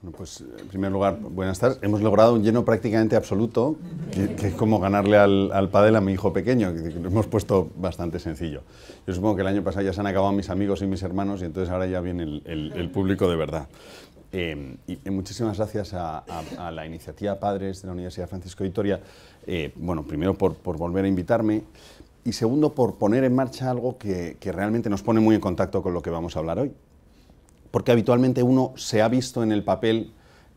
Bueno, pues en primer lugar, buenas tardes. Hemos logrado un lleno prácticamente absoluto, que, es como ganarle al, al padel a mi hijo pequeño, que, lo hemos puesto bastante sencillo. Yo supongo que el año pasado ya se han acabado mis amigos y mis hermanos y entonces ahora ya viene el, público de verdad. Eh, y muchísimas gracias a, la iniciativa Padres de la Universidad Francisco de Vitoria, eh, bueno, primero por, volver a invitarme y segundo por poner en marcha algo que realmente nos pone muy en contacto con lo que vamos a hablar hoy, porque habitualmente uno se ha visto en el papel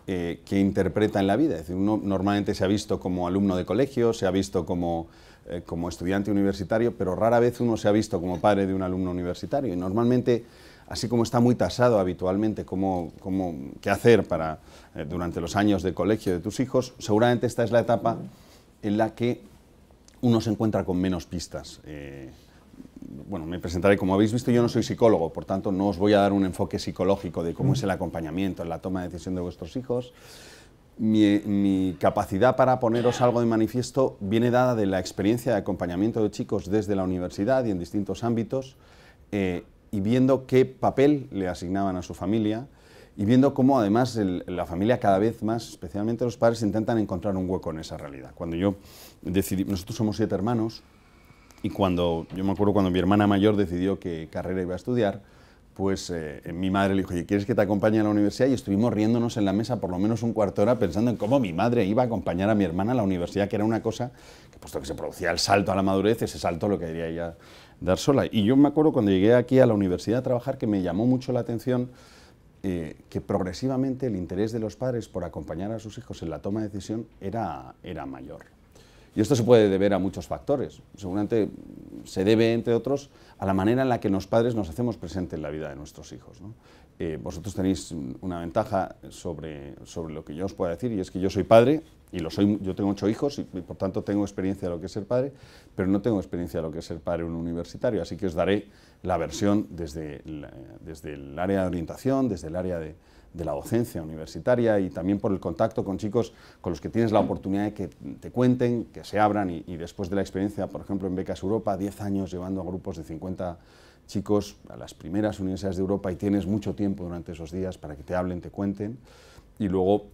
eh, que interpreta en la vida. Es decir, uno normalmente se ha visto como alumno de colegio, se ha visto como, eh, como estudiante universitario, pero rara vez uno se ha visto como padre de un alumno universitario. Y normalmente, así como está muy tasado habitualmente cómo, cómo qué hacer para, eh, durante los años de colegio de tus hijos, seguramente esta es la etapa en la que uno se encuentra con menos pistas bueno, me presentaré, como habéis visto, yo no soy psicólogo, por tanto no os voy a dar un enfoque psicológico de cómo es el acompañamiento, en la toma de decisión de vuestros hijos. Mi, capacidad para poneros algo de manifiesto viene dada de la experiencia de acompañamiento de chicos desde la universidad y en distintos ámbitos, eh, y viendo qué papel le asignaban a su familia, y viendo cómo además la familia cada vez más, especialmente los padres, intentan encontrar un hueco en esa realidad. Cuando yo decidí, nosotros somos siete hermanos, y cuando, yo me acuerdo cuando mi hermana mayor decidió qué carrera iba a estudiar, pues eh, mi madre le dijo, oye, ¿quieres que te acompañe a la universidad? Y estuvimos riéndonos en la mesa por lo menos un cuarto de hora pensando en cómo mi madre iba a acompañar a mi hermana a la universidad, que era una cosa que puesto que se producía el salto a la madurez, ese salto lo quería ella dar sola. Y yo me acuerdo cuando llegué aquí a la universidad a trabajar que me llamó mucho la atención eh, que progresivamente el interés de los padres por acompañar a sus hijos en la toma de decisión era mayor. Y esto se puede deber a muchos factores. Seguramente se debe, entre otros, a la manera en la que los padres nos hacemos presentes en la vida de nuestros hijos. Eh, vosotros tenéis una ventaja sobre, sobre lo que yo os pueda decir, y es que yo soy padre, y lo soy, yo tengo ocho hijos, y, por tanto tengo experiencia de lo que es ser padre, pero no tengo experiencia de lo que es ser padre un universitario, así que os daré la versión desde, desde el área de orientación, desde el área de, de la docencia universitaria y también por el contacto con chicos con los que tienes la oportunidad de que te cuenten, que se abran y, después de la experiencia, por ejemplo, en Becas Europa, 10 años llevando a grupos de 50 chicos a las primeras universidades de Europa y tienes mucho tiempo durante esos días para que te hablen, te cuenten y luego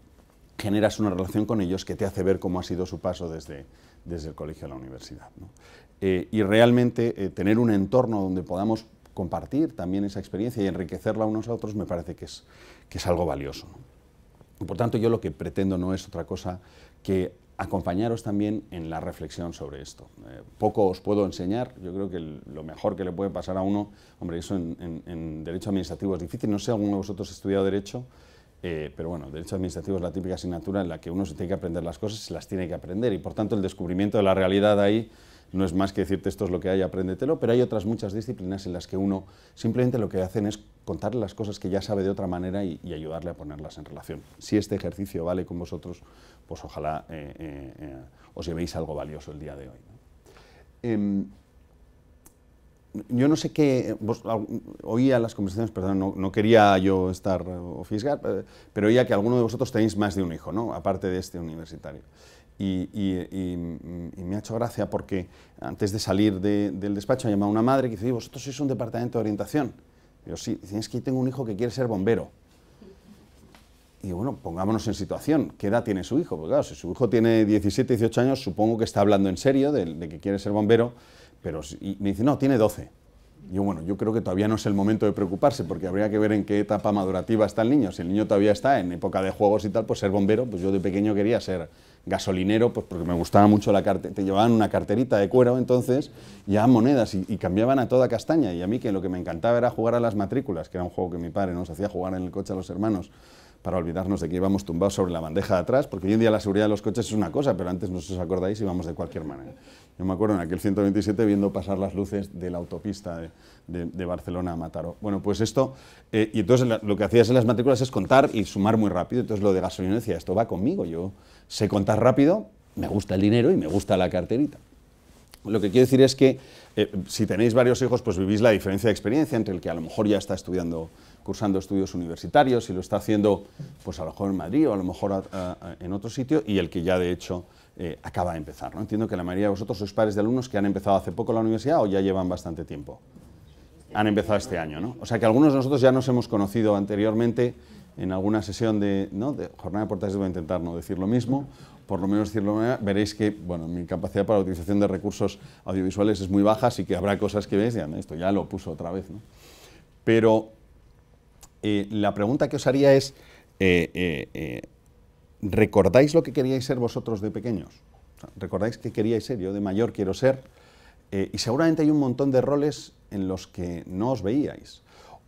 generas una relación con ellos que te hace ver cómo ha sido su paso desde, desde el colegio a la universidad. Eh, y realmente eh, tener un entorno donde podamos compartir también esa experiencia y enriquecerla unos a otros me parece que es, que es algo valioso. Por tanto, yo lo que pretendo no es otra cosa que acompañaros también en la reflexión sobre esto. Eh, poco os puedo enseñar, yo creo que lo mejor que le puede pasar a uno, hombre, eso en, Derecho Administrativo es difícil, no sé, alguno de vosotros ha estudiado Derecho, eh, pero bueno, Derecho Administrativo es la típica asignatura en la que uno se tiene que aprender las cosas y las tiene que aprender, y por tanto el descubrimiento de la realidad ahí no es más que decirte esto es lo que hay, apréndetelo, pero hay otras muchas disciplinas en las que uno simplemente lo que hacen es contarle las cosas que ya sabe de otra manera y, ayudarle a ponerlas en relación. Si este ejercicio vale con vosotros, pues ojalá eh, eh, eh, os llevéis algo valioso el día de hoy. Em, yo no sé qué, oía las conversaciones, perdón, no, quería yo estar o pero oía que alguno de vosotros tenéis más de un hijo, ¿no? Aparte de este universitario. Y, me ha hecho gracia porque antes de salir del despacho he llamado una madre que dice, vosotros sois un departamento de orientación. yo, sí, es que tengo un hijo que quiere ser bombero. Y bueno, pongámonos en situación, ¿qué edad tiene su hijo? Porque claro, si su hijo tiene 17, 18 años, supongo que está hablando en serio de, que quiere ser bombero, pero me dice, no, tiene 12. Y yo, bueno, yo creo que todavía no es el momento de preocuparse, porque habría que ver en qué etapa madurativa está el niño. Si el niño todavía está en época de juegos y tal, pues ser bombero, pues yo de pequeño quería ser gasolinero, pues, porque me gustaba mucho la cartera, te llevaban una carterita de cuero entonces, ya monedas y, cambiaban a toda castaña. Y a mí que lo que me encantaba era jugar a las matrículas, que era un juego que mi padre nos hacía jugar en el coche a los hermanos para olvidarnos de que íbamos tumbados sobre la bandeja de atrás, porque hoy en día la seguridad de los coches es una cosa, pero antes no os acordáis íbamos de cualquier manera. Yo me acuerdo en aquel 127 viendo pasar las luces de la autopista de, Barcelona a Mataró. Bueno, pues esto, eh, y entonces lo que hacías en las matrículas es contar y sumar muy rápido, entonces lo de gasolina decía, esto va conmigo, yo sé contar rápido, me gusta el dinero y me gusta la carterita. Lo que quiero decir es que eh, si tenéis varios hijos, pues vivís la diferencia de experiencia entre el que a lo mejor ya está estudiando, cursando estudios universitarios y lo está haciendo, pues a lo mejor en Madrid o a lo mejor en otro sitio, y el que ya de hecho eh, acaba de empezar. ¿no? Entiendo que la mayoría de vosotros sois padres de alumnos que han empezado hace poco la universidad o ya llevan bastante tiempo. Han empezado este año, ¿no? O sea que algunos de nosotros ya nos hemos conocido anteriormente en alguna sesión de, jornada de portales voy a intentar no decir lo mismo, por lo menos decirlo veréis que bueno, mi capacidad para la utilización de recursos audiovisuales es muy baja, así que habrá cosas que veis y esto ya lo puso otra vez. Pero eh, la pregunta que os haría es, eh, eh, ¿recordáis lo que queríais ser vosotros de pequeños? ¿Recordáis qué queríais ser? Yo de mayor quiero ser. y seguramente hay un montón de roles en los que no os veíais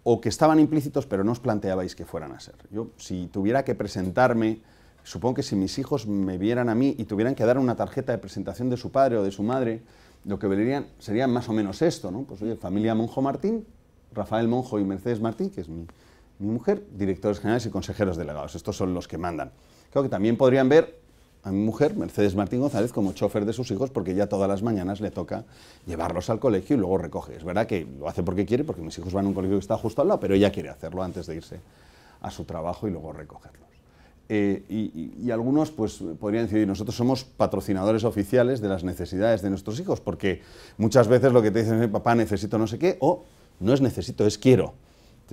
o que estaban implícitos pero no os planteabais que fueran a ser. Yo, si tuviera que presentarme, supongo que si mis hijos me vieran a mí y tuvieran que dar una tarjeta de presentación de su padre o de su madre, lo que verían sería más o menos esto, ¿no? Pues oye, familia Monjo Martín, Rafael Monjo y Mercedes Martín, que es mi mujer, directores generales y consejeros delegados. Estos son los que mandan. Creo que también podrían ver mi mujer, Mercedes Martín González, como chofer de sus hijos, porque ya todas las mañanas le toca llevarlos al colegio y luego recoge. Es verdad que lo hace porque quiere, porque mis hijos van a un colegio que está justo al lado, pero ella quiere hacerlo antes de irse a su trabajo y luego recogerlos. Eh, y, algunos pues, podrían decir, nosotros somos patrocinadores oficiales de las necesidades de nuestros hijos, porque muchas veces lo que te dicen es, papá, necesito no sé qué, o no es necesito, es quiero.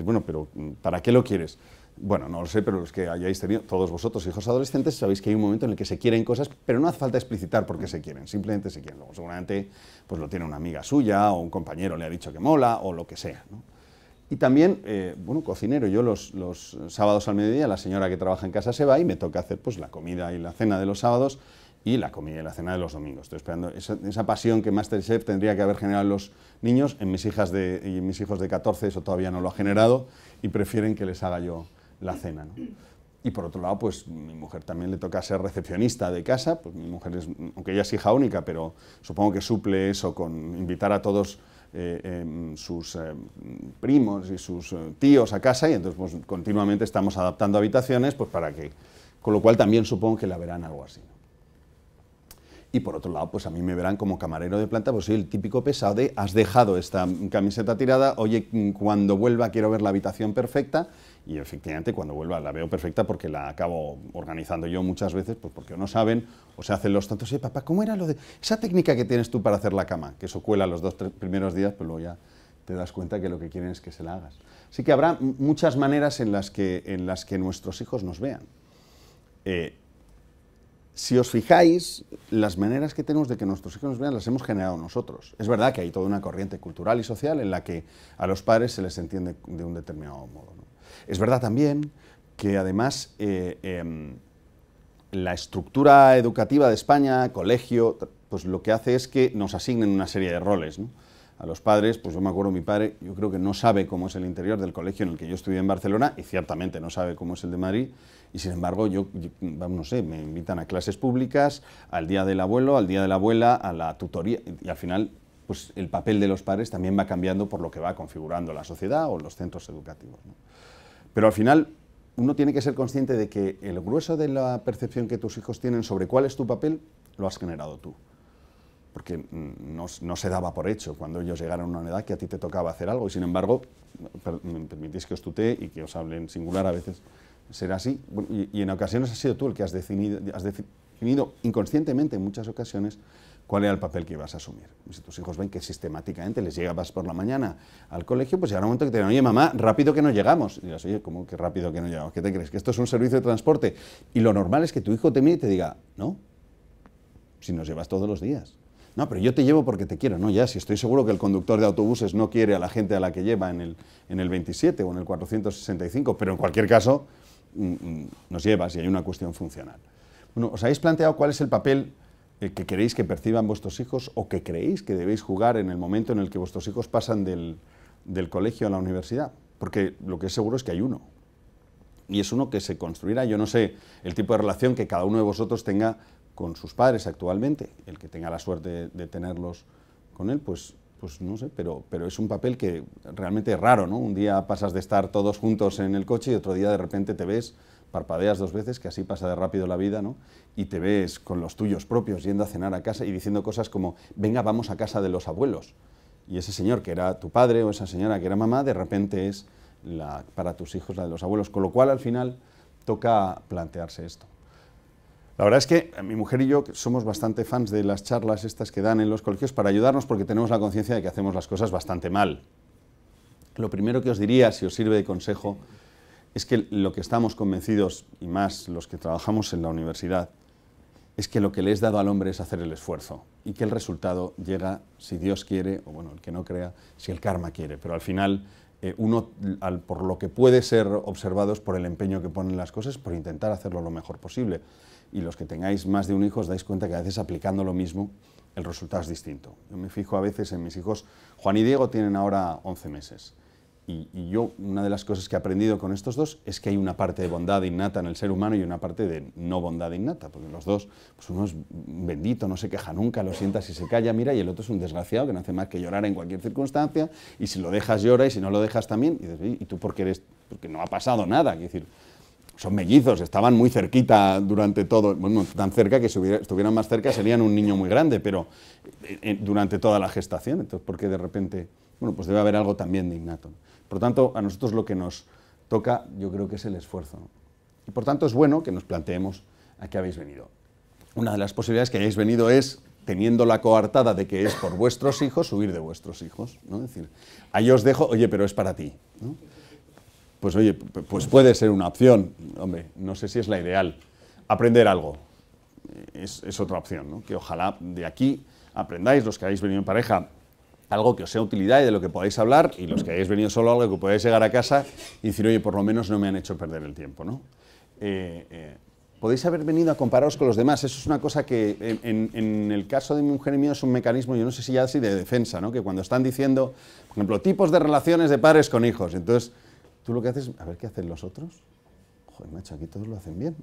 bueno, pero ¿para qué lo quieres? bueno, no lo sé, pero los que hayáis tenido, todos vosotros, hijos adolescentes, sabéis que hay un momento en el que se quieren cosas, pero no hace falta explicitar por qué se quieren, simplemente se quieren. seguramente, pues lo tiene una amiga suya, o un compañero le ha dicho que mola, o lo que sea. Y también, eh, bueno, cocinero, yo los, sábados al mediodía, la señora que trabaja en casa se va y me toca hacer pues la comida y la cena de los sábados y la comida y la cena de los domingos. Estoy esperando esa, pasión que Masterchef tendría que haber generado en los niños, en mis hijas y en mis hijos de 14 eso todavía no lo ha generado y prefieren que les haga yo la cena. Y por otro lado, pues mi mujer también le toca ser recepcionista de casa, pues mi mujer es, aunque ella es hija única, pero supongo que suple eso con invitar a todos eh, em, sus eh, primos y sus eh, tíos a casa y entonces pues, continuamente estamos adaptando habitaciones pues para que, con lo cual también supongo que la verán algo así. Y por otro lado, pues a mí me verán como camarero de planta, pues soy el típico pesado de has dejado esta camiseta tirada, oye, cuando vuelva quiero ver la habitación perfecta y efectivamente cuando vuelva la veo perfecta porque la acabo organizando yo muchas veces, pues porque no saben o se hacen los tantos, y, papá, ¿cómo era lo de esa técnica que tienes tú para hacer la cama? Que eso cuela los dos primeros días, pero pues luego ya te das cuenta que lo que quieren es que se la hagas. Así que habrá muchas maneras en las que, en las que nuestros hijos nos vean. Eh, si os fijáis, las maneras que tenemos de que nuestros hijos nos vean las hemos generado nosotros. Es verdad que hay toda una corriente cultural y social en la que a los padres se les entiende de un determinado modo. Es verdad también que además eh, em, la estructura educativa de España, colegio, pues lo que hace es que nos asignen una serie de roles. A los padres, pues yo me acuerdo, mi padre, yo creo que no sabe cómo es el interior del colegio en el que yo estudié en Barcelona y ciertamente no sabe cómo es el de Madrid. Y sin embargo, yo, yo no sé, me invitan a clases públicas, al día del abuelo, al día de la abuela, a la tutoría y al final pues el papel de los padres también va cambiando por lo que va configurando la sociedad o los centros educativos. Pero al final uno tiene que ser consciente de que el grueso de la percepción que tus hijos tienen sobre cuál es tu papel lo has generado tú. Porque mm, no, se daba por hecho cuando ellos llegaron a una edad que a ti te tocaba hacer algo. Y sin embargo, mm, permitís que os tutee y que os hablen singular a veces. Será así. Y, en ocasiones has sido tú el que has definido inconscientemente en muchas ocasiones cuál era el papel que ibas a asumir. si tus hijos ven que sistemáticamente les llegabas por la mañana al colegio, pues llegará un momento que te dirán, oye mamá, rápido que no llegamos. Y dirás, oye, ¿cómo que rápido que no llegamos? ¿Qué te crees? ¿Que esto es un servicio de transporte? Y lo normal es que tu hijo te mire y te diga, no, si nos llevas todos los días. No, pero yo te llevo porque te quiero. No, ya, si estoy seguro que el conductor de autobuses no quiere a la gente a la que lleva en el, en el 27 o en el 465, pero en cualquier caso, mm, mm, nos llevas y hay una cuestión funcional. Bueno, ¿os habéis planteado cuál es el papel eh, que queréis que perciban vuestros hijos o que creéis que debéis jugar en el momento en el que vuestros hijos pasan del, colegio a la universidad? Porque lo que es seguro es que hay uno. Y es uno que se construirá. Yo no sé el tipo de relación que cada uno de vosotros tenga con sus padres actualmente. El que tenga la suerte de, tenerlos con él, pues, pues no sé, pero, pero es un papel que realmente es raro, ¿no? Un día pasas de estar todos juntos en el coche y otro día de repente te ves parpadeas dos veces, que así pasa de rápido la vida, ¿no? Y te ves con los tuyos propios yendo a cenar a casa y diciendo cosas como, venga, vamos a casa de los abuelos. Y ese señor que era tu padre o esa señora que era mamá, de repente es la, para tus hijos la de los abuelos. Con lo cual, al final, toca plantearse esto. La verdad es que eh, mi mujer y yo somos bastante fans de las charlas estas que dan en los colegios para ayudarnos porque tenemos la conciencia de que hacemos las cosas bastante mal. Lo primero que os diría, si os sirve de consejo, es que lo que estamos convencidos, y más los que trabajamos en la universidad, es que lo que le es dado al hombre es hacer el esfuerzo y que el resultado llega si Dios quiere, o bueno, el que no crea, si el karma quiere. Pero al final, eh, uno por lo que puede ser observado es por el empeño que ponen las cosas, por intentar hacerlo lo mejor posible. Y los que tengáis más de un hijo os dais cuenta que a veces aplicando lo mismo, el resultado es distinto. Yo me fijo a veces en mis hijos, Juan y Diego tienen ahora 11 meses. Y, yo, una de las cosas que he aprendido con estos dos es que hay una parte de bondad innata en el ser humano y una parte de no bondad innata, porque los dos, pues uno es bendito, no se queja nunca, lo sientas y se calla, mira, y el otro es un desgraciado que no hace más que llorar en cualquier circunstancia, y si lo dejas llora y si no lo dejas también, y, dices, ¿y tú porque eres? Porque no ha pasado nada, decir, son mellizos, estaban muy cerquita durante todo, bueno, tan cerca que si estuvieran más cerca serían un niño muy grande, pero eh, eh, durante toda la gestación, entonces, ¿por qué de repente? Bueno, pues debe haber algo también de innato. Por lo tanto, a nosotros lo que nos toca, yo creo que es el esfuerzo. Y por tanto, es bueno que nos planteemos a qué habéis venido. Una de las posibilidades que hayáis venido es, teniendo la coartada de que es por vuestros hijos, huir de vuestros hijos. ¿no? Es decir, ahí os dejo, oye, pero es para ti. ¿no? Pues oye, pues puede ser una opción. Hombre, no sé si es la ideal. Aprender algo eh, es, es otra opción, ¿no? que ojalá de aquí aprendáis, los que habéis venido en pareja, algo que os sea utilidad y de lo que podáis hablar, y los que hayáis venido solo algo que podáis llegar a casa y decir, oye, por lo menos no me han hecho perder el tiempo, ¿no? Eh, eh, podéis haber venido a compararos con los demás, eso es una cosa que en, el caso de mi mujer y mío es un mecanismo, yo no sé si ya así de defensa, ¿no? Que cuando están diciendo, por ejemplo, tipos de relaciones de pares con hijos, entonces, tú lo que haces, a ver qué hacen los otros, joder, macho, aquí todos lo hacen bien.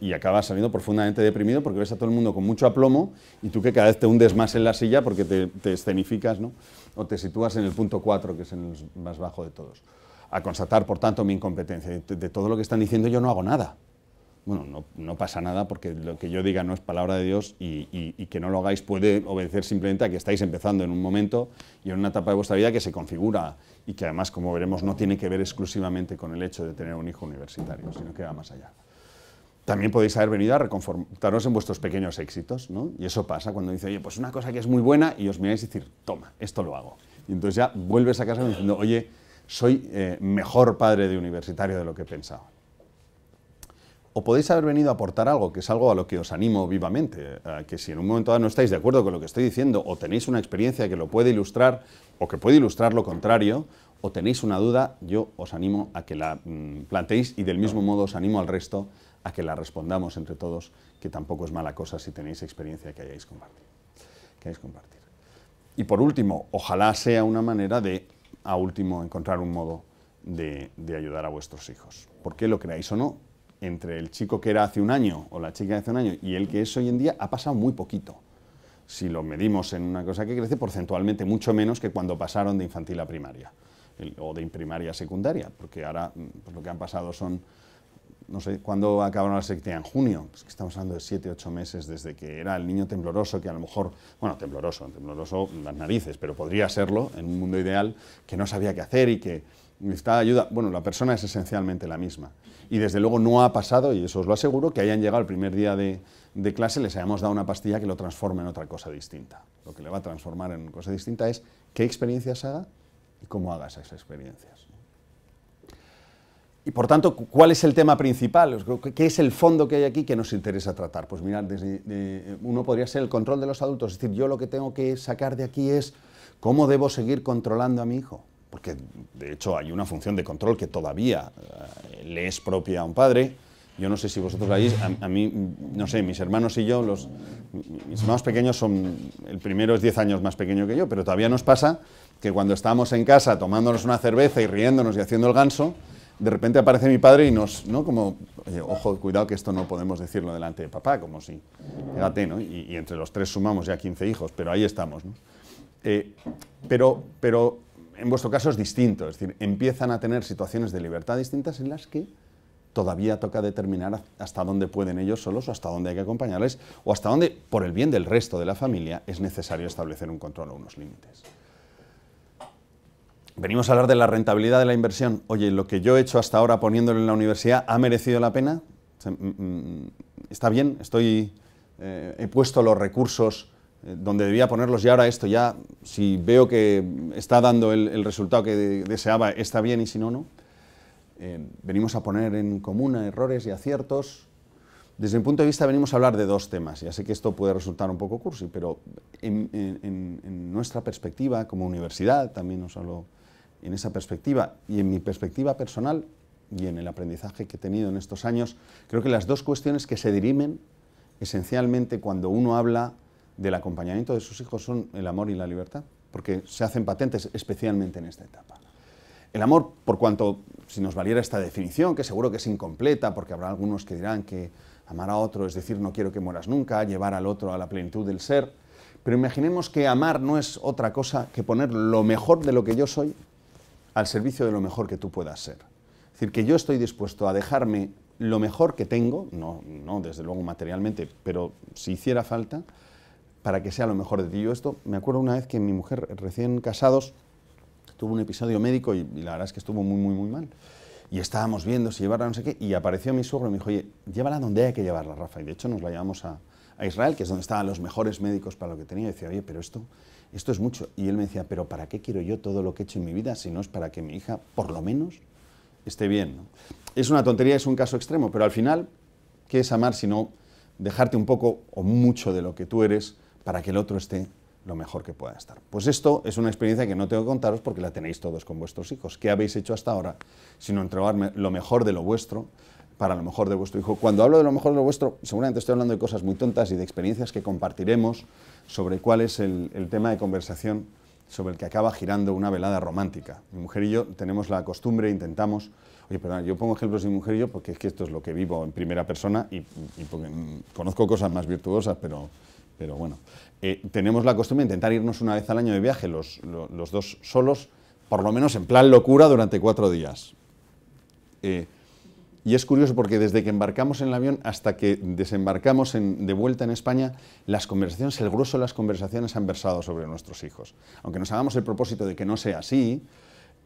Y, acabas saliendo profundamente deprimido porque ves a todo el mundo con mucho aplomo y tú que cada vez te hundes más en la silla porque te, escenificas, ¿no? O te sitúas en el punto 4, que es en el más bajo de todos. A constatar, por tanto, mi incompetencia. de todo lo que están diciendo yo no hago nada bueno, no, pasa nada porque lo que yo diga no es palabra de Dios y, que no lo hagáis puede obedecer simplemente a que estáis empezando en un momento y en una etapa de vuestra vida que se configura y que además, como veremos, no tiene que ver exclusivamente con el hecho de tener un hijo universitario, sino que va más allá. También podéis haber venido a reconfortaros en vuestros pequeños éxitos, ¿no? Y eso pasa cuando dice, oye, pues una cosa que es muy buena y os miráis y decir, toma, esto lo hago. Y entonces ya vuelves a casa diciendo, oye, soy eh, mejor padre de universitario de lo que pensaba o podéis haber venido a aportar algo, que es algo a lo que os animo vivamente, eh, que si en un momento dado no estáis de acuerdo con lo que estoy diciendo, o tenéis una experiencia que lo puede ilustrar, o que puede ilustrar lo contrario, o tenéis una duda, yo os animo a que la plantéis mm, planteéis y del mismo modo os animo al resto a que la respondamos entre todos, que tampoco es mala cosa si tenéis experiencia que hayáis compartido. Que hayáis Y por último, ojalá sea una manera de, a último, encontrar un modo de, de ayudar a vuestros hijos. Porque lo creáis o no, entre el chico que era hace un año o la chica de hace un año y el que es hoy en día ha pasado muy poquito. Si lo medimos en una cosa que crece, porcentualmente mucho menos que cuando pasaron de infantil a primaria o de primaria a secundaria, porque ahora mm, lo que han pasado son, no sé, ¿cuándo acabaron la secundaria? En junio, que estamos hablando de 7, 8 meses desde que era el niño tembloroso, que a lo mejor, bueno, tembloroso, tembloroso las narices, pero podría serlo en un mundo ideal, que no sabía qué hacer y que necesitaba ayuda. Bueno, la persona es esencialmente la misma y desde luego no ha pasado, y eso os lo aseguro, que hayan llegado el primer día de, clase, les hayamos dado una pastilla que lo transforme en otra cosa distinta. Lo que le va a transformar en cosa distinta es qué experiencias haga y cómo haga esas experiencias. Y por tanto, ¿cuál es el tema principal? ¿Qué es el fondo que hay aquí que nos interesa tratar? Pues mirad, desde, uno podría ser el control de los adultos, es decir, yo lo que tengo que sacar de aquí es cómo debo seguir controlando a mi hijo porque de hecho hay una función de control que todavía eh, le es propia a un padre. Yo no sé si vosotros la veis, a, mí, no sé, mis hermanos y yo, los, mis hermanos pequeños son, el primero es 10 años más pequeño que yo, pero todavía nos pasa que cuando estamos en casa tomándonos una cerveza y riéndonos y haciendo el ganso, de repente aparece mi padre y nos, ¿no? Como, ojo, cuidado que esto no podemos decirlo delante de papá, como si, fíjate, ¿no? Y, entre los tres sumamos ya 15 hijos, pero ahí estamos, ¿no? Eh, pero, pero en vuestro caso es distinto, es decir, empiezan a tener situaciones de libertad distintas en las que todavía toca determinar hasta dónde pueden ellos solos o hasta dónde hay que acompañarles o hasta dónde, por el bien del resto de la familia, es necesario establecer un control o unos límites. Venimos a hablar de la rentabilidad de la inversión. Oye, lo que yo he hecho hasta ahora poniéndolo en la universidad, ¿ha merecido la pena? Mm, mm, mm, ¿Está bien? Estoy, eh, ¿He puesto los recursos eh, donde debía ponerlos y ahora esto ya, si veo que está dando el, resultado que deseaba, está bien y si no, no. Eh, venimos a poner en común errores y aciertos. Desde mi punto de vista venimos a hablar de dos temas. Ya sé que esto puede resultar un poco cursi, pero en, nuestra perspectiva como universidad, también no solo en esa perspectiva y en mi perspectiva personal y en el aprendizaje que he tenido en estos años, creo que las dos cuestiones que se dirimen esencialmente cuando uno habla del acompañamiento de sus hijos son el amor y la libertad, porque se hacen patentes especialmente en esta etapa. El amor, por cuanto, si nos valiera esta definición, que seguro que es incompleta, porque habrá algunos que dirán que amar a otro es decir no quiero que mueras nunca, llevar al otro a la plenitud del ser, pero imaginemos que amar no es otra cosa que poner lo mejor de lo que yo soy al servicio de lo mejor que tú puedas ser. Es decir, que yo estoy dispuesto a dejarme lo mejor que tengo, no, no desde luego materialmente, pero si hiciera falta, para que sea lo mejor de ti. Yo esto, me acuerdo una vez que mi mujer, recién casados, tuvo un episodio médico y, la verdad es que estuvo muy, muy, muy mal. Y estábamos viendo si llevarla no sé qué, y apareció mi suegro y me dijo, oye, llévala donde hay que llevarla, Rafa. Y de hecho nos la llevamos a, Israel, que es donde estaban los mejores médicos para lo que tenía. Y decía, oye, pero esto, esto es mucho. Y él me decía, pero ¿para qué quiero yo todo lo que he hecho en mi vida si no es para que mi hija, por lo menos, esté bien? Es una tontería, es un caso extremo, pero al final, ¿qué es amar si no dejarte un poco o mucho de lo que tú eres para que el otro esté lo mejor que pueda estar. Pues esto es una experiencia que no tengo que contaros porque la tenéis todos con vuestros hijos. ¿Qué habéis hecho hasta ahora? Sino entregarme lo mejor de lo vuestro para lo mejor de vuestro hijo. Cuando hablo de lo mejor de lo vuestro, seguramente estoy hablando de cosas muy tontas y de experiencias que compartiremos sobre cuál es el, tema de conversación sobre el que acaba girando una velada romántica. Mi mujer y yo tenemos la costumbre, intentamos... Oye, perdón, yo pongo ejemplos de mi mujer y yo porque es que esto es lo que vivo en primera persona y, conozco cosas más virtuosas, pero pero bueno. Eh, tenemos la costumbre de intentar irnos una vez al año de viaje, los, dos solos, por lo menos en plan locura durante cuatro días. Eh, y es curioso porque desde que embarcamos en el avión hasta que desembarcamos de vuelta en España, las conversaciones, el grueso de las conversaciones han versado sobre nuestros hijos. Aunque nos hagamos el propósito de que no sea así,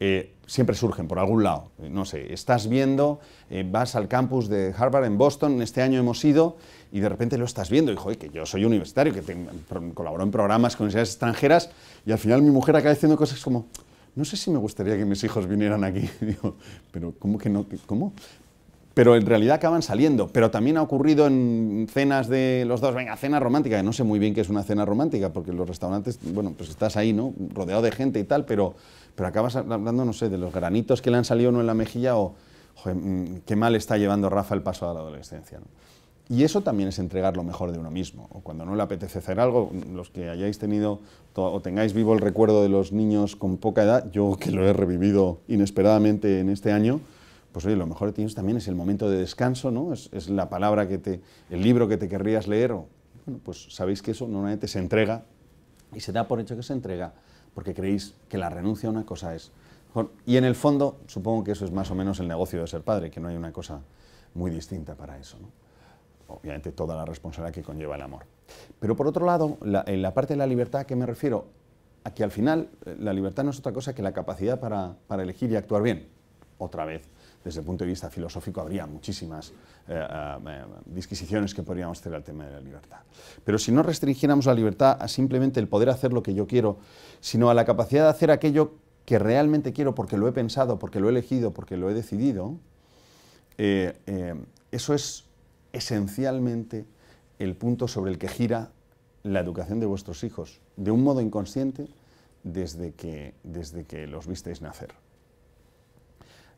eh, siempre surgen por algún lado. Eh, no sé, estás viendo, eh, vas al campus de Harvard en Boston, este año hemos ido, y de repente lo estás viendo, y joder, que yo soy universitario, que colaboro en programas con universidades extranjeras, y al final mi mujer acaba diciendo cosas como, no sé si me gustaría que mis hijos vinieran aquí. Digo, pero ¿cómo que no? ¿Cómo? pero en realidad acaban saliendo. Pero también ha ocurrido en cenas de los dos, venga, cena romántica, que no sé muy bien qué es una cena romántica, porque los restaurantes, bueno, pues estás ahí, ¿no? Rodeado de gente y tal, pero, pero acabas hablando, no sé, de los granitos que le han salido uno en la mejilla o, mm, qué mal está llevando Rafa el paso a la adolescencia, ¿no? Y eso también es entregar lo mejor de uno mismo. O cuando no le apetece hacer algo, los que hayáis tenido o tengáis vivo el recuerdo de los niños con poca edad, yo que lo he revivido inesperadamente en este año, pues oye, lo mejor que tienes también es el momento de descanso, ¿no? Es, la palabra que te, el libro que te querrías leer, o, bueno, pues sabéis que eso normalmente se entrega y se da por hecho que se entrega, porque creéis que la renuncia a una cosa es. Y en el fondo, supongo que eso es más o menos el negocio de ser padre, que no hay una cosa muy distinta para eso. ¿no? Obviamente toda la responsabilidad que conlleva el amor. Pero por otro lado, en la parte de la libertad a que me refiero, a que al final eh, la libertad no es otra cosa que la capacidad para elegir y actuar bien. Otra vez, desde el punto de vista filosófico habría muchísimas eh, eh, eh, disquisiciones que podríamos hacer al tema de la libertad. Pero si no restringiéramos la libertad a simplemente el poder hacer lo que yo quiero, sino a la capacidad de hacer aquello que realmente quiero porque lo he pensado, porque lo he elegido, porque lo he decidido, eso es esencialmente el punto sobre el que gira la educación de vuestros hijos, de un modo inconsciente, desde que, desde que los visteis nacer.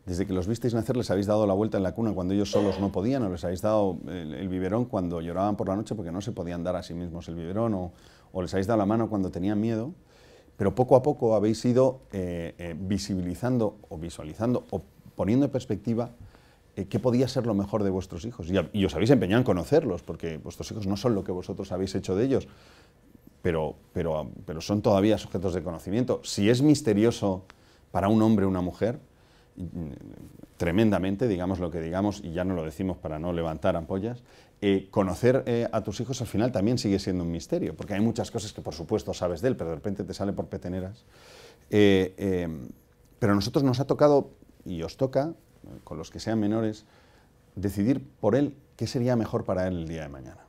Desde que los visteis nacer les habéis dado la vuelta en la cuna cuando ellos solos no podían, o les habéis dado el, biberón cuando lloraban por la noche porque no se podían dar a sí mismos el biberón, o, les habéis dado la mano cuando tenían miedo, pero poco a poco habéis ido eh, eh, visibilizando o visualizando o poniendo en perspectiva eh, qué podía ser lo mejor de vuestros hijos. Y, os habéis empeñado en conocerlos, porque vuestros hijos no son lo que vosotros habéis hecho de ellos, pero, pero son todavía sujetos de conocimiento. Si es misterioso para un hombre o una mujer, tremendamente, digamos lo que digamos, y ya no lo decimos para no levantar ampollas, eh, conocer eh, a tus hijos al final también sigue siendo un misterio, porque hay muchas cosas que por supuesto sabes de él, pero de repente te sale por peteneras. Eh, em, pero a nosotros nos ha tocado, y os toca, con los que sean menores, decidir por él qué sería mejor para él el día de mañana.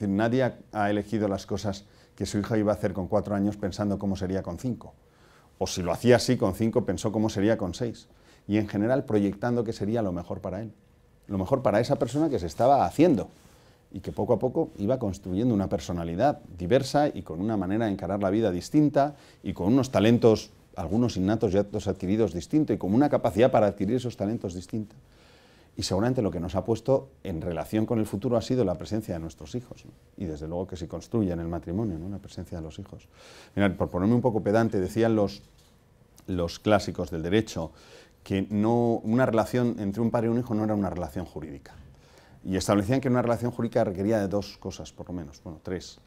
nadie ha elegido las cosas que su hija iba a hacer con cuatro años pensando cómo sería con cinco. O si lo hacía así con cinco, pensó cómo sería con seis y en general proyectando que sería lo mejor para él, lo mejor para esa persona que se estaba haciendo y que poco a poco iba construyendo una personalidad diversa y con una manera de encarar la vida distinta y con unos talentos, algunos innatos y otros adquiridos distintos y con una capacidad para adquirir esos talentos distintos. Y seguramente lo que nos ha puesto en relación con el futuro ha sido la presencia de nuestros hijos. Y desde luego que se construye en el matrimonio, la presencia de los hijos. por ponerme un poco pedante, decían los, los clásicos del derecho que no, una relación entre un padre y un hijo no era una relación jurídica. Y establecían que una relación jurídica requería de dos cosas, por lo menos, bueno, tres.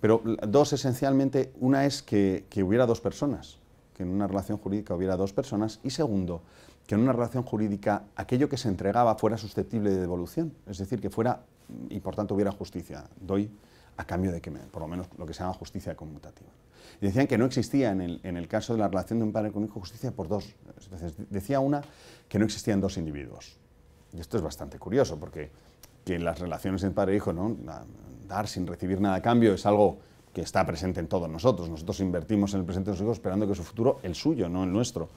Pero dos esencialmente, una es que, que hubiera dos personas, que en una relación jurídica hubiera dos personas, y segundo, que en una relación jurídica aquello que se entregaba fuera susceptible de devolución, es decir, que fuera, y por tanto hubiera justicia. Doy a cambio de que me por lo menos lo que se llama justicia conmutativa. Y decían que no existía en el, caso de la relación de un padre con un hijo justicia por dos. decía una que no existían dos individuos. Y esto es bastante curioso, porque que las relaciones de padre e hijo, ¿no? dar sin recibir nada a cambio, es algo que está presente en todos nosotros. Nosotros invertimos en el presente de los hijos esperando que su futuro, el suyo, no el nuestro,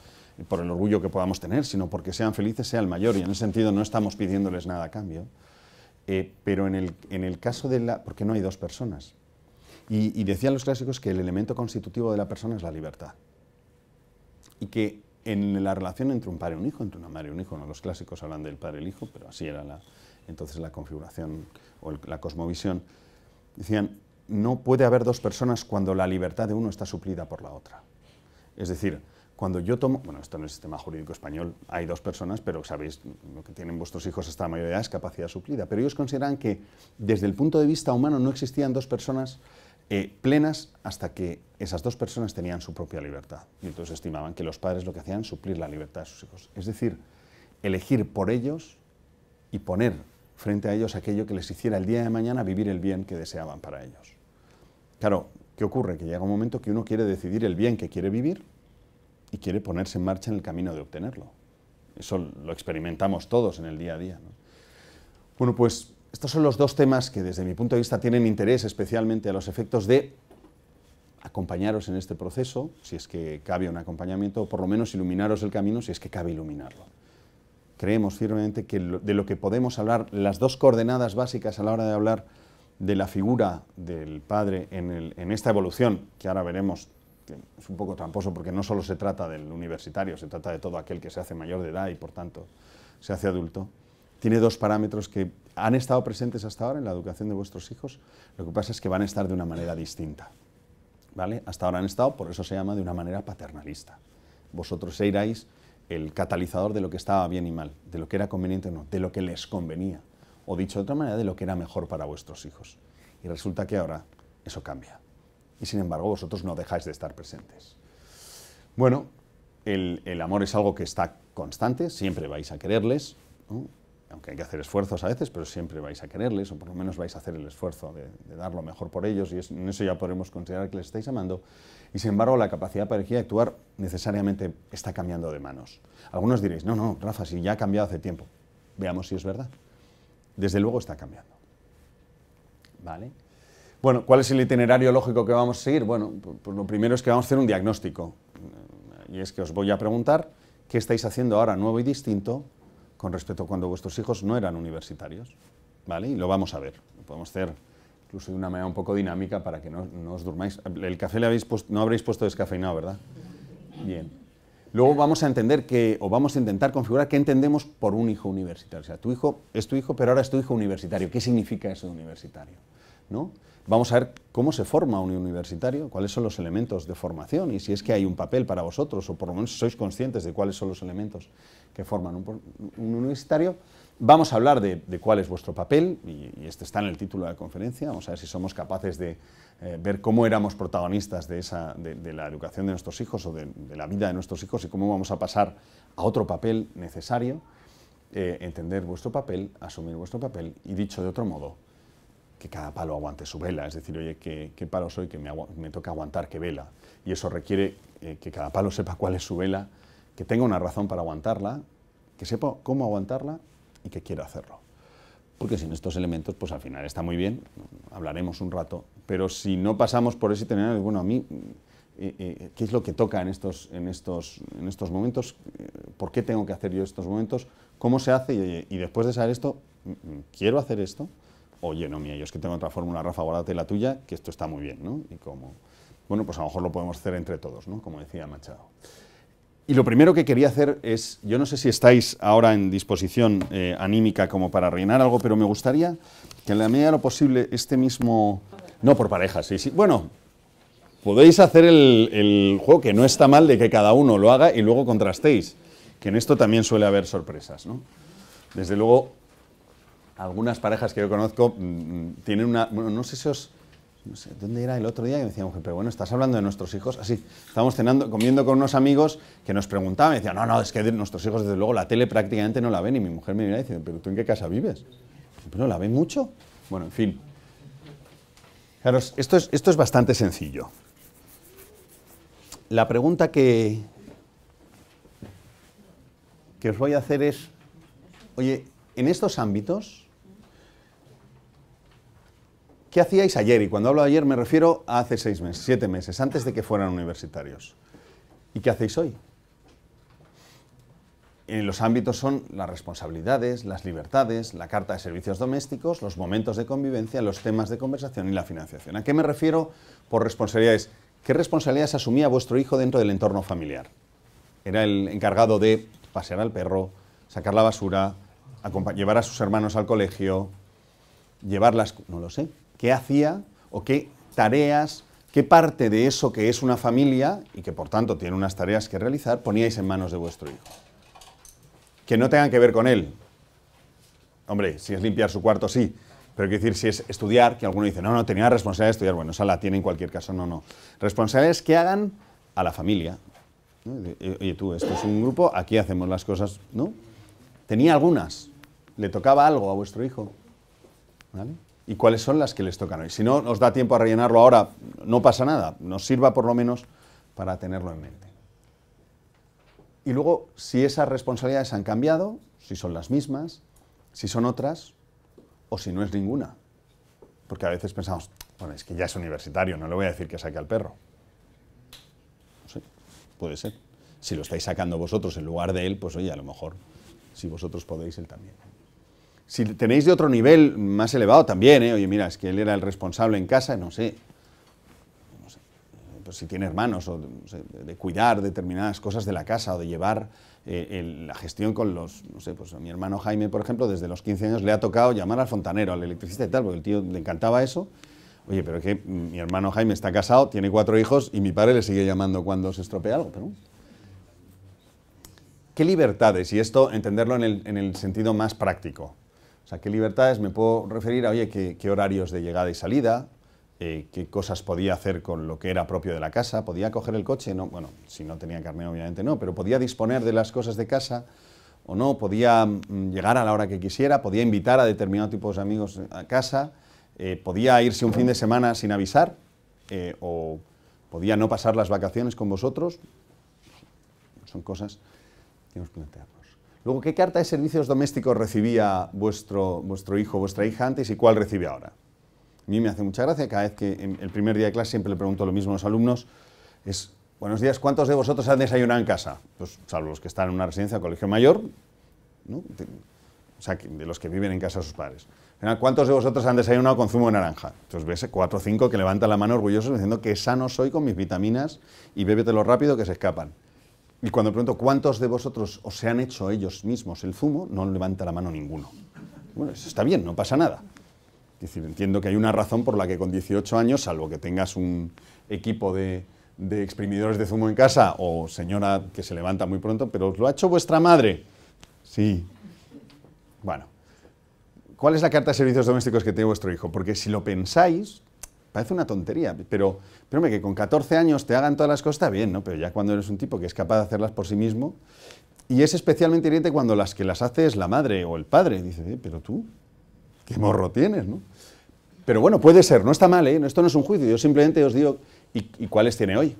por el orgullo que podamos tener, sino porque sean felices, sea el mayor. Y en ese sentido no estamos pidiéndoles nada a cambio. Eh, pero en el, caso de la... porque no hay dos personas. Y, decían los clásicos que el elemento constitutivo de la persona es la libertad. Y que en la relación entre un padre y un hijo, entre una madre y un hijo, no los clásicos hablan del padre y el hijo, pero así era entonces la configuración o la cosmovisión, decían, no puede haber dos personas cuando la libertad de uno está suplida por la otra. Es decir, cuando yo tomo, bueno, esto en el sistema jurídico español hay dos personas, pero sabéis, lo que tienen vuestros hijos hasta la mayoría es capacidad suplida, pero ellos consideran que desde el punto de vista humano no existían dos personas eh, plenas hasta que esas dos personas tenían su propia libertad. Y entonces estimaban que los padres lo que hacían era suplir la libertad de sus hijos. Es decir, elegir por ellos y poner frente a ellos aquello que les hiciera el día de mañana vivir el bien que deseaban para ellos. Claro, ¿qué ocurre? Que llega un momento que uno quiere decidir el bien que quiere vivir y quiere ponerse en marcha en el camino de obtenerlo. Eso lo experimentamos todos en el día a día. Bueno, pues estos son los dos temas que desde mi punto de vista tienen interés especialmente a los efectos de acompañaros en este proceso, si es que cabe un acompañamiento, o por lo menos iluminaros el camino, si es que cabe iluminarlo. Creemos firmemente que de lo que podemos hablar, las dos coordenadas básicas a la hora de hablar de la figura del padre en esta evolución, que ahora veremos es un poco tramposo porque no solo se trata del universitario, se trata de todo aquel que se hace mayor de edad y por tanto se hace adulto, tiene dos parámetros que han estado presentes hasta ahora en la educación de vuestros hijos, lo que pasa es que van a estar de una manera distinta. ¿Vale? Hasta ahora han estado, por eso se llama de una manera paternalista. Vosotros iráis el catalizador de lo que estaba bien y mal, de lo que era conveniente o no, de lo que les convenía, o dicho de otra manera, de lo que era mejor para vuestros hijos. Y resulta que ahora eso cambia y sin embargo vosotros no dejáis de estar presentes. Bueno, el, amor es algo que está constante, siempre vais a quererles, aunque hay que hacer esfuerzos a veces, pero siempre vais a quererles, o por lo menos vais a hacer el esfuerzo de, dar lo mejor por ellos, y en eso ya podremos considerar que les estáis amando. Y sin embargo, la capacidad para de actuar necesariamente está cambiando de manos. Algunos diréis, no, no, Rafa, si ya ha cambiado hace tiempo. Veamos si es verdad. Desde luego está cambiando. ¿Vale? Bueno, ¿cuál es el itinerario lógico que vamos a seguir? Bueno, pues lo primero es que vamos a hacer un diagnóstico. Y es que os voy a preguntar qué estáis haciendo ahora nuevo y distinto con respecto a cuando vuestros hijos no eran universitarios. ¿Vale? Y lo vamos a ver. Lo podemos hacer incluso de una manera un poco dinámica para que no, os durmáis. El café le habéis no habréis puesto descafeinado, ¿verdad? Bien. Luego vamos a entender que, o vamos a intentar configurar qué entendemos por un hijo universitario. O sea, tu hijo es tu hijo, pero ahora es tu hijo universitario. ¿Qué significa eso de universitario? ¿No? Vamos a ver cómo se forma un universitario, cuáles son los elementos de formación y si es que hay un papel para vosotros o por lo menos sois conscientes de cuáles son los elementos que forman un, universitario. Vamos a hablar de, cuál es vuestro papel y, este está en el título de la conferencia. Vamos a ver si somos capaces de eh, ver cómo éramos protagonistas de, la educación de nuestros hijos o de, la vida de nuestros hijos y cómo vamos a pasar a otro papel necesario, eh, entender vuestro papel, asumir vuestro papel y dicho de otro modo, que cada palo aguante su vela, es decir, oye, ¿qué, palo soy que me, me, toca aguantar qué vela? Y eso requiere eh, que cada palo sepa cuál es su vela, que tenga una razón para aguantarla, que sepa cómo aguantarla y que quiera hacerlo. Porque sin estos elementos, pues al final está muy bien, hablaremos un rato, pero si no pasamos por ese tener, bueno, a mí, eh, eh, ¿qué es lo que toca en estos, en estos, en estos momentos? ¿Por qué tengo que hacer yo estos momentos? ¿Cómo se hace? y después de saber esto, mm, mm, ¿quiero hacer esto? oye, no, mía, yo es que tengo otra fórmula, Rafa, guárdate la tuya, que esto está muy bien, ¿no? Y como, bueno, pues a lo mejor lo podemos hacer entre todos, ¿no? Como decía Machado. Y lo primero que quería hacer es, yo no sé si estáis ahora en disposición eh, anímica como para rellenar algo, pero me gustaría que en la medida de lo posible este mismo... No, por parejas, sí, sí. Bueno, podéis hacer el, el, juego que no está mal de que cada uno lo haga y luego contrastéis, que en esto también suele haber sorpresas, ¿no? Desde luego, algunas parejas que yo conozco mm, mm, tienen una, bueno, no sé si os, no sé, ¿dónde era el otro día? Que me mujer, pero bueno, estás hablando de nuestros hijos, así, ah, estábamos cenando, comiendo con unos amigos que nos preguntaban, me decían, no, no, es que nuestros hijos desde luego la tele prácticamente no la ven, y mi mujer me mira dice, pero ¿tú en qué casa vives? Pero la ven mucho. Bueno, en fin. Claro, esto es, esto es bastante sencillo. La pregunta que, que os voy a hacer es, oye, en estos ámbitos, ¿Qué hacíais ayer? Y cuando hablo de ayer me refiero a hace seis meses, siete meses, antes de que fueran universitarios. ¿Y qué hacéis hoy? En eh, los ámbitos son las responsabilidades, las libertades, la carta de servicios domésticos, los momentos de convivencia, los temas de conversación y la financiación. ¿A qué me refiero por responsabilidades? ¿Qué responsabilidades asumía vuestro hijo dentro del entorno familiar? Era el encargado de pasear al perro, sacar la basura, llevar a sus hermanos al colegio, llevar llevarlas... No lo sé qué hacía o qué tareas, qué parte de eso que es una familia y que por tanto tiene unas tareas que realizar poníais en manos de vuestro hijo. Que no tengan que ver con él. Hombre, si es limpiar su cuarto, sí. Pero quiero decir, si es estudiar, que alguno dice, no, no, tenía la responsabilidad de estudiar, bueno, esa la tiene en cualquier caso, no, no. Responsabilidades que hagan a la familia. Eh, oye, tú, esto es un grupo, aquí hacemos las cosas, ¿no? Tenía algunas, le tocaba algo a vuestro hijo. ¿Vale? y cuáles son las que les tocan hoy. Si no nos da tiempo a rellenarlo ahora, no pasa nada, nos sirva por lo menos para tenerlo en mente. Y luego, si esas responsabilidades han cambiado, si son las mismas, si son otras o si no es ninguna. Porque a veces pensamos, bueno, es que ya es universitario, no le voy a decir que saque al perro. No sé, puede ser. Si lo estáis sacando vosotros en lugar de él, pues oye, a lo mejor, si vosotros podéis, él también. Si tenéis de otro nivel más elevado también, ¿eh? oye, mira, es que él era el responsable en casa, no sé. No pues si tiene hermanos, o de cuidar determinadas cosas de la casa o de llevar eh, la gestión con los, no sé, pues a mi hermano Jaime, por ejemplo, desde los 15 años le ha tocado llamar al fontanero, al electricista y tal, porque el tío le encantaba eso. Oye, pero es que mi hermano Jaime está casado, tiene cuatro hijos y mi padre le sigue llamando cuando se estropea algo. Pero... ¿Qué libertades? Y esto entenderlo en el sentido más práctico. O sea, qué libertades me puedo referir a, oye, qué, horarios de llegada y salida, eh, qué cosas podía hacer con lo que era propio de la casa, podía coger el coche, no, bueno, si no tenía carnet obviamente no, pero podía disponer de las cosas de casa o no, podía mm, llegar a la hora que quisiera, podía invitar a determinado tipos de amigos a casa, eh, podía irse un fin de semana sin avisar eh, o podía no pasar las vacaciones con vosotros. Son cosas que hemos planteado. Luego, ¿qué carta de servicios domésticos recibía vuestro, vuestro hijo, vuestra hija antes y cuál recibe ahora? A mí me hace mucha gracia, cada vez que en el primer día de clase siempre le pregunto lo mismo a los alumnos, es, buenos días, ¿cuántos de vosotros han desayunado en casa? Pues salvo los que están en una residencia o colegio mayor, ¿no? o sea, de los que viven en casa de sus padres. ¿Cuántos de vosotros han desayunado con zumo de naranja? Entonces ves cuatro o cinco que levantan la mano orgullosos diciendo que sano soy con mis vitaminas y bébetelo rápido que se escapan. Y cuando pregunto cuántos de vosotros os se han hecho ellos mismos el zumo, no levanta la mano ninguno. Bueno, eso está bien, no pasa nada. Es decir, entiendo que hay una razón por la que con 18 años, salvo que tengas un equipo de, de exprimidores de zumo en casa o señora que se levanta muy pronto, pero ¿lo ha hecho vuestra madre? Sí. Bueno, ¿cuál es la carta de servicios domésticos que tiene vuestro hijo? Porque si lo pensáis, Parece una tontería, pero, pero que con 14 años te hagan todas las cosas está bien, ¿no? Pero ya cuando eres un tipo que es capaz de hacerlas por sí mismo, y es especialmente hiriente cuando las que las hace es la madre o el padre. Dice, eh, pero tú, qué morro tienes, ¿no? Pero bueno, puede ser, no está mal, ¿eh? Esto no es un juicio, yo simplemente os digo, ¿y, cuáles tiene hoy?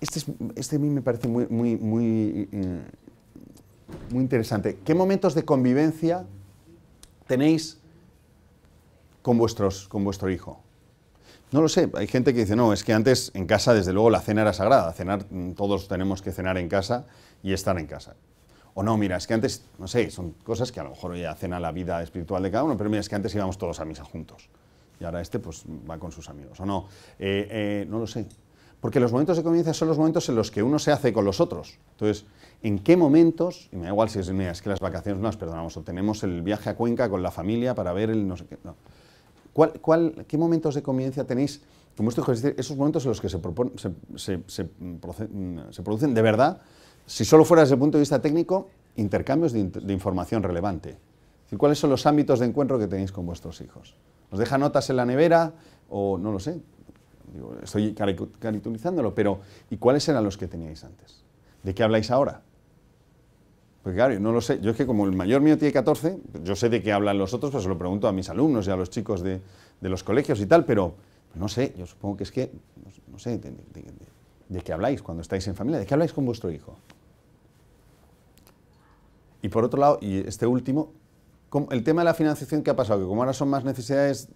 Este, este, a mí me parece muy, muy, muy, mm, muy interesante. ¿Qué momentos de convivencia tenéis con, vuestros, con vuestro hijo? No lo sé, hay gente que dice, no, es que antes en casa, desde luego, la cena era sagrada. Cenar, mm, todos tenemos que cenar en casa y estar en casa. O no, mira, es que antes, no sé, son cosas que a lo mejor ya cena la vida espiritual de cada uno, pero mira, es que antes íbamos todos a misa juntos. Y ahora este, pues, va con sus amigos. O no, eh, eh, no lo sé. Porque los momentos de convivencia son los momentos en los que uno se hace con los otros. Entonces, ¿en qué momentos? Y me da igual si es, mira, es que las vacaciones no las perdonamos, o tenemos el viaje a Cuenca con la familia para ver el no sé qué. No qué momentos de convivencia tenéis? con vuestros hijos? esos momentos en los que se, producen de verdad, si solo fuera desde el punto de vista técnico, intercambios de, información relevante. ¿Y ¿Cuáles son los ámbitos de encuentro que tenéis con vuestros hijos? ¿Os deja notas en la nevera o no lo sé? estoy caricaturizándolo, pero ¿y cuáles eran los que teníais antes? ¿De qué habláis ahora? Porque claro, yo no lo sé. Yo es que como el mayor mío tiene 14, yo sé de qué hablan los otros, pues se lo pregunto a mis alumnos y a los chicos de, los colegios y tal, pero no sé, yo supongo que es que, no sé, de, qué habláis cuando estáis en familia? ¿De qué habláis con vuestro hijo? Y por otro lado, y este último, el tema de la financiación, que ha pasado? Que como ahora son más necesidades,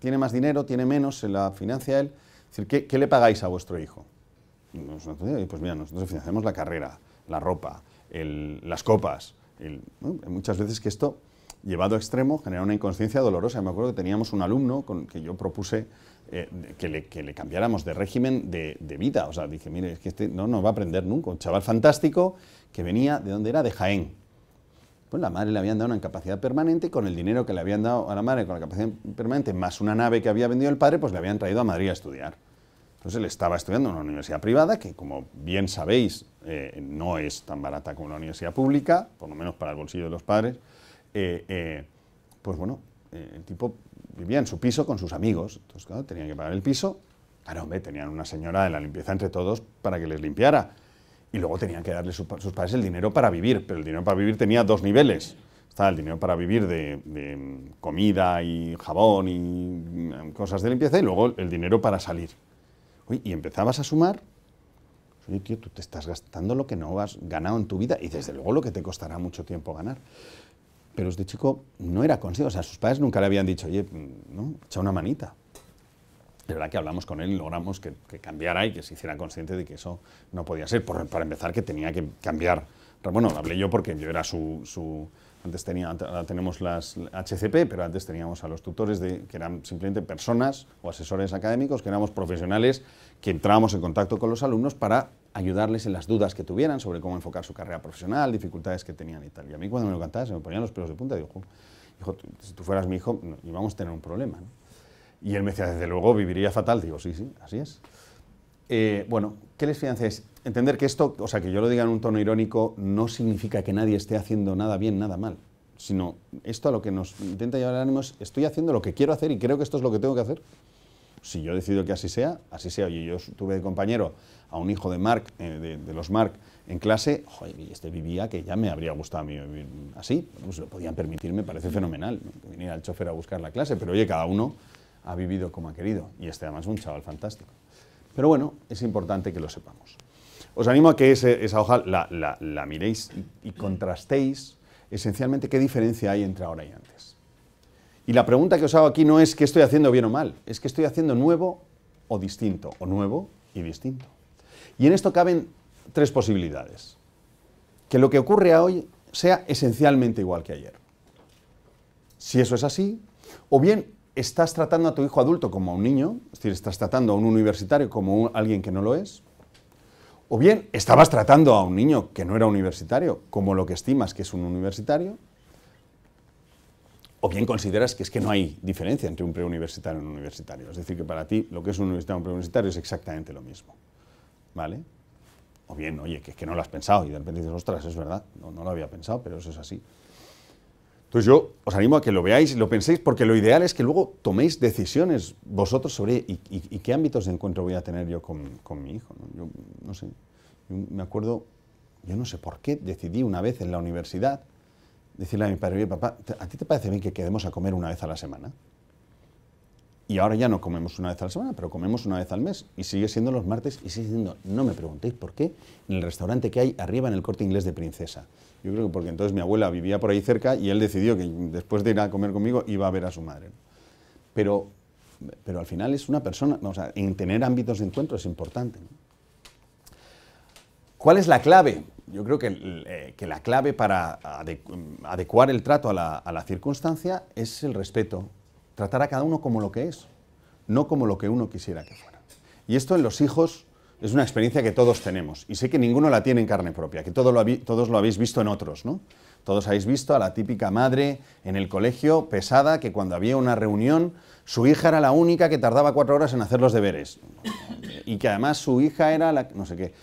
tiene más dinero, tiene menos, se la financia él. Es decir, ¿qué, qué le pagáis a vuestro hijo? Pues mira, nosotros financiamos la carrera, la ropa, las copas. muchas veces que esto, llevado a extremo, genera una inconsciencia dolorosa. Me acuerdo que teníamos un alumno con que yo propuse eh, que, le, cambiáramos de régimen de, vida. O sea, dije, mire, es que este no nos va a aprender nunca. Un chaval fantástico que venía, ¿de donde era? De Jaén. Pues la madre le habían dado una incapacidad permanente y con el dinero que le habían dado a la madre con la capacidad permanente, más una nave que había vendido el padre, pues le habían traído a Madrid a estudiar. Entonces él estaba estudiando en una universidad privada, que como bien sabéis, eh, no es tan barata como una universidad pública, por lo menos para el bolsillo de los padres. Eh, eh, pues bueno, el tipo vivía en su piso con sus amigos, entonces que pagar el piso. Claro, ah, hombre, tenían una señora de la limpieza entre todos para que les limpiara. Y luego tenían que darle a sus padres el dinero para vivir, pero el dinero para vivir tenía dos niveles estaba el dinero para vivir de, de, mm, comida y jabón y mm, cosas de limpieza y luego el dinero para salir y empezabas a sumar. Oye, tío, tú te estás gastando lo que no has ganado en tu vida y desde luego lo que te costará mucho tiempo ganar. Pero este chico no era consciente, o sea, sus padres nunca le habían dicho, oye, ¿no? echa una manita. De verdad que hablamos con él y logramos que, cambiara y que se hiciera consciente de que eso no podía ser. para empezar, que tenía que cambiar. Bueno, hablé yo porque yo era su antes tenía, tenemos las HCP, pero antes teníamos a los tutores que eran simplemente personas o asesores académicos, que éramos profesionales que entrábamos en contacto con los alumnos para ayudarles en las dudas que tuvieran sobre cómo enfocar su carrera profesional, dificultades que tenían y tal. Y a mí cuando me lo cantaba se me ponían los pelos de punta digo, si tú fueras mi hijo, íbamos a tener un problema. Y él me decía, desde luego viviría fatal. Digo, sí, sí, así es. Eh, bueno, ¿qué les financiáis? entender que esto, o sea, que yo lo diga en un tono irónico, no significa que nadie esté haciendo nada bien, nada mal, sino esto a lo que nos intenta llevar el ánimo es, estoy haciendo lo que quiero hacer y creo que esto es lo que tengo que hacer. Si yo decido que así sea, así sea. Oye, yo tuve de compañero a un hijo de Mark, eh, de, los Mark, en clase, joder, este vivía que ya me habría gustado a mí vivir así, pues lo podían permitir, me parece fenomenal, que viniera el chofer a buscar la clase, pero oye, cada uno ha vivido como ha querido, y este además es un chaval fantástico. Pero bueno, es importante que lo sepamos. Os animo a que esa hoja la, miréis y, contrastéis esencialmente qué diferencia hay entre ahora y antes. Y la pregunta que os hago aquí no es qué estoy haciendo bien o mal, es qué estoy haciendo nuevo o distinto, o nuevo y distinto. Y en esto caben tres posibilidades. Que lo que ocurre hoy sea esencialmente igual que ayer. Si eso es así, o bien estás tratando a tu hijo adulto como a un niño, es decir, estás tratando a un universitario como a alguien que no lo es, o bien estabas tratando a un niño que no era universitario, como lo que estimas que es un universitario, o bien consideras que es que no hay diferencia entre un preuniversitario y un universitario. Es decir, que para ti lo que es un universitario y un preuniversitario es exactamente lo mismo. ¿Vale? O bien, oye, que es que no lo has pensado y de repente dices, ostras, es verdad, no lo había pensado, pero eso es así. Entonces yo os animo a que lo veáis, y lo penséis, porque lo ideal es que luego toméis decisiones vosotros sobre y, qué ámbitos de encuentro voy a tener yo con, mi hijo. ¿no? Yo no sé, me acuerdo, yo no sé por qué decidí una vez en la universidad decirle a mi padre, papá, ¿a ti te parece bien que quedemos a comer una vez a la semana? Y ahora ya no comemos una vez a la semana, pero comemos una vez al mes. Y sigue siendo los martes y sigue siendo, no me preguntéis por qué, en el restaurante que hay arriba en el corte inglés de Princesa. Yo creo que porque entonces mi abuela vivía por ahí cerca y él decidió que después de ir a comer conmigo iba a ver a su madre. Pero, pero al final es una persona, o sea, en tener ámbitos de encuentro es importante. ¿Cuál es la clave? Yo creo que, eh, la clave para adecuar el trato a la circunstancia es el respeto, tratar a cada uno como lo que es, no como lo que uno quisiera que fuera. Y esto en los hijos es una experiencia que todos tenemos, y sé que ninguno la tiene en carne propia, que todos lo habéis visto en otros, ¿no? Todos habéis visto a la típica madre en el colegio pesada que cuando había una reunión su hija era la única que tardaba cuatro horas en hacer los deberes y que además su hija era la no sé qué.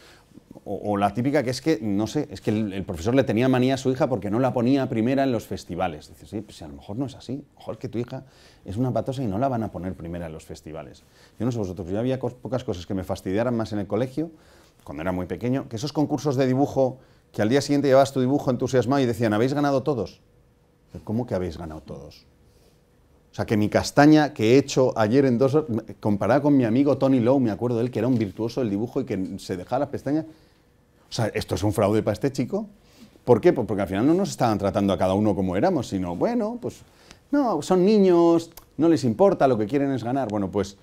O, la típica que es que, no sé, es que el, profesor le tenía manía a su hija porque no la ponía primera en los festivales. Dices, sí, pues a lo mejor no es así, a lo mejor que tu hija es una patosa y no la van a poner primera en los festivales. Yo no sé vosotros, yo había pocas cosas que me fastidiaran más en el colegio, cuando era muy pequeño, que esos concursos de dibujo, que al día siguiente llevabas tu dibujo entusiasmado y decían, ¿habéis ganado todos? ¿Cómo que habéis ganado todos? O sea, que mi castaña que he hecho ayer en dos horas, comparada con mi amigo Tony Lowe, me acuerdo de él, que era un virtuoso del dibujo y que se dejaba las pestañas, o sea, esto es un fraude para este chico. ¿Por qué? Pues porque al final no nos estaban tratando a cada uno como éramos, sino, bueno, pues no, son niños, no les importa, lo que quieren es ganar. Bueno, pues,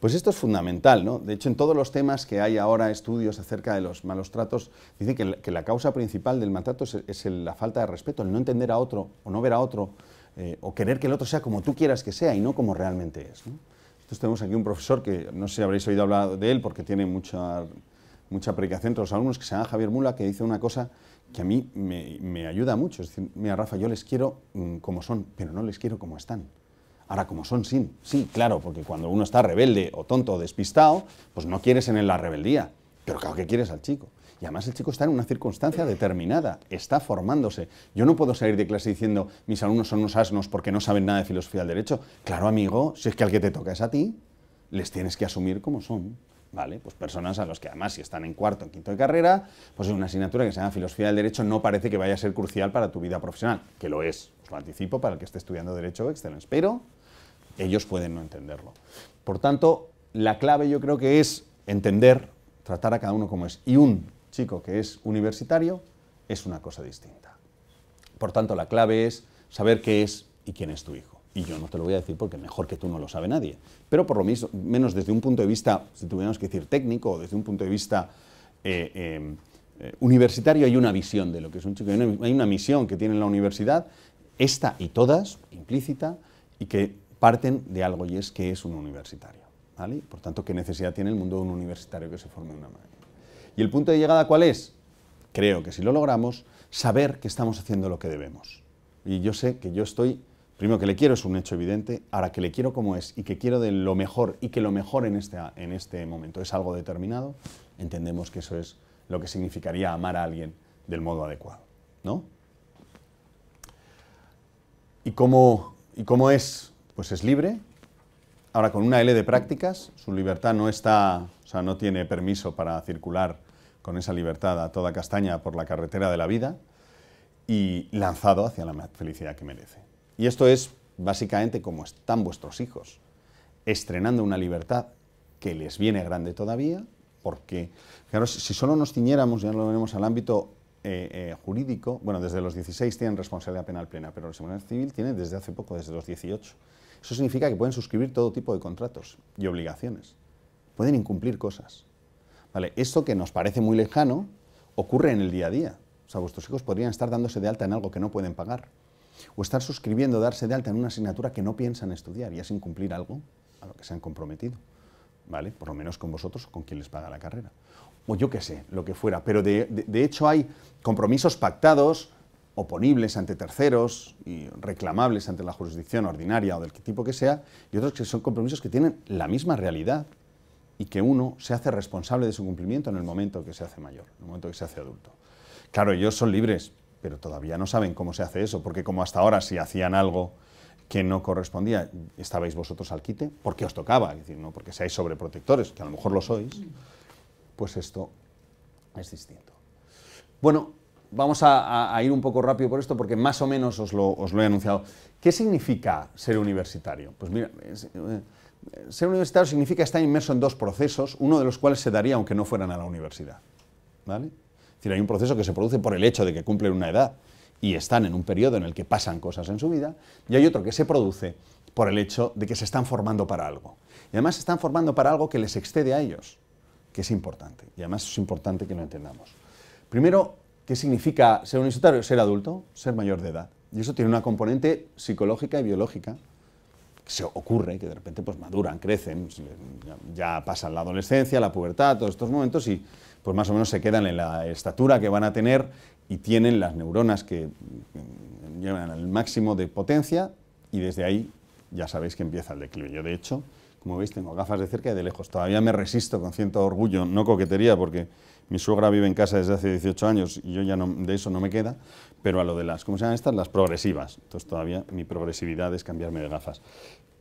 pues esto es fundamental, ¿no? De hecho, en todos los temas que hay ahora estudios acerca de los malos tratos, dicen que, la causa principal del maltrato es, la falta de respeto, el no entender a otro o no ver a otro, eh, o querer que el otro sea como tú quieras que sea y no como realmente es. Entonces tenemos aquí un profesor que no sé si habréis oído hablar de él porque tiene mucha mucha predicación entre los alumnos, que se llama Javier Mula, que dice una cosa que a mí me, ayuda mucho. Es decir, mira, Rafa, yo les quiero mm, como son, pero no les quiero como están. Ahora, como son, sí, sí, claro, porque cuando uno está rebelde o tonto o despistado, pues no quieres en la rebeldía, pero claro que quieres al chico. Y además el chico está en una circunstancia determinada, está formándose. Yo no puedo salir de clase diciendo, mis alumnos son unos asnos porque no saben nada de filosofía del derecho. Claro, amigo, si es que al que te toca es a ti, les tienes que asumir como son. ¿vale? Pues personas a los que además si están en cuarto o quinto de carrera, pues una asignatura que se llama Filosofía del Derecho no parece que vaya a ser crucial para tu vida profesional, que lo es, os lo anticipo para el que esté estudiando Derecho Excellence, pero ellos pueden no entenderlo. Por tanto, la clave yo creo que es entender, tratar a cada uno como es. Y un chico que es universitario es una cosa distinta. Por tanto, la clave es saber qué es y quién es tu hijo y yo no te lo voy a decir porque mejor que tú no lo sabe nadie. Pero por lo mismo, menos desde un punto de vista, si tuviéramos que decir técnico, o desde un punto de vista eh, eh, eh, universitario, hay una visión de lo que es un chico. Hay una, misión que tiene la universidad, esta y todas, implícita, y que parten de algo y es que es un universitario. ¿vale? Por tanto, ¿qué necesidad tiene el mundo de un universitario que se forme de una manera? ¿Y el punto de llegada cuál es? Creo que si lo logramos, saber que estamos haciendo lo que debemos. Y yo sé que yo estoy primero que le quiero es un hecho evidente, ahora que le quiero como es y que quiero de lo mejor y que lo mejor en este, en este momento es algo determinado, entendemos que eso es lo que significaría amar a alguien del modo adecuado, ¿no? ¿Y cómo, y cómo es? Pues es libre. Ahora, con una L de prácticas, su libertad no está, o sea, no tiene permiso para circular con esa libertad a toda castaña por la carretera de la vida y lanzado hacia la felicidad que merece. Y esto es básicamente como están vuestros hijos, estrenando una libertad que les viene grande todavía, porque, claro, si solo nos ciñéramos, ya lo veremos al ámbito eh, eh, jurídico, bueno, desde los 16 tienen responsabilidad penal plena, pero la seguridad civil tiene desde hace poco, desde los 18. Eso significa que pueden suscribir todo tipo de contratos y obligaciones. Pueden incumplir cosas. ¿Vale? Esto que nos parece muy lejano ocurre en el día a día. O sea, vuestros hijos podrían estar dándose de alta en algo que no pueden pagar o estar suscribiendo, darse de alta en una asignatura que no piensan estudiar y es incumplir algo a lo que se han comprometido, ¿vale? Por lo menos con vosotros o con quien les paga la carrera. O yo qué sé, lo que fuera. Pero de, de hecho hay compromisos pactados, oponibles ante terceros y reclamables ante la jurisdicción ordinaria o del tipo que sea, y otros que son compromisos que tienen la misma realidad y que uno se hace responsable de su cumplimiento en el momento que se hace mayor, en el momento que se hace adulto. Claro, ellos son libres, pero todavía no saben cómo se hace eso, porque como hasta ahora si hacían algo que no correspondía, estabais vosotros al quite, porque os tocaba, decir, no porque seáis sobreprotectores, que a lo mejor lo sois, pues esto es distinto. Bueno, vamos a, ir un poco rápido por esto, porque más o menos os lo, he anunciado. ¿Qué significa ser universitario? Pues mira, eh, ser universitario significa estar inmerso en dos procesos, uno de los cuales se daría aunque no fueran a la universidad. ¿Vale? decir, hay un proceso que se produce por el hecho de que cumplen una edad y están en un periodo en el que pasan cosas en su vida, y hay otro que se produce por el hecho de que se están formando para algo. Y además se están formando para algo que les excede a ellos, que es importante. Y además es importante que lo entendamos. Primero, ¿qué significa ser un universitario? Ser adulto, ser mayor de edad. Y eso tiene una componente psicológica y biológica que se ocurre, que de repente pues maduran, crecen, ya pasan la adolescencia, la pubertad, todos estos momentos y pues más o menos se quedan en la estatura que van a tener y tienen las neuronas que mm, llevan al máximo de potencia y desde ahí ya sabéis que empieza el declive. Yo de hecho, como veis, tengo gafas de cerca y de lejos. Todavía me resisto con cierto orgullo, no coquetería, porque mi suegra vive en casa desde hace 18 años y yo ya de eso no me queda, pero a lo de las, ¿cómo se llaman estas? Las progresivas. Entonces todavía mi progresividad es cambiarme de gafas.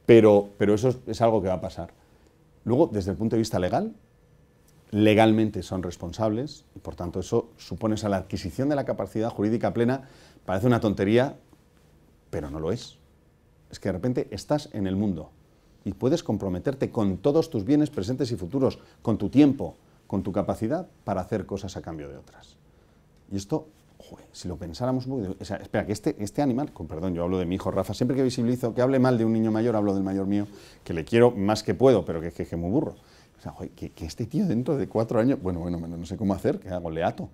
Pero, pero eso es algo que va a pasar. Luego, desde el punto de vista legal, legalmente son responsables y por tanto eso supone esa la adquisición de la capacidad jurídica plena. Parece una tontería, pero no lo es. Es que de repente estás en el mundo y puedes comprometerte con todos tus bienes presentes y futuros, con tu tiempo, con tu capacidad para hacer cosas a cambio de otras. Y esto, si lo pensáramos un poco, espera, que este, este animal, con perdón, yo hablo de mi hijo Rafa, siempre que visibilizo, que hable mal de un niño mayor, hablo del mayor mío, que le quiero más que puedo, pero que es que es muy burro. O sea, que, este tío dentro de cuatro años, bueno, bueno, no sé cómo hacer, que hago, leato.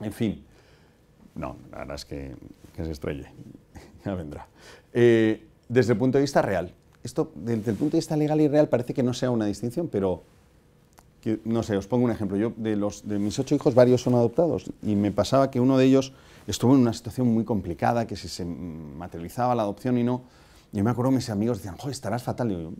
En fin, no, la verdad es que, se estrelle, ya vendrá. Eh, desde el punto de vista real, esto desde el punto de vista legal y real parece que no sea una distinción, pero que, no sé, os pongo un ejemplo. Yo de, los, de mis ocho hijos varios son adoptados y me pasaba que uno de ellos estuvo en una situación muy complicada, que si se materializaba la adopción y no, yo me acuerdo mis amigos decían, joder, estarás fatal. Y yo,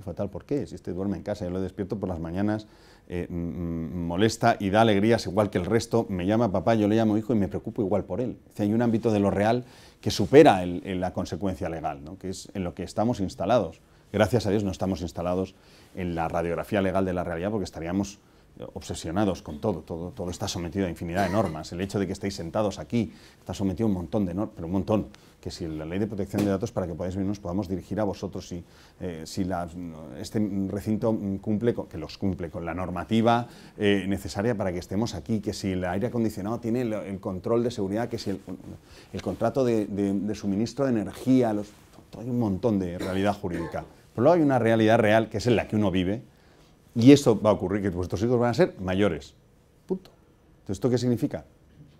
fatal, ¿por qué? Si este duerme en casa, yo lo despierto por las mañanas, eh, molesta y da alegrías igual que el resto, me llama papá, yo le llamo hijo y me preocupo igual por él. si hay un ámbito de lo real que supera la consecuencia legal, que es en lo que estamos instalados. Gracias a Dios no estamos instalados en la radiografía legal de la realidad porque estaríamos obsesionados con todo, todo, todo está sometido a infinidad de normas. El hecho de que estéis sentados aquí está sometido a un montón de normas, pero un montón. Que si la ley de protección de datos, para que podáis ...nos podamos dirigir a vosotros eh, si, si este recinto cumple, que los cumple con la normativa eh, necesaria para que estemos aquí, que si el aire acondicionado tiene el, control de seguridad, que si el, contrato de, suministro de energía, hay un montón de realidad jurídica. Pero luego hay una realidad real, que es en la que uno vive, y esto va a ocurrir, que vuestros hijos van a ser mayores. Punto. Entonces, ¿esto qué significa?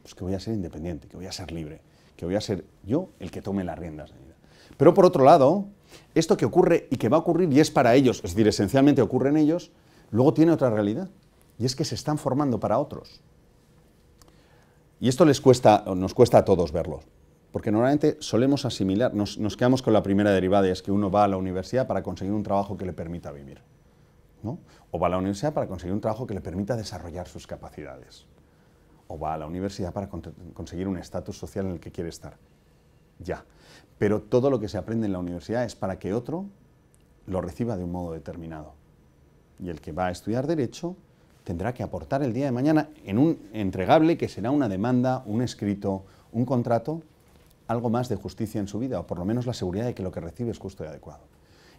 Pues que voy a ser independiente, que voy a ser libre, que voy a ser yo el que tome las riendas de vida. Pero por otro lado, esto que ocurre y que va a ocurrir y es para ellos, es decir, esencialmente ocurre en ellos, luego tiene otra realidad. Y es que se están formando para otros. Y esto les cuesta, nos cuesta a todos verlo. Porque normalmente solemos asimilar, nos, nos quedamos con la primera derivada, y es que uno va a la universidad para conseguir un trabajo que le permita vivir. O va a la universidad para conseguir un trabajo que le permita desarrollar sus capacidades. O va a la universidad para conseguir un estatus social en el que quiere estar. Ya. Pero todo lo que se aprende en la universidad es para que otro lo reciba de un modo determinado. Y el que va a estudiar Derecho tendrá que aportar el día de mañana en un entregable que será una demanda, un escrito, un contrato, algo más de justicia en su vida, o por lo menos la seguridad de que lo que recibe es justo y adecuado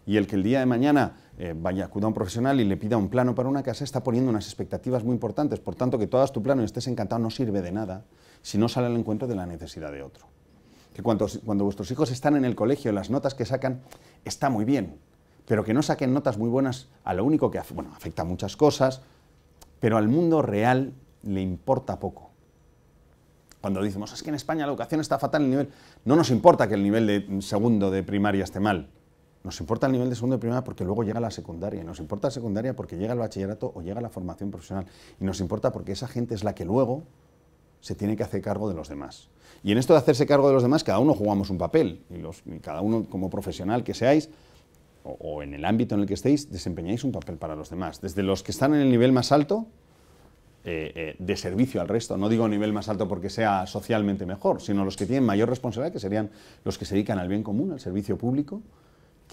y el que el día de mañana vaya eh, vaya, acuda a un profesional y le pida un plano para una casa, está poniendo unas expectativas muy importantes. Por tanto, que todas tu plano y estés encantado no sirve de nada si no sale al encuentro de la necesidad de otro. Que cuando, vuestros hijos están en el colegio, las notas que sacan está muy bien, pero que no saquen notas muy buenas a lo único que bueno, afecta a muchas cosas, pero al mundo real le importa poco. Cuando decimos, es que en España la educación está fatal, el nivel... No nos importa que el nivel de mm, segundo de primaria esté mal. Nos importa el nivel de segundo de primaria porque luego llega la secundaria, y nos importa la secundaria porque llega el bachillerato o llega la formación profesional, y nos importa porque esa gente es la que luego se tiene que hacer cargo de los demás. Y en esto de hacerse cargo de los demás, cada uno jugamos un papel, y, cada uno como profesional que seáis, o, en el ámbito en el que estéis, desempeñáis un papel para los demás. Desde los que están en el nivel más alto, eh, eh, de servicio al resto, no digo nivel más alto porque sea socialmente mejor, sino los que tienen mayor responsabilidad, que serían los que se dedican al bien común, al servicio público,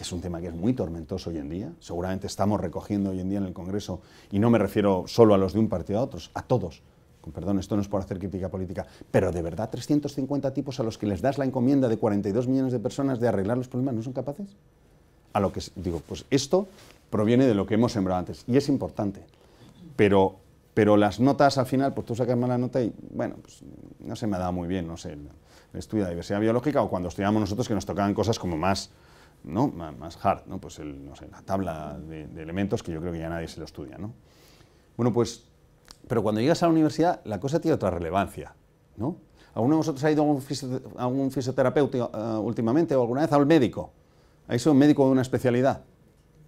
es un tema que es muy tormentoso hoy en día. Seguramente estamos recogiendo hoy en día en el Congreso, y no me refiero solo a los de un partido a otros, a todos. Con perdón, esto no es por hacer crítica política, pero de verdad 350 tipos a los que les das la encomienda de 42 millones de personas de arreglar los problemas no son capaces. A lo que digo, pues esto proviene de lo que hemos sembrado antes y es importante. Pero pero las notas al final, pues tú sacas mala nota y, bueno, pues no se me ha dado muy bien, no sé, el estudio de diversidad biológica o cuando estudiábamos nosotros que nos tocaban cosas como más ¿no? más hard, ¿no? Pues no sé, la tabla de, elementos que yo creo que ya nadie se lo estudia. Bueno, pues, pero cuando llegas a la universidad la cosa tiene otra relevancia. ¿no? ¿Alguno de vosotros ha ido a un fisioterapeuta eh, últimamente o alguna vez al médico? Ahí a un médico de una especialidad.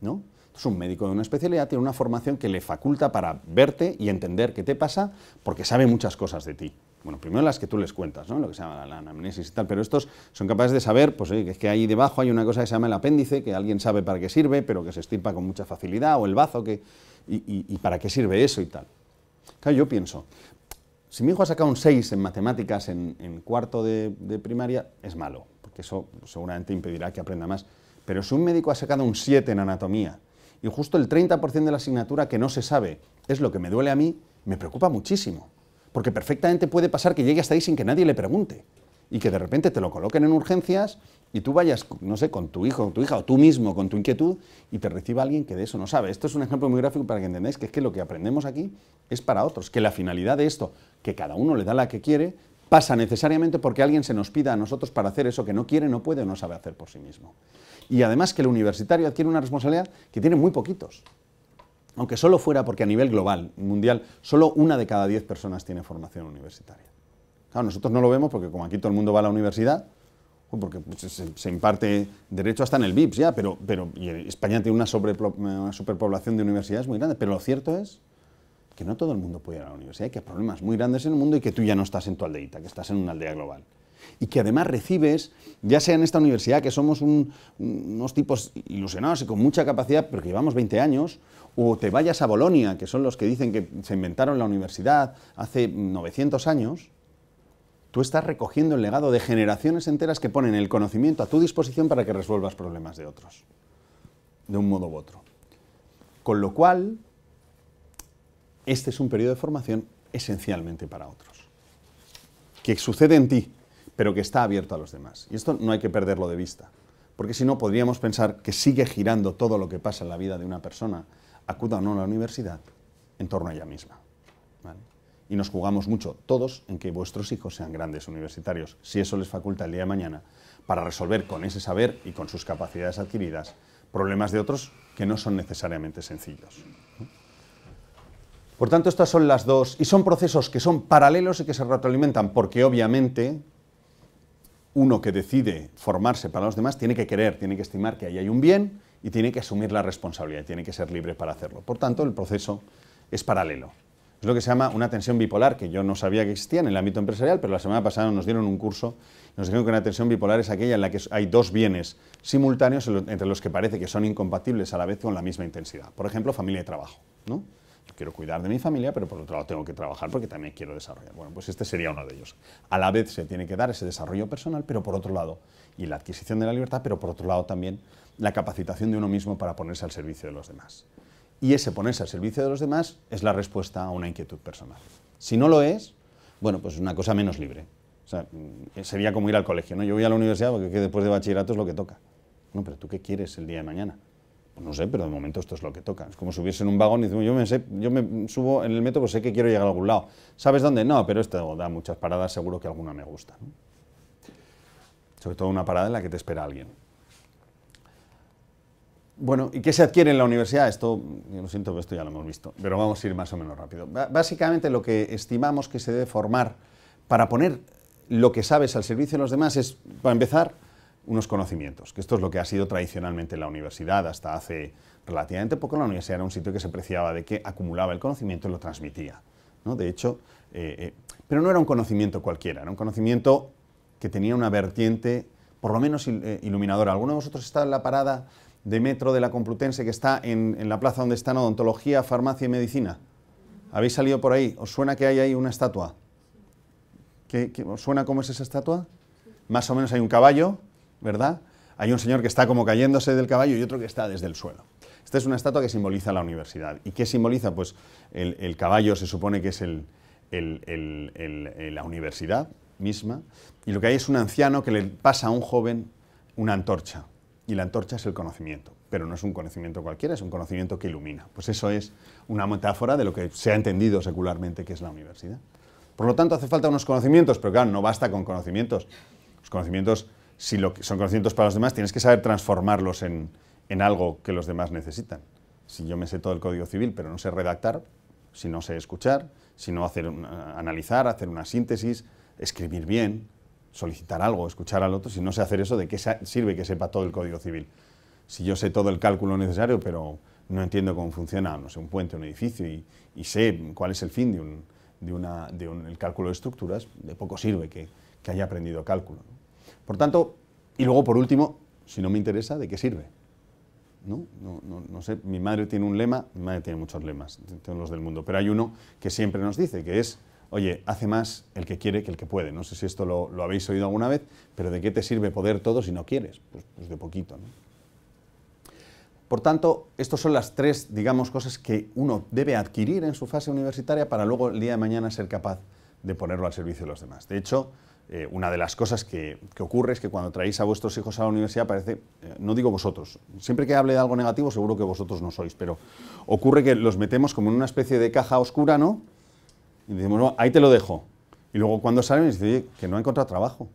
¿no? un médico de una especialidad tiene una formación que le faculta para verte y entender qué te pasa porque sabe muchas cosas de ti bueno, primero las que tú les cuentas, ¿no? lo que se llama la anamnesis y tal, pero estos son capaces de saber, pues que es que ahí debajo hay una cosa que se llama el apéndice, que alguien sabe para qué sirve, pero que se estirpa con mucha facilidad, o el bazo, que, y, para qué sirve eso y tal. Claro, yo pienso, si mi hijo ha sacado un 6 en matemáticas en, cuarto de, de, primaria, es malo, porque eso seguramente impedirá que aprenda más. Pero si un médico ha sacado un 7 en anatomía y justo el 30% de la asignatura que no se sabe es lo que me duele a mí, me preocupa muchísimo. Porque perfectamente puede pasar que llegue hasta ahí sin que nadie le pregunte y que de repente te lo coloquen en urgencias y tú vayas, no sé, con tu hijo, o tu hija o tú mismo, con tu inquietud y te reciba alguien que de eso no sabe. Esto es un ejemplo muy gráfico para que entendáis que es que lo que aprendemos aquí es para otros, que la finalidad de esto, que cada uno le da la que quiere, pasa necesariamente porque alguien se nos pida a nosotros para hacer eso que no quiere, no puede o no sabe hacer por sí mismo. Y además que el universitario adquiere una responsabilidad que tiene muy poquitos aunque solo fuera porque a nivel global, mundial, solo una de cada diez personas tiene formación universitaria. Claro, nosotros no lo vemos porque como aquí todo el mundo va a la universidad, porque pues, se, imparte derecho hasta en el BIPS ya, pero, pero y España tiene una, superpoblación de universidades muy grande, pero lo cierto es que no todo el mundo puede ir a la universidad, que hay problemas muy grandes en el mundo y que tú ya no estás en tu aldeita, que estás en una aldea global y que además recibes, ya sea en esta universidad, que somos unos tipos ilusionados y con mucha capacidad, pero que llevamos 20 años, o te vayas a Bolonia, que son los que dicen que se inventaron la universidad hace 900 años, tú estás recogiendo el legado de generaciones enteras que ponen el conocimiento a tu disposición para que resuelvas problemas de otros, de un modo u otro. Con lo cual, este es un periodo de formación esencialmente para otros, que sucede en ti, pero que está abierto a los demás. Y esto no hay que perderlo de vista, porque si no podríamos pensar que sigue girando todo lo que pasa en la vida de una persona acuda o no a la universidad en torno a ella misma. Y nos jugamos mucho todos en que vuestros hijos sean grandes universitarios, si eso les faculta el día de mañana, para resolver con ese saber y con sus capacidades adquiridas problemas de otros que no son necesariamente sencillos. Por tanto, estas son las dos, y son procesos que son paralelos y que se retroalimentan, porque obviamente uno que decide formarse para los demás tiene que querer, tiene que estimar que ahí hay un bien y tiene que asumir la responsabilidad, tiene que ser libre para hacerlo. Por tanto, el proceso es paralelo. Es lo que se llama una tensión bipolar, que yo no sabía que existía en el ámbito empresarial, pero la semana pasada nos dieron un curso y nos dijeron que una tensión bipolar es aquella en la que hay dos bienes simultáneos entre los que parece que son incompatibles a la vez con la misma intensidad. Por ejemplo, familia y trabajo. ¿no? Quiero cuidar de mi familia, pero por otro lado tengo que trabajar porque también quiero desarrollar. Bueno, pues este sería uno de ellos. A la vez se tiene que dar ese desarrollo personal, pero por otro lado, y la adquisición de la libertad, pero por otro lado también la capacitación de uno mismo para ponerse al servicio de los demás. Y ese ponerse al servicio de los demás es la respuesta a una inquietud personal. Si no lo es, bueno, pues es una cosa menos libre. Mm, sería como ir al colegio, ¿no? Yo voy a la universidad porque después de bachillerato es lo que toca. No, pero ¿tú qué quieres el día de mañana? Pues no sé, pero de momento esto es lo que toca. Es como subirse en un vagón y decir, yo me, subo en el metro porque sé que quiero llegar a algún lado. ¿Sabes dónde? No, pero esto da muchas paradas, seguro que alguna me gusta. Sobre todo una parada en la que te espera alguien. Bueno, ¿y qué se adquiere en la universidad? Esto, lo siento, pero esto ya lo hemos visto, pero vamos a ir más o menos rápido. básicamente lo que estimamos que se debe formar para poner lo que sabes al servicio de los demás es, para empezar, unos conocimientos, que esto es lo que ha sido tradicionalmente en la universidad hasta hace relativamente poco. La universidad era un sitio que se preciaba de que acumulaba el conocimiento y lo transmitía. ¿no? De hecho, eh, eh, pero no era un conocimiento cualquiera, era un conocimiento que tenía una vertiente, por lo menos eh, iluminadora. ¿Alguno de vosotros está en la parada de metro de la Complutense que está en, la plaza donde están odontología, farmacia y medicina. Habéis salido por ahí, ¿os suena que hay ahí una estatua? ¿Qué, os suena cómo es esa estatua? Más o menos hay un caballo, ¿verdad? Hay un señor que está como cayéndose del caballo y otro que está desde el suelo. Esta es una estatua que simboliza la universidad. ¿Y qué simboliza? Pues el, caballo se supone que es la universidad misma, y lo que hay es un anciano que le pasa a un joven una antorcha. Y la antorcha es el conocimiento, pero no es un conocimiento cualquiera, es un conocimiento que ilumina. Pues eso es una metáfora de lo que se ha entendido secularmente que es la universidad. Por lo tanto, hace falta unos conocimientos, pero claro, no basta con conocimientos. Los conocimientos, si son conocimientos para los demás, tienes que saber transformarlos en, algo que los demás necesitan. Si yo me sé todo el Código Civil, pero no sé redactar, si no sé escuchar, si no hacer analizar, hacer una síntesis, escribir bien, solicitar algo, escuchar al otro, si no sé hacer eso, ¿de qué sirve que sepa todo el Código Civil? Si yo sé todo el cálculo necesario, pero no entiendo cómo funciona, no sé, un puente, un edificio, y, sé cuál es el fin de una, de el cálculo de estructuras, de poco sirve que, haya aprendido cálculo. Por tanto, y luego por último, si no me interesa, ¿de qué sirve? ¿No? No, no, sé, mi madre tiene un lema, mi madre tiene muchos lemas, todos los del mundo, pero hay uno que siempre nos dice, que es oye, hace más el que quiere que el que puede. No sé si esto lo, habéis oído alguna vez, pero ¿de qué te sirve poder todo si no quieres? Pues, pues de poquito. Por tanto, estas son las tres, digamos, cosas que uno debe adquirir en su fase universitaria para luego el día de mañana ser capaz de ponerlo al servicio de los demás. De hecho, eh, una de las cosas que, ocurre es que cuando traéis a vuestros hijos a la universidad parece, eh, no digo vosotros, siempre que hable de algo negativo seguro que vosotros no sois, pero ocurre que los metemos como en una especie de caja oscura, ¿no? Y decimos, no, ahí te lo dejo. Y luego cuando salen, y oye, que no ha encontrado trabajo.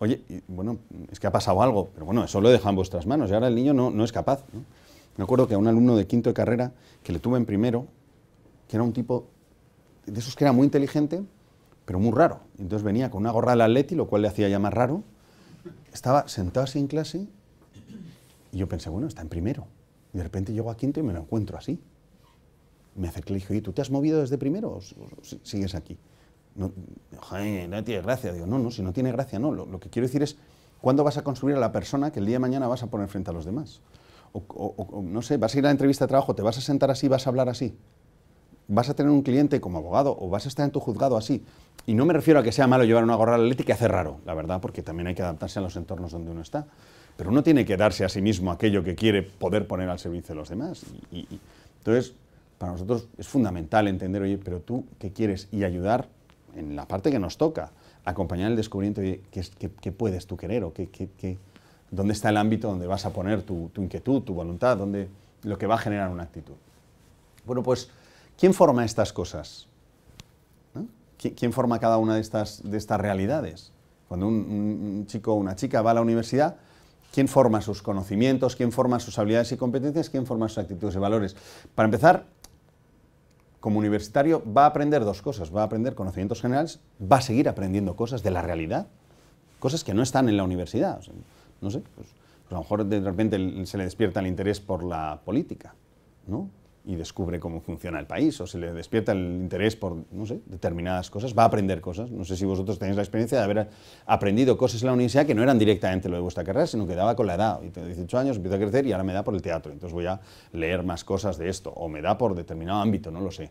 Oye, bueno, es que ha pasado algo, pero bueno, eso lo dejan en vuestras manos y ahora el niño no, no es capaz. Me acuerdo que a un alumno de quinto de carrera que le tuve en primero, que era un tipo de esos que era muy inteligente, pero muy raro. Entonces venía con una gorra del Atleti, lo cual le hacía ya más raro. Estaba sentado así en clase y yo pensé, bueno, está en primero. Y de repente llego a quinto y me lo encuentro así me acerqué y le dije, ¿tú te has movido desde primero o, sigues aquí? No, no tiene gracia. Digo, no, no, si no tiene gracia, no. Lo, que quiero decir es, ¿cuándo vas a construir a la persona que el día de mañana vas a poner frente a los demás? O, no sé, vas a ir a la entrevista de trabajo, te vas a sentar así, vas a hablar así. Vas a tener un cliente como abogado o vas a estar en tu juzgado así. Y no me refiero a que sea malo llevar una gorra atlética que hace raro, la verdad, porque también hay que adaptarse a los entornos donde uno está. Pero uno tiene que darse a sí mismo aquello que quiere poder poner al servicio de los demás. y, entonces, para nosotros es fundamental entender, oye, pero tú qué quieres y ayudar en la parte que nos toca, acompañar el descubrimiento de qué, puedes tú querer o dónde está el ámbito donde vas a poner tu, inquietud, tu voluntad, dónde, lo que va a generar una actitud. Bueno, pues, ¿quién forma estas cosas? ¿Quién forma cada una de estas, realidades? Cuando un, un chico o una chica va a la universidad, ¿quién forma sus conocimientos? ¿Quién forma sus habilidades y competencias? ¿Quién forma sus actitudes y valores? Para empezar, como universitario va a aprender dos cosas. Va a aprender conocimientos generales, va a seguir aprendiendo cosas de la realidad, cosas que no están en la universidad. no sé, pues, pues a lo mejor de repente se le despierta el interés por la política, ¿no? y descubre cómo funciona el país o se le despierta el interés por, no sé, determinadas cosas, va a aprender cosas. No sé si vosotros tenéis la experiencia de haber aprendido cosas en la universidad que no eran directamente lo de vuestra carrera, sino que daba con la edad. Y tengo 18 años, empiezo a crecer y ahora me da por el teatro, entonces voy a leer más cosas de esto, o me da por determinado ámbito, no lo sé.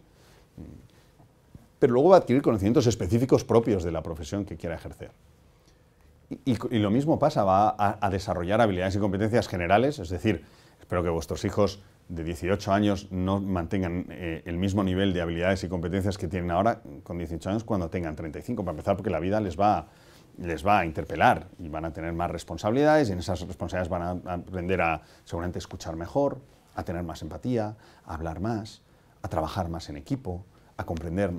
Pero luego va a adquirir conocimientos específicos propios de la profesión que quiera ejercer. Y, lo mismo pasa, va a desarrollar habilidades y competencias generales, es decir, espero que vuestros hijos de 18 años no mantengan eh, el mismo nivel de habilidades y competencias que tienen ahora con 18 años cuando tengan 35, para empezar porque la vida les va, les va a interpelar y van a tener más responsabilidades y en esas responsabilidades van a aprender a seguramente escuchar mejor, a tener más empatía, a hablar más, a trabajar más en equipo, a comprender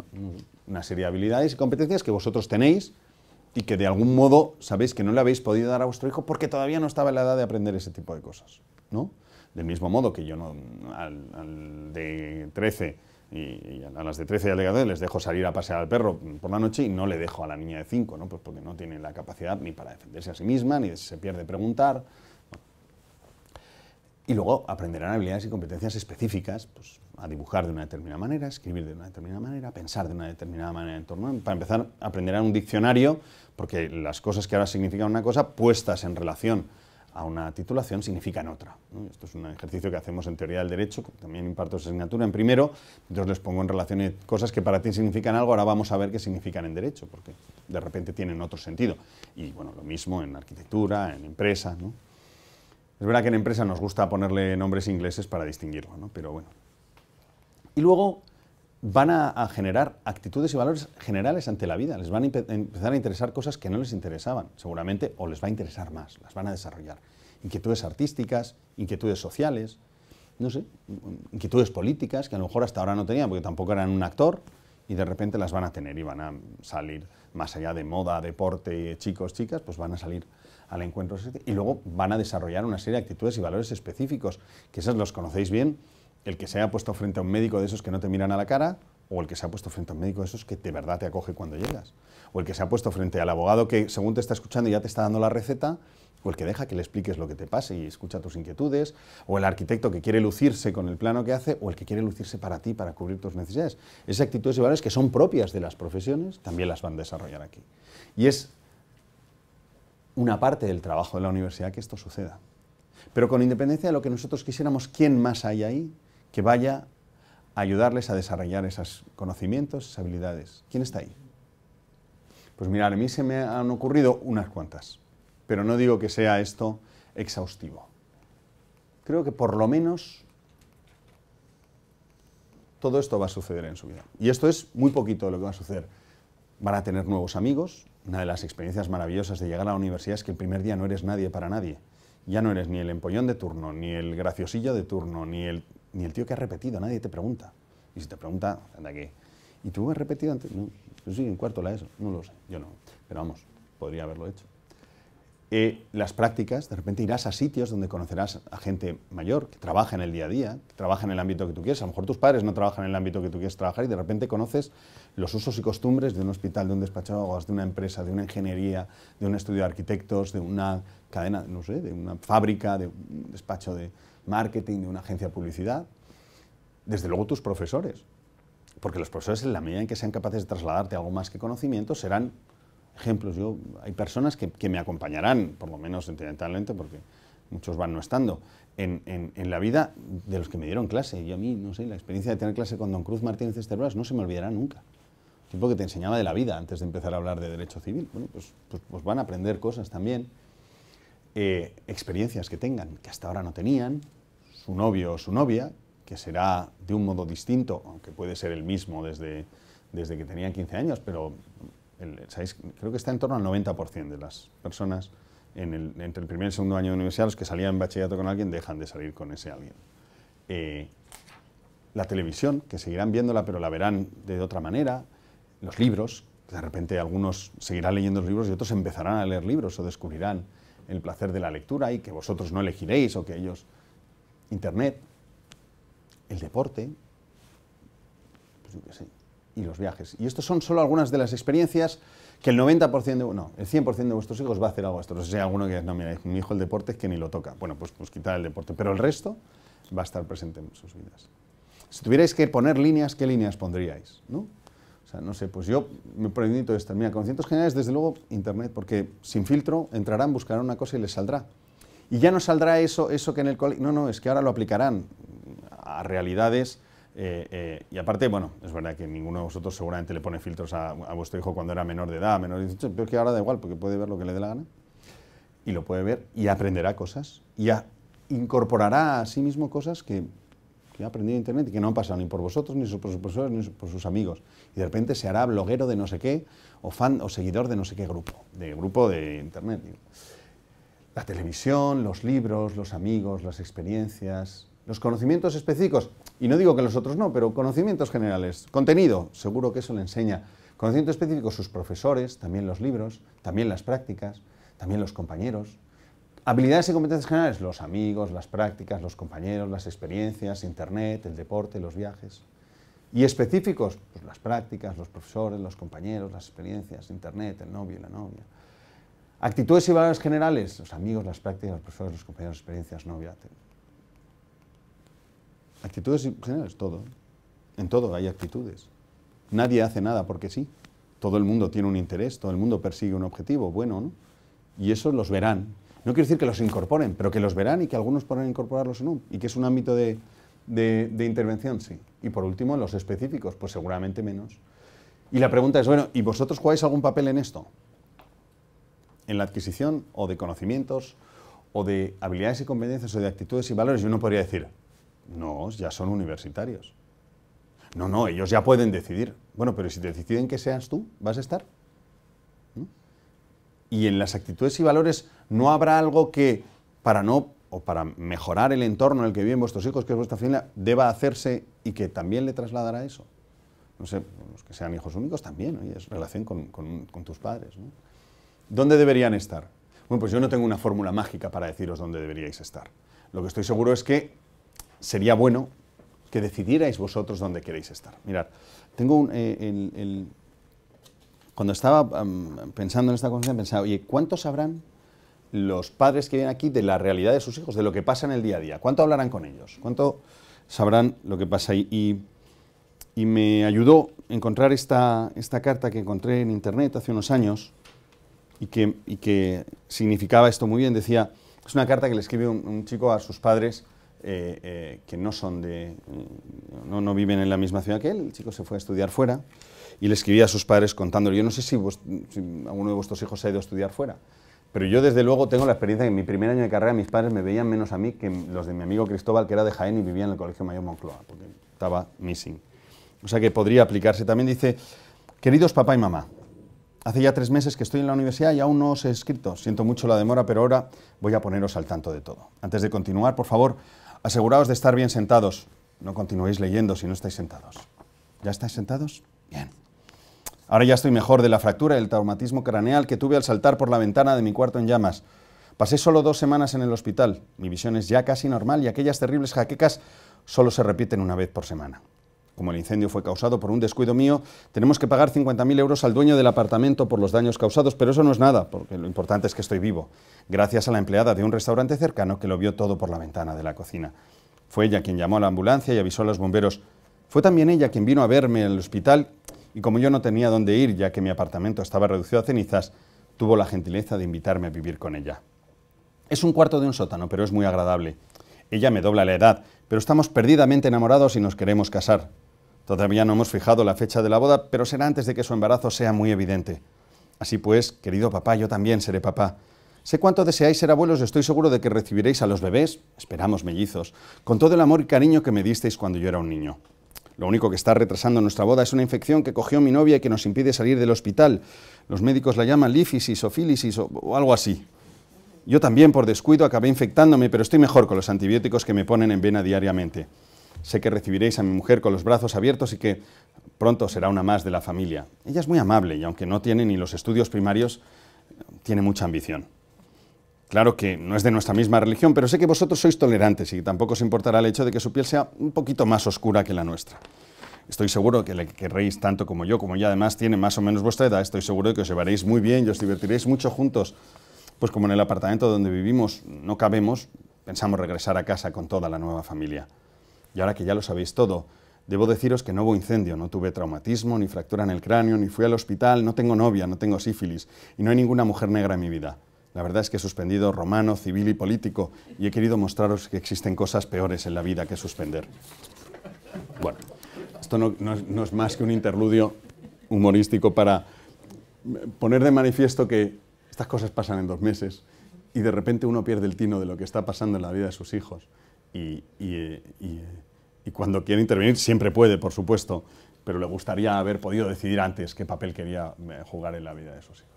una serie de habilidades y competencias que vosotros tenéis y que de algún modo sabéis que no le habéis podido dar a vuestro hijo porque todavía no estaba en la edad de aprender ese tipo de cosas, ¿no? Del mismo modo que yo no, al, de 13 y, a las de 13 y al de les dejo salir a pasear al perro por la noche y no le dejo a la niña de 5, ¿no? Pues porque no tiene la capacidad ni para defenderse a sí misma, ni se pierde preguntar. Y luego aprenderán habilidades y competencias específicas, pues, a dibujar de una determinada manera, a escribir de una determinada manera, a pensar de una determinada manera en torno. Para empezar, aprenderán un diccionario, porque las cosas que ahora significan una cosa, puestas en relación a una titulación significan otra. Esto es un ejercicio que hacemos en teoría del derecho, también imparto esa asignatura en primero, entonces les pongo en relación cosas que para ti significan algo, ahora vamos a ver qué significan en derecho, porque de repente tienen otro sentido. Y bueno, lo mismo en arquitectura, en empresa. ¿no? Es verdad que en empresa nos gusta ponerle nombres ingleses para distinguirlo, ¿no? pero bueno. Y luego, van a, generar actitudes y valores generales ante la vida. Les van a empezar a interesar cosas que no les interesaban, seguramente, o les va a interesar más, las van a desarrollar. Inquietudes artísticas, inquietudes sociales, no sé, inquietudes políticas que a lo mejor hasta ahora no tenían porque tampoco eran un actor y de repente las van a tener y van a salir más allá de moda, deporte, chicos, chicas, pues van a salir al encuentro y luego van a desarrollar una serie de actitudes y valores específicos, que esas los conocéis bien el que se ha puesto frente a un médico de esos que no te miran a la cara, o el que se ha puesto frente a un médico de esos que de verdad te acoge cuando llegas, o el que se ha puesto frente al abogado que según te está escuchando ya te está dando la receta, o el que deja que le expliques lo que te pasa y escucha tus inquietudes, o el arquitecto que quiere lucirse con el plano que hace, o el que quiere lucirse para ti, para cubrir tus necesidades. Esas actitudes y valores que son propias de las profesiones también las van a desarrollar aquí. Y es una parte del trabajo de la universidad que esto suceda. Pero con independencia de lo que nosotros quisiéramos, ¿quién más hay ahí? que vaya a ayudarles a desarrollar esos conocimientos, esas habilidades. ¿Quién está ahí? Pues mirar, a mí se me han ocurrido unas cuantas, pero no digo que sea esto exhaustivo. Creo que por lo menos todo esto va a suceder en su vida. Y esto es muy poquito lo que va a suceder. Van a tener nuevos amigos. Una de las experiencias maravillosas de llegar a la universidad es que el primer día no eres nadie para nadie. Ya no eres ni el empollón de turno, ni el graciosillo de turno, ni el ni el tío que ha repetido, nadie te pregunta. Y si te pregunta, anda qué ¿Y tú has repetido antes? No, yo sí, un cuarto la ESO, no lo sé, yo no. Pero vamos, podría haberlo hecho. Eh, las prácticas, de repente irás a sitios donde conocerás a gente mayor que trabaja en el día a día, que trabaja en el ámbito que tú quieres. A lo mejor tus padres no trabajan en el ámbito que tú quieres trabajar y de repente conoces los usos y costumbres de un hospital, de un despacho de de una empresa, de una ingeniería, de un estudio de arquitectos, de una cadena, no sé, de una fábrica, de un despacho de, marketing, de una agencia de publicidad, desde luego tus profesores. Porque los profesores, en la medida en que sean capaces de trasladarte algo más que conocimiento, serán ejemplos. Yo, hay personas que, me acompañarán, por lo menos sentimentalmente, porque muchos van no estando, en, la vida de los que me dieron clase. Y a mí, no sé, la experiencia de tener clase con don Cruz Martínez Esterbras no se me olvidará nunca. El tipo que te enseñaba de la vida antes de empezar a hablar de derecho civil. Bueno, pues, pues, pues van a aprender cosas también, eh, experiencias que tengan, que hasta ahora no tenían, su novio o su novia, que será de un modo distinto, aunque puede ser el mismo desde, desde que tenían 15 años, pero creo que está en torno al 90% de las personas en el, entre el primer y segundo año de universidad, los que salían en bachillerato con alguien dejan de salir con ese alguien. Eh, la televisión, que seguirán viéndola, pero la verán de otra manera, los libros, de repente algunos seguirán leyendo los libros y otros empezarán a leer libros o descubrirán el placer de la lectura y que vosotros no elegiréis o que ellos Internet, el deporte, pues y los viajes. Y estos son solo algunas de las experiencias que el 90% de, no, el 100% de vuestros hijos va a hacer algo a esto. No sé si hay alguno que no, mira, mi hijo el deporte es que ni lo toca. Bueno, pues, pues quitar el deporte, pero el resto va a estar presente en sus vidas. Si tuvierais que poner líneas, ¿qué líneas pondríais? ¿No? O sea, no sé, pues yo me prohibito esto. Mira, cientos generales, desde luego, Internet, porque sin filtro entrarán, buscarán una cosa y les saldrá y ya no saldrá eso, eso que en el colegio... No, no, es que ahora lo aplicarán a realidades... Eh, eh, y aparte, bueno, es verdad que ninguno de vosotros seguramente le pone filtros a, vuestro hijo cuando era menor de edad, menor de pero es que ahora da igual, porque puede ver lo que le dé la gana, y lo puede ver, y aprenderá cosas, y incorporará a sí mismo cosas que, ha aprendido en Internet y que no han pasado ni por vosotros, ni por sus profesores, ni por sus amigos. Y de repente se hará bloguero de no sé qué, o fan, o seguidor de no sé qué grupo, de grupo de Internet. La televisión, los libros, los amigos, las experiencias, los conocimientos específicos, y no digo que los otros no, pero conocimientos generales, contenido, seguro que eso le enseña. conocimientos específicos, sus profesores, también los libros, también las prácticas, también los compañeros. Habilidades y competencias generales, los amigos, las prácticas, los compañeros, las experiencias, internet, el deporte, los viajes. Y específicos, pues, las prácticas, los profesores, los compañeros, las experiencias, internet, el novio y la novia. Actitudes y valores generales, los amigos, las prácticas, los profesores, los compañeros, las experiencias, novia. Actitudes y generales, todo. En todo hay actitudes. Nadie hace nada porque sí. Todo el mundo tiene un interés, todo el mundo persigue un objetivo, bueno, ¿no? Y eso los verán. No quiero decir que los incorporen, pero que los verán y que algunos podrán incorporarlos en un... Y que es un ámbito de, de intervención, sí. Y por último, los específicos, pues seguramente menos. Y la pregunta es, bueno, ¿y vosotros jugáis algún papel en esto? en la adquisición o de conocimientos o de habilidades y competencias o de actitudes y valores yo no podría decir, no, ya son universitarios. No, no, ellos ya pueden decidir. Bueno, pero si deciden que seas tú, ¿vas a estar? Y en las actitudes y valores no habrá algo que para no o para mejorar el entorno en el que viven vuestros hijos, que es vuestra familia, deba hacerse y que también le trasladará eso. No sé, los que sean hijos únicos también, y es relación con, tus padres. ¿Dónde deberían estar? Bueno, pues yo no tengo una fórmula mágica para deciros dónde deberíais estar. Lo que estoy seguro es que sería bueno que decidierais vosotros dónde queréis estar. Mirad, tengo eh, cuando estaba pensando en esta conferencia, pensaba, oye, ¿cuánto sabrán los padres que vienen aquí de la realidad de sus hijos, de lo que pasa en el día a día? ¿Cuánto hablarán con ellos? ¿Cuánto sabrán lo que pasa ahí? Y, me ayudó encontrar esta, esta carta que encontré en internet hace unos años, y que, significaba esto muy bien. Decía, es una carta que le escribe un, chico a sus padres eh, eh, que no son de, no, no, viven en la misma ciudad que él, el chico se fue a estudiar fuera y le escribía a sus padres contándole, yo no sé si, vos, si alguno de vuestros hijos ha ido a estudiar fuera, pero yo desde luego tengo la experiencia que en mi primer año de carrera mis padres me veían menos a mí que los de mi amigo Cristóbal, que era de Jaén y vivía en el Colegio Mayor Moncloa, porque estaba missing. O sea que podría aplicarse. También dice, queridos papá y mamá, Hace ya tres meses que estoy en la universidad y aún no os he escrito. Siento mucho la demora, pero ahora voy a poneros al tanto de todo. Antes de continuar, por favor, aseguraos de estar bien sentados. No continuéis leyendo si no estáis sentados. ¿Ya estáis sentados? Bien. Ahora ya estoy mejor de la fractura y el traumatismo craneal que tuve al saltar por la ventana de mi cuarto en llamas. Pasé solo dos semanas en el hospital. Mi visión es ya casi normal y aquellas terribles jaquecas solo se repiten una vez por semana. Como el incendio fue causado por un descuido mío, tenemos que pagar 50.000 euros al dueño del apartamento por los daños causados, pero eso no es nada, porque lo importante es que estoy vivo, gracias a la empleada de un restaurante cercano que lo vio todo por la ventana de la cocina. Fue ella quien llamó a la ambulancia y avisó a los bomberos. Fue también ella quien vino a verme en el hospital y como yo no tenía dónde ir, ya que mi apartamento estaba reducido a cenizas, tuvo la gentileza de invitarme a vivir con ella. Es un cuarto de un sótano, pero es muy agradable. Ella me dobla la edad, pero estamos perdidamente enamorados y nos queremos casar. Todavía no hemos fijado la fecha de la boda, pero será antes de que su embarazo sea muy evidente. Así pues, querido papá, yo también seré papá. Sé cuánto deseáis ser abuelos y estoy seguro de que recibiréis a los bebés, esperamos mellizos, con todo el amor y cariño que me disteis cuando yo era un niño. Lo único que está retrasando nuestra boda es una infección que cogió mi novia y que nos impide salir del hospital. Los médicos la llaman lífisis o filisis o algo así. Yo también, por descuido, acabé infectándome, pero estoy mejor con los antibióticos que me ponen en vena diariamente. Sé que recibiréis a mi mujer con los brazos abiertos y que pronto será una más de la familia. Ella es muy amable y aunque no tiene ni los estudios primarios, tiene mucha ambición. Claro que no es de nuestra misma religión, pero sé que vosotros sois tolerantes y tampoco os importará el hecho de que su piel sea un poquito más oscura que la nuestra. Estoy seguro de que le querréis tanto como yo, como ella además tiene más o menos vuestra edad, estoy seguro de que os llevaréis muy bien y os divertiréis mucho juntos. Pues como en el apartamento donde vivimos no cabemos, pensamos regresar a casa con toda la nueva familia. Y ahora que ya lo sabéis todo, debo deciros que no hubo incendio, no tuve traumatismo, ni fractura en el cráneo, ni fui al hospital, no tengo novia, no tengo sífilis y no hay ninguna mujer negra en mi vida. La verdad es que he suspendido romano, civil y político y he querido mostraros que existen cosas peores en la vida que suspender. Bueno, esto no, es más que un interludio humorístico para poner de manifiesto que estas cosas pasan en dos meses y de repente uno pierde el tino de lo que está pasando en la vida de sus hijos y y cuando quiere intervenir siempre puede, por supuesto, pero le gustaría haber podido decidir antes qué papel quería eh, jugar en la vida de sus hijos.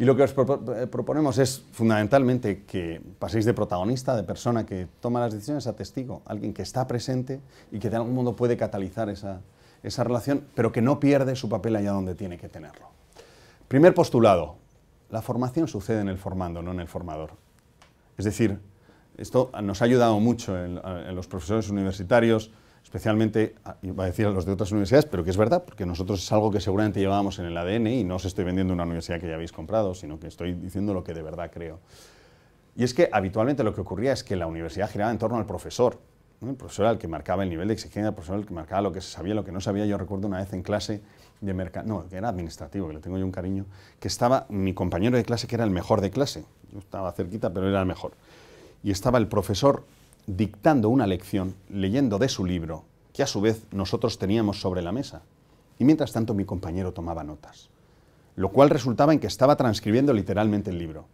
Y lo que os eh, proponemos es fundamentalmente que paséis de protagonista, de persona que toma las decisiones, a testigo, alguien que está presente y que de algún modo puede catalizar esa, esa relación, pero que no pierde su papel allá donde tiene que tenerlo. Primer postulado, la formación sucede en el formando, no en el formador. Es decir, esto nos ha ayudado mucho en, los profesores universitarios, especialmente, iba a decir a los de otras universidades, pero que es verdad, porque nosotros es algo que seguramente llevábamos en el ADN y no os estoy vendiendo una universidad que ya habéis comprado, sino que estoy diciendo lo que de verdad creo. Y es que habitualmente lo que ocurría es que la universidad giraba en torno al profesor, el profesor al que marcaba el nivel de exigencia, el profesor al que marcaba lo que se sabía, lo que no sabía. Yo recuerdo una vez en clase de mercado, no, que era administrativo, que le tengo yo un cariño, que estaba mi compañero de clase que era el mejor de clase. Yo estaba cerquita, pero era el mejor y estaba el profesor dictando una lección, leyendo de su libro, que a su vez nosotros teníamos sobre la mesa. Y mientras tanto mi compañero tomaba notas, lo cual resultaba en que estaba transcribiendo literalmente el libro.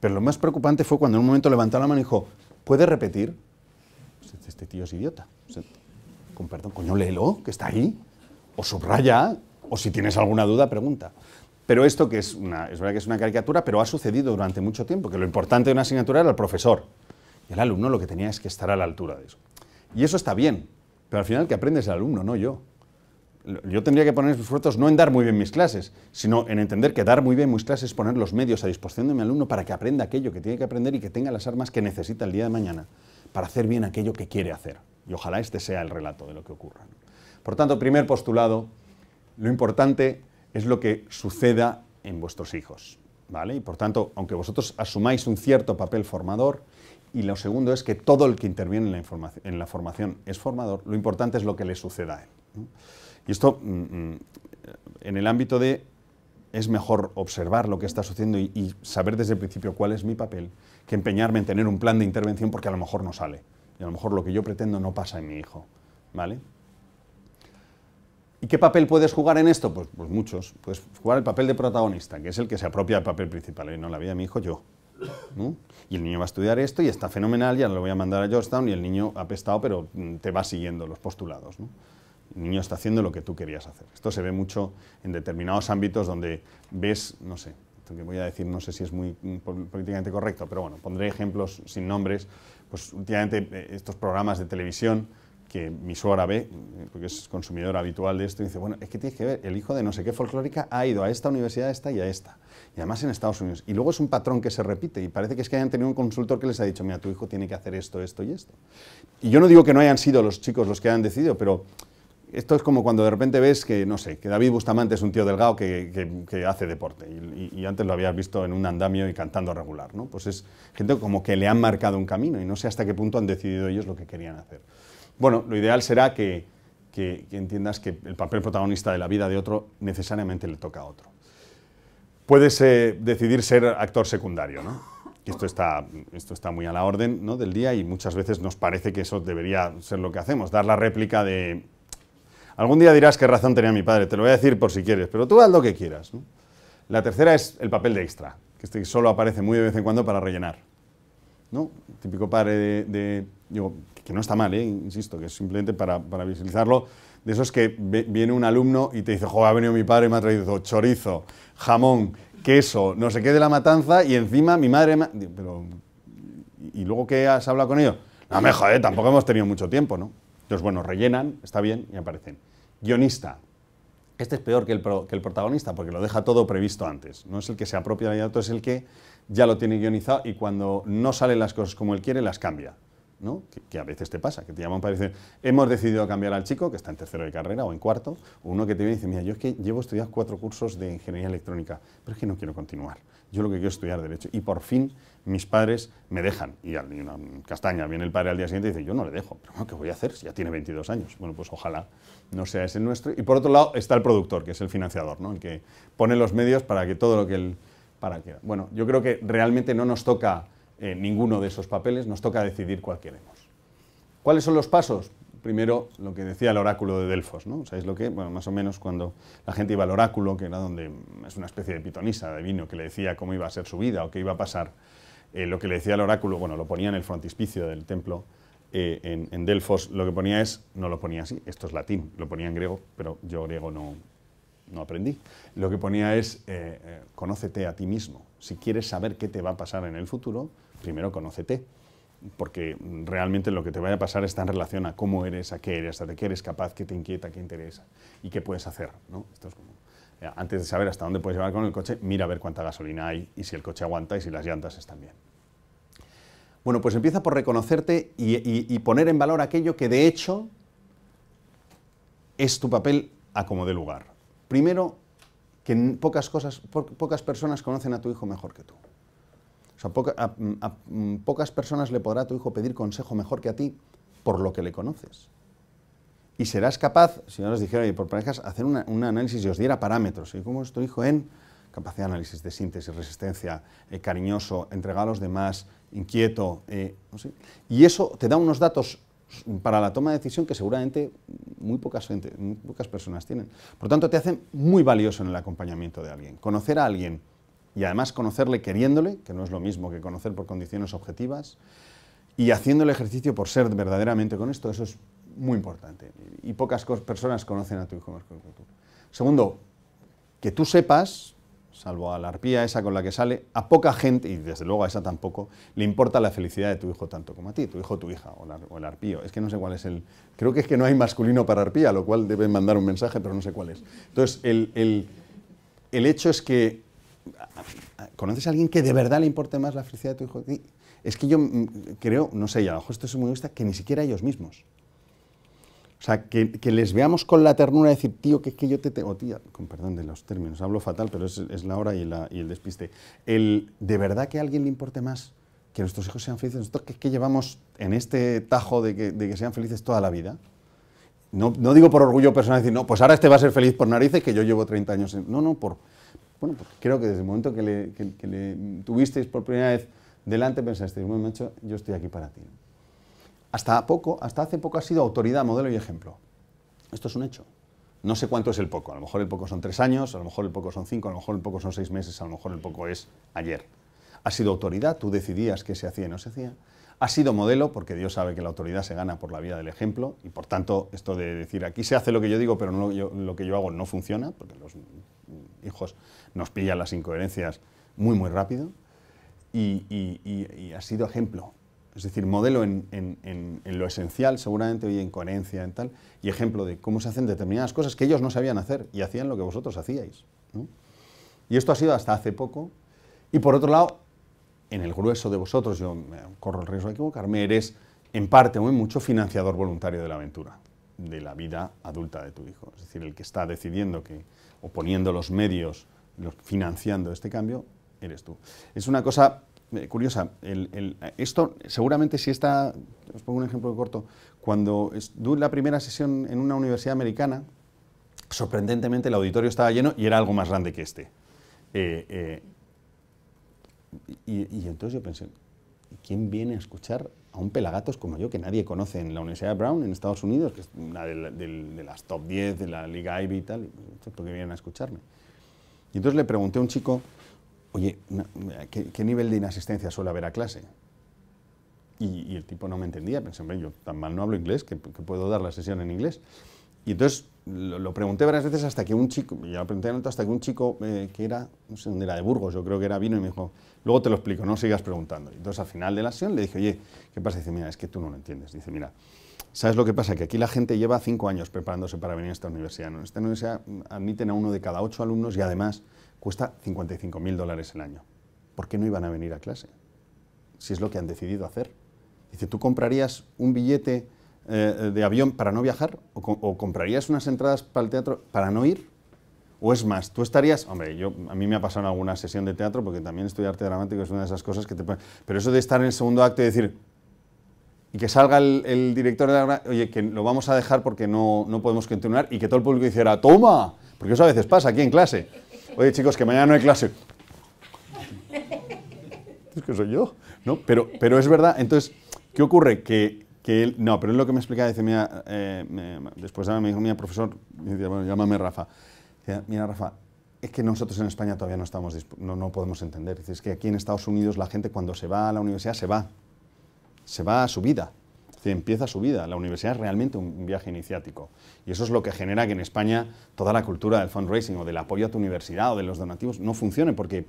Pero lo más preocupante fue cuando en un momento levantó la mano y dijo, ¿puede repetir? Este, este tío es idiota. Con perdón, coño, léelo, que está ahí. O subraya, o si tienes alguna duda, pregunta. Pero esto que es una, es verdad que es una caricatura, pero ha sucedido durante mucho tiempo, que lo importante de una asignatura era el profesor. Y El alumno lo que tenía es que estar a la altura de eso. Y eso está bien, pero al final que aprendes el alumno, no yo. Yo tendría que poner mis esfuerzos no en dar muy bien mis clases, sino en entender que dar muy bien mis clases es poner los medios a disposición de mi alumno para que aprenda aquello que tiene que aprender y que tenga las armas que necesita el día de mañana para hacer bien aquello que quiere hacer. Y ojalá este sea el relato de lo que ocurra. Por tanto, primer postulado, lo importante es lo que suceda en vuestros hijos. ¿vale? Y por tanto, aunque vosotros asumáis un cierto papel formador, y lo segundo es que todo el que interviene en la, formación es formador, lo importante es lo que le suceda a él. Y esto, mm, mm, en el ámbito de, es mejor observar lo que está sucediendo y, saber desde el principio cuál es mi papel, que empeñarme en tener un plan de intervención porque a lo mejor no sale. Y a lo mejor lo que yo pretendo no pasa en mi hijo. ¿Vale? ¿Y qué papel puedes jugar en esto? Pues, pues muchos. Puedes jugar el papel de protagonista, que es el que se apropia del papel principal. Y no la vida de mi hijo, yo y el niño va a estudiar esto y está fenomenal, ya lo voy a mandar a Georgetown y el niño ha apestado, pero mm, te va siguiendo los postulados. El niño está haciendo lo que tú querías hacer. Esto se ve mucho en determinados ámbitos donde ves, no sé, que voy a decir, no sé si es muy mm, políticamente correcto, pero bueno, pondré ejemplos sin nombres. Pues últimamente eh, estos programas de televisión que mi suegra ve, eh, porque es consumidora habitual de esto, y dice, bueno, es que tienes que ver, el hijo de no sé qué folclórica ha ido a esta universidad, a esta y a esta y además en Estados Unidos. Y luego es un patrón que se repite y parece que es que hayan tenido un consultor que les ha dicho, mira, tu hijo tiene que hacer esto, esto y esto. Y yo no digo que no hayan sido los chicos los que han decidido, pero esto es como cuando de repente ves que, no sé, que David Bustamante es un tío delgado que, que, hace deporte y, antes lo habías visto en un andamio y cantando regular, ¿no? Pues es gente como que le han marcado un camino y no sé hasta qué punto han decidido ellos lo que querían hacer. Bueno, lo ideal será que entiendas que el papel protagonista de la vida de otro necesariamente le toca a otro puedes eh, decidir ser actor secundario, ¿no? Esto está, esto está muy a la orden ¿no? del día y muchas veces nos parece que eso debería ser lo que hacemos, dar la réplica de... Algún día dirás qué razón tenía mi padre, te lo voy a decir por si quieres, pero tú haz lo que quieras. La tercera es el papel de extra, que este solo aparece muy de vez en cuando para rellenar. ¿no? Típico padre de que no está mal, ¿eh? insisto, que es simplemente para, visualizarlo, de esos que viene un alumno y te dice, joder, ha venido mi padre y me ha traído chorizo, jamón, queso, no sé qué de la matanza, y encima mi madre... Pero, ¿Y luego qué has hablado con ellos? No me joder, tampoco hemos tenido mucho tiempo, ¿no? Entonces, bueno, rellenan, está bien, y aparecen. Guionista. Este es peor que el, protagonista porque lo deja todo previsto antes. No es el que se apropia de dato, es el que ya lo tiene guionizado y cuando no salen las cosas como él quiere, las cambia. ¿no? Que, a veces te pasa, que te llaman para decir, hemos decidido cambiar al chico que está en tercero de carrera o en cuarto, uno que te viene y dice, mira, yo es que llevo estudiando cuatro cursos de ingeniería electrónica, pero es que no quiero continuar, yo lo que quiero es estudiar derecho. Y por fin mis padres me dejan, y una castaña, viene el padre al día siguiente y dice, yo no le dejo, pero ¿qué voy a hacer si ya tiene 22 años? Bueno, pues ojalá no sea ese nuestro. Y por otro lado está el productor, que es el financiador, ¿no? el que pone los medios para que todo lo que él... Para que, bueno, yo creo que realmente no nos toca ninguno de esos papeles, nos toca decidir cuál queremos. ¿Cuáles son los pasos? Primero, lo que decía el oráculo de Delfos, ¿no? ¿Sabéis lo que? Bueno, más o menos cuando la gente iba al oráculo, que era donde es una especie de pitonisa de vino que le decía cómo iba a ser su vida o qué iba a pasar, eh, lo que le decía el oráculo, bueno, lo ponía en el frontispicio del templo eh, en, Delfos, lo que ponía es, no lo ponía así, esto es latín, lo ponía en griego, pero yo griego no, no aprendí. Lo que ponía es, eh, conócete a ti mismo. Si quieres saber qué te va a pasar en el futuro, primero conócete, porque realmente lo que te vaya a pasar está en relación a cómo eres, a qué eres, a de qué eres capaz, qué te inquieta, qué interesa y qué puedes hacer. Eh, antes de saber hasta dónde puedes llevar con el coche, mira a ver cuánta gasolina hay y si el coche aguanta y si las llantas están bien. Bueno, pues empieza por reconocerte y, poner en valor aquello que de hecho es tu papel a como de lugar. Primero, que pocas, cosas, pocas personas conocen a tu hijo mejor que tú a, mm, pocas personas le podrá tu hijo pedir consejo mejor que a ti por lo que le conoces. Y serás capaz, si no les dijera, y por parejas, hacer un análisis y os diera parámetros. ¿Y cómo es tu hijo en capacidad de análisis, de síntesis, resistencia, eh, cariñoso, entregado a los demás, inquieto? Eh, y eso te da unos datos para la toma de decisión que seguramente muy pocas, pocas personas tienen. Por tanto, te hacen muy valioso en el acompañamiento de alguien. Conocer a alguien y además conocerle queriéndole, que no es lo mismo que conocer por condiciones objetivas, y haciendo el ejercicio por ser verdaderamente con esto, eso es muy importante. Y pocas personas conocen a tu hijo más Segundo, que tú sepas, salvo a la arpía esa con la que sale, a poca gente, y desde luego a esa tampoco, le importa la felicidad de tu hijo tanto como a ti, tu hijo, tu hija, o, el arpío. Es que no sé cuál es el... Creo que es que no hay masculino para arpía, lo cual deben mandar un mensaje, pero no sé cuál es. Entonces, el, el hecho es que ¿Conoces a alguien que de verdad le importe más la felicidad de tu hijo? Es que yo mm, creo, no sé, ya a lo mejor esto es muy egoísta, que ni siquiera ellos mismos. O sea, que, les veamos con la ternura de decir, tío, que es que yo te tengo, o tía, con perdón de los términos, hablo fatal, pero es, la hora y, el despiste. El, de verdad que a alguien le importe más que nuestros hijos sean felices, nosotros que que llevamos en este tajo de que, sean felices toda la vida. No, digo por orgullo personal decir, no, pues ahora este va a ser feliz por narices que yo llevo 30 años. No, no, por, bueno, pues creo que desde el momento que le, tuvisteis por primera vez delante pensasteis, bueno, macho, yo estoy aquí para ti. Hasta poco, hasta hace poco ha sido autoridad, modelo y ejemplo. Esto es un hecho. No sé cuánto es el poco. A lo mejor el poco son tres años, a lo mejor el poco son cinco, a lo mejor el poco son seis meses, a lo mejor el poco es ayer. Ha sido autoridad, tú decidías qué se hacía y no se hacía. Ha sido modelo, porque Dios sabe que la autoridad se gana por la vía del ejemplo, y por tanto, esto de decir aquí se hace lo que yo digo, pero lo que yo hago no funciona, porque los hijos nos pillan las incoherencias muy, muy rápido y, ha sido ejemplo. Es decir, modelo en, lo esencial, seguramente, hoy en coherencia, y ejemplo de cómo se hacen determinadas cosas que ellos no sabían hacer y hacían lo que vosotros hacíais. Y esto ha sido hasta hace poco. Y por otro lado, en el grueso de vosotros, yo corro el riesgo de equivocarme, eres en parte o en mucho financiador voluntario de la aventura, de la vida adulta de tu hijo. Es decir, el que está decidiendo que, o poniendo los medios, financiando este cambio, eres tú. Es una cosa eh, curiosa. esto seguramente si está, os pongo un ejemplo corto, cuando tuve la primera sesión en una universidad americana, sorprendentemente el auditorio estaba lleno y era algo más grande que este. Eh, eh, y entonces yo pensé, ¿quién viene a escuchar a un pelagatos como yo, que nadie conoce en la Universidad de Brown, en Estados Unidos, que es una de, las top 10 de la Liga Ivy y tal, porque vienen a escucharme. Y entonces le pregunté a un chico, oye, ¿qué, nivel de inasistencia suele haber a clase? Y, el tipo no me entendía, pensé, hombre, yo tan mal no hablo inglés, que, que puedo dar la sesión en inglés. Y entonces lo, pregunté varias veces hasta que un chico, ya lo pregunté hasta que un chico eh, que era, no sé dónde era, de Burgos, yo creo que era, vino y me dijo, luego te lo explico, no sigas preguntando. Entonces al final de la sesión le dije, oye, ¿qué pasa? Dice, mira, es que tú no lo entiendes. Dice, mira, ¿sabes lo que pasa? Que aquí la gente lleva cinco años preparándose para venir a esta universidad. En esta universidad mm, admiten a uno de cada ocho alumnos y además cuesta 55 mil dólares el año. ¿Por qué no iban a venir a clase? Si es lo que han decidido hacer. Dice, ¿tú comprarías un billete eh, de avión para no viajar? ¿O, comprarías unas entradas para el teatro para no ir? ¿O es más, tú estarías, hombre, yo, a mí me ha pasado en alguna sesión de teatro, porque también estudiar arte dramático es una de esas cosas que te Pero eso de estar en el segundo acto y decir, y que salga el, director de la... Oye, que lo vamos a dejar porque no, no podemos continuar, y que todo el público hiciera ¡toma! Porque eso a veces pasa aquí en clase. Oye, chicos, que mañana no hay clase. Es que soy yo, ¿no? Pero, pero es verdad, entonces, ¿qué ocurre? Que no, pero él lo que me explicaba, eh, después me dijo, mira, profesor, llámame Rafa. mira, Rafa, es que nosotros en España todavía no, estamos, no, podemos entender. es que aquí en Estados Unidos la gente cuando se va a la universidad se va, se va a su vida. empieza su vida. La universidad es realmente un viaje iniciático. Y eso es lo que genera que en España toda la cultura del fundraising o del apoyo a tu universidad o de los donativos no funcione, porque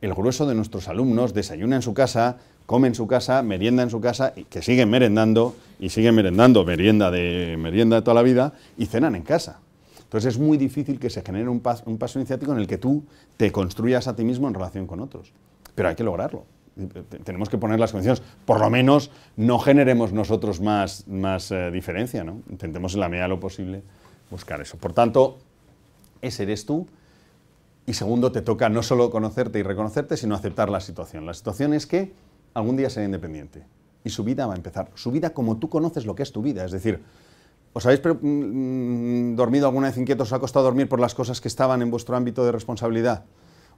el grueso de nuestros alumnos desayuna en su casa, comen en su casa, merienda en su casa, y que siguen merendando y siguen merendando merienda de merienda de toda la vida y cenan en casa. Entonces es muy difícil que se genere un, un paso iniciático en el que tú te construyas a ti mismo en relación con otros. Pero hay que lograrlo. Tenemos que poner las condiciones. Por lo menos no generemos nosotros más, más eh, diferencia. ¿no? Intentemos en la medida de lo posible buscar eso. Por tanto, ese eres tú. Y segundo, te toca no solo conocerte y reconocerte, sino aceptar la situación. La situación es que algún día será independiente. Y su vida va a empezar. Su vida como tú conoces lo que es tu vida. Es decir, ¿os habéis mm, mm, dormido alguna vez inquietos? ¿Os ha costado dormir por las cosas que estaban en vuestro ámbito de responsabilidad?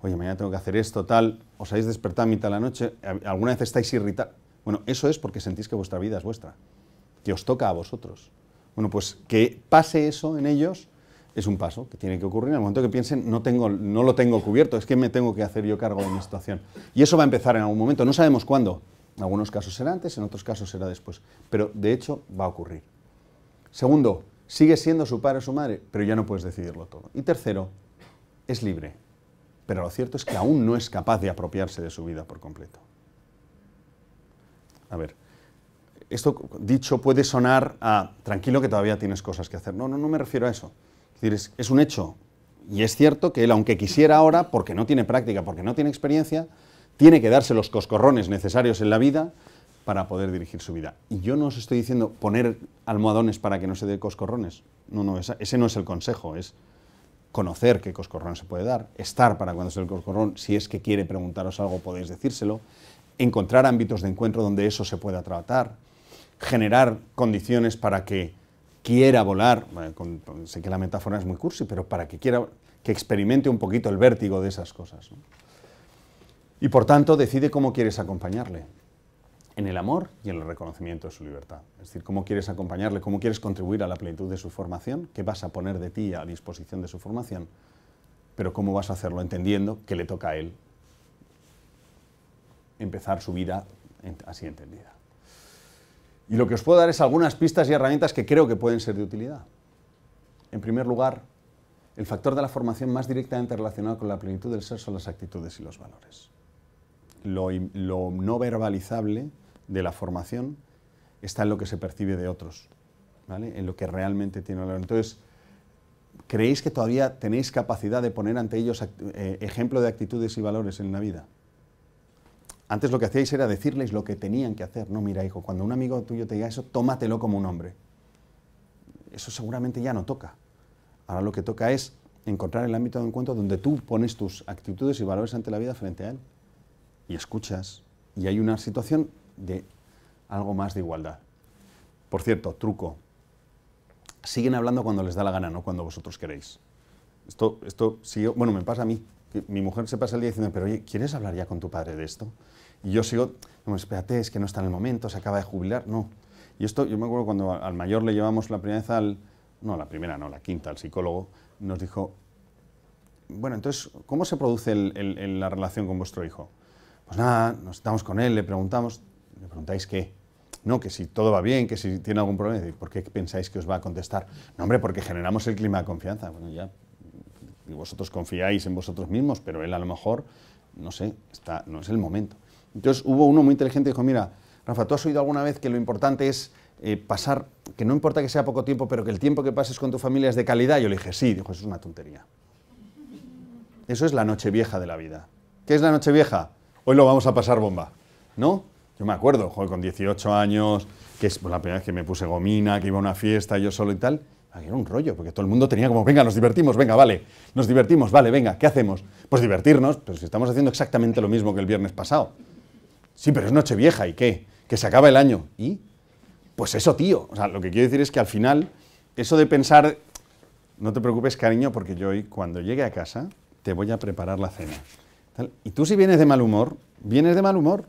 Oye, mañana tengo que hacer esto, tal. ¿Os habéis despertado a mitad de la noche? ¿Alguna vez estáis irritados? Bueno, eso es porque sentís que vuestra vida es vuestra, que os toca a vosotros. Bueno, pues que pase eso en ellos es un paso que tiene que ocurrir en el momento que piensen, no, tengo, no lo tengo cubierto, es que me tengo que hacer yo cargo de mi situación. Y eso va a empezar en algún momento, no sabemos cuándo. En algunos casos será antes, en otros casos será después. Pero de hecho va a ocurrir. Segundo, sigue siendo su padre o su madre, pero ya no puedes decidirlo todo. Y tercero, es libre. Pero lo cierto es que aún no es capaz de apropiarse de su vida por completo. A ver, esto dicho puede sonar a tranquilo que todavía tienes cosas que hacer. No, no, no me refiero a eso. Es, un hecho. Y es cierto que él, aunque quisiera ahora, porque no tiene práctica, porque no tiene experiencia, tiene que darse los coscorrones necesarios en la vida para poder dirigir su vida. Y yo no os estoy diciendo poner almohadones para que no se dé coscorrones. No, no, ese no es el consejo, es conocer qué coscorrón se puede dar, estar para cuando sea el coscorrón, si es que quiere preguntaros algo podéis decírselo, encontrar ámbitos de encuentro donde eso se pueda tratar, generar condiciones para que quiera volar, eh, sé que la metáfora es muy cursi, pero para que quiera, que experimente un poquito el vértigo de esas cosas. Y por tanto, decide cómo quieres acompañarle, en el amor y en el reconocimiento de su libertad. Es decir, cómo quieres acompañarle, cómo quieres contribuir a la plenitud de su formación, qué vas a poner de ti a disposición de su formación, pero cómo vas a hacerlo entendiendo que le toca a él empezar su vida así entendida. Y lo que os puedo dar es algunas pistas y herramientas que creo que pueden ser de utilidad. En primer lugar, el factor de la formación más directamente relacionado con la plenitud del ser son las actitudes y los valores. Lo, no verbalizable de la formación está en lo que se percibe de otros, en lo que realmente tiene valor. Entonces, ¿creéis que todavía tenéis capacidad de poner ante ellos eh, ejemplo de actitudes y valores en la vida? Antes lo que hacíais era decirles lo que tenían que hacer. No, mira, hijo, cuando un amigo tuyo te diga eso, tómatelo como un hombre. Eso seguramente ya no toca. Ahora lo que toca es encontrar el ámbito de encuentro donde tú pones tus actitudes y valores ante la vida frente a él. Y escuchas. Y hay una situación de algo más de igualdad. Por cierto, truco. Siguen hablando cuando les da la gana, no cuando vosotros queréis. Esto, esto bueno, me pasa a mí. Mi mujer se pasa el día diciendo, pero oye, ¿quieres hablar ya con tu padre de esto? Y yo sigo, no, espérate, es que no está en el momento, se acaba de jubilar, no. Y esto, yo me acuerdo cuando al mayor le llevamos la primera vez al, no, la primera no, la quinta, al psicólogo, nos dijo, bueno, entonces, ¿cómo se produce la relación con vuestro hijo? Pues nada, nos estamos con él, le preguntamos, ¿le preguntáis qué? No, que si todo va bien, que si tiene algún problema, y, ¿por qué pensáis que os va a contestar? No, hombre, porque generamos el clima de confianza. Bueno, ya, y vosotros confiáis en vosotros mismos, pero él a lo mejor, no sé, está, no es el momento. Entonces hubo uno muy inteligente que dijo, mira, Rafa, ¿tú has oído alguna vez que lo importante es eh, pasar, que no importa que sea poco tiempo, pero que el tiempo que pases con tu familia es de calidad? Yo le dije, sí, dijo, eso es una tontería. Eso es la noche vieja de la vida. ¿Qué es la noche vieja? Hoy lo vamos a pasar bomba, ¿no? Yo me acuerdo, joder, con 18 años, que es pues, la primera vez que me puse gomina, que iba a una fiesta yo solo y tal, era un rollo, porque todo el mundo tenía como, venga, nos divertimos, venga, vale, nos divertimos, vale, venga, ¿qué hacemos? Pues divertirnos, pero si estamos haciendo exactamente lo mismo que el viernes pasado. Sí, pero es noche vieja ¿y qué? Que se acaba el año. ¿Y? Pues eso, tío. O sea, lo que quiero decir es que al final, eso de pensar, no te preocupes, cariño, porque yo hoy, cuando llegue a casa, te voy a preparar la cena. Y tú si vienes de mal humor, vienes de mal humor.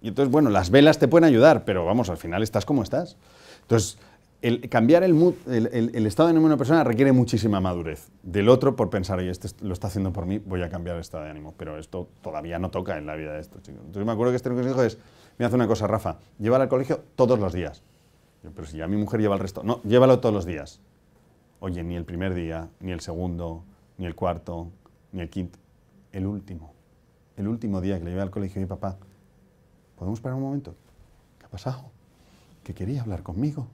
Y entonces, bueno, las velas te pueden ayudar, pero vamos, al final estás como estás. Entonces, el cambiar el, el, estado de ánimo de una persona requiere muchísima madurez del otro por pensar, oye, este lo está haciendo por mí, voy a cambiar el estado de ánimo. Pero esto todavía no toca en la vida de estos chicos. Yo me acuerdo que este dijo es, me hace una cosa, Rafa, llévala al colegio todos los días. pero si ya mi mujer lleva el resto. No, llévalo todos los días. Oye, ni el primer día, ni el segundo, ni el cuarto, ni el quinto. El último. El último día que le llevé al colegio, mi papá, ¿podemos parar un momento? ¿Qué ha pasado? Que quería hablar conmigo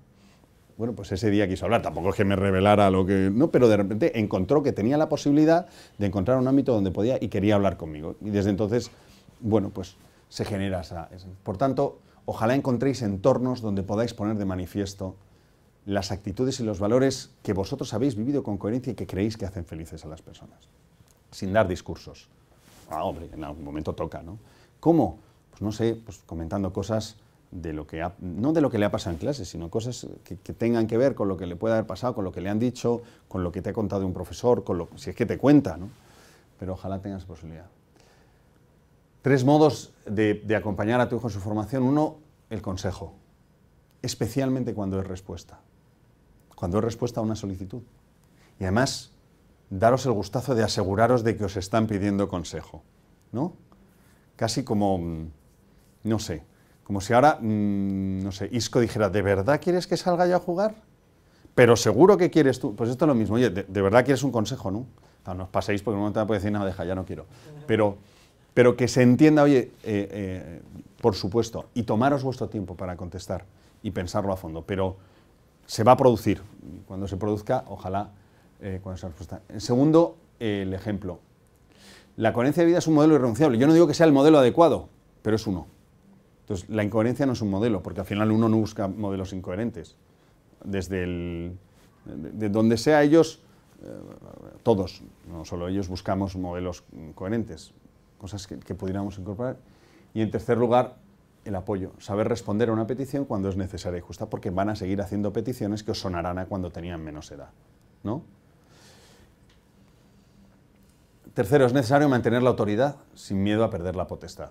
bueno, pues ese día quiso hablar, tampoco es que me revelara lo que... No, pero de repente encontró que tenía la posibilidad de encontrar un ámbito donde podía y quería hablar conmigo. Y desde entonces, bueno, pues se genera esa... Por tanto, ojalá encontréis entornos donde podáis poner de manifiesto las actitudes y los valores que vosotros habéis vivido con coherencia y que creéis que hacen felices a las personas, sin dar discursos. Ah, hombre, en algún momento toca, ¿no? ¿Cómo? Pues no sé, pues comentando cosas lo no de lo que le ha pasado en clases sino cosas que, tengan que ver con lo que le puede haber pasado, con lo que le han dicho, con lo que te ha contado un profesor, con si es que te cuenta, Pero ojalá tengas posibilidad. Tres modos de, acompañar a tu hijo en su formación. Uno, el consejo, especialmente cuando es respuesta, cuando es respuesta a una solicitud. Y además, daros el gustazo de aseguraros de que os están pidiendo consejo, ¿no? Casi como, mm, no sé, como si ahora, mm, no sé, Isco dijera, ¿de verdad quieres que salga ya a jugar? Pero seguro que quieres tú. Pues esto es lo mismo. Oye, de, verdad quieres un consejo, ¿no? sea, no os paséis porque en un momento me puede decir, no, deja, ya no quiero. Pero, pero que se entienda, oye, eh, eh, por supuesto, y tomaros vuestro tiempo para contestar y pensarlo a fondo. Pero se va a producir. Cuando se produzca, ojalá, eh, cuando se respuesta. En segundo, el ejemplo. La coherencia de vida es un modelo irrenunciable. Yo no digo que sea el modelo adecuado, pero es uno. Entonces, la incoherencia no es un modelo, porque al final uno no busca modelos incoherentes. Desde el, donde sea ellos, eh, todos, no solo ellos, buscamos modelos coherentes, cosas que, pudiéramos incorporar. Y en tercer lugar, el apoyo, saber responder a una petición cuando es necesaria y justa, porque van a seguir haciendo peticiones que os sonarán a cuando tenían menos edad. ¿no? Tercero, es necesario mantener la autoridad sin miedo a perder la potestad.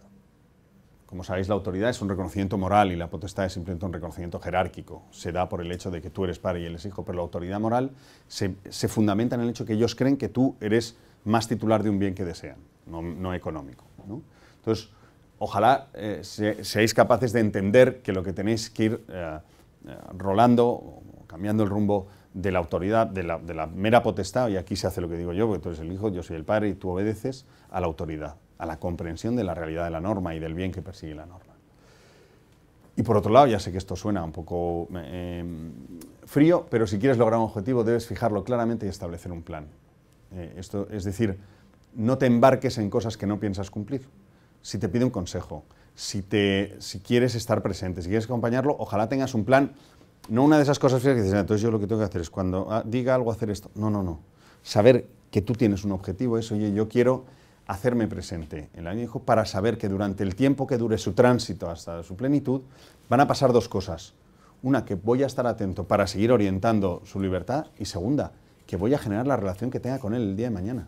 Como sabéis, la autoridad es un reconocimiento moral y la potestad es simplemente un reconocimiento jerárquico. Se da por el hecho de que tú eres padre y él es hijo, pero la autoridad moral se, fundamenta en el hecho que ellos creen que tú eres más titular de un bien que desean, no, económico. Entonces, ojalá eh, seáis capaces de entender que lo que tenéis que ir eh, eh, rolando cambiando el rumbo de la autoridad, de la, de la mera potestad, y aquí se hace lo que digo yo, porque tú eres el hijo, yo soy el padre y tú obedeces a la autoridad a la comprensión de la realidad de la norma y del bien que persigue la norma. Y por otro lado, ya sé que esto suena un poco eh, frío, pero si quieres lograr un objetivo debes fijarlo claramente y establecer un plan. Eh, esto, es decir, no te embarques en cosas que no piensas cumplir. Si te pide un consejo, si, te, si quieres estar presente, si quieres acompañarlo, ojalá tengas un plan. No una de esas cosas frías que dices, ah, entonces yo lo que tengo que hacer es cuando ah, diga algo hacer esto. No, no, no. Saber que tú tienes un objetivo, eso, oye, yo quiero hacerme presente en la vida hijo para saber que durante el tiempo que dure su tránsito hasta su plenitud van a pasar dos cosas. Una, que voy a estar atento para seguir orientando su libertad y segunda, que voy a generar la relación que tenga con él el día de mañana.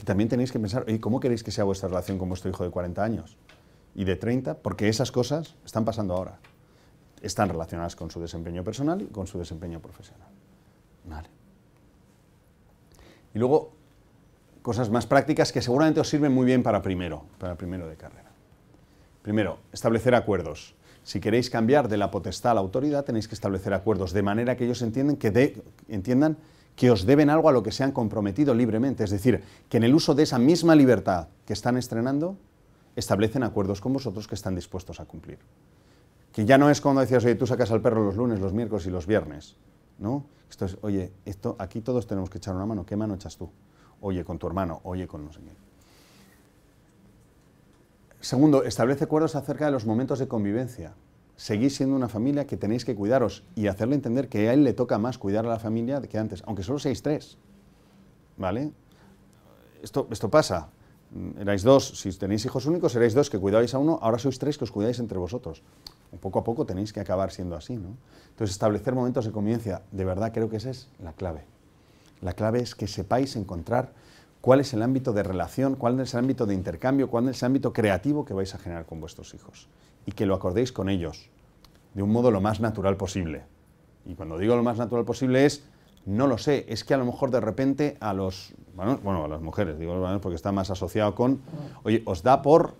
Y también tenéis que pensar, ¿y cómo queréis que sea vuestra relación con vuestro hijo de 40 años y de 30? Porque esas cosas están pasando ahora. Están relacionadas con su desempeño personal y con su desempeño profesional. Vale. Y luego, cosas más prácticas que seguramente os sirven muy bien para primero, para primero de carrera. Primero, establecer acuerdos. Si queréis cambiar de la potestad a la autoridad, tenéis que establecer acuerdos de manera que ellos entiendan que, os deben algo a lo que se han comprometido libremente. Es decir, que en el uso de esa misma libertad que están estrenando, establecen acuerdos con vosotros que están dispuestos a cumplir. Que ya no es cuando decías, oye, tú sacas al perro los lunes, los miércoles y los viernes. ¿no? Esto es, oye, esto, aquí todos tenemos que echar una mano. ¿Qué mano echas tú? oye con tu hermano, oye con no sé quién. Segundo, establece acuerdos acerca de los momentos de convivencia. Seguís siendo una familia que tenéis que cuidaros y hacerle entender que a él le toca más cuidar a la familia que antes, aunque solo seáis tres. ¿Vale? Esto, esto pasa. Erais dos, si tenéis hijos únicos, erais dos que cuidáis a uno, ahora sois tres que os cuidáis entre vosotros. Poco a poco tenéis que acabar siendo así, ¿no? Entonces, establecer momentos de convivencia, de verdad creo que esa es la clave. La clave es que sepáis encontrar cuál es el ámbito de relación, cuál es el ámbito de intercambio, cuál es el ámbito creativo que vais a generar con vuestros hijos y que lo acordéis con ellos de un modo lo más natural posible. Y cuando digo lo más natural posible es, no lo sé, es que a lo mejor de repente a los, bueno, a las mujeres, digo bueno, porque está más asociado con, oye, os da por,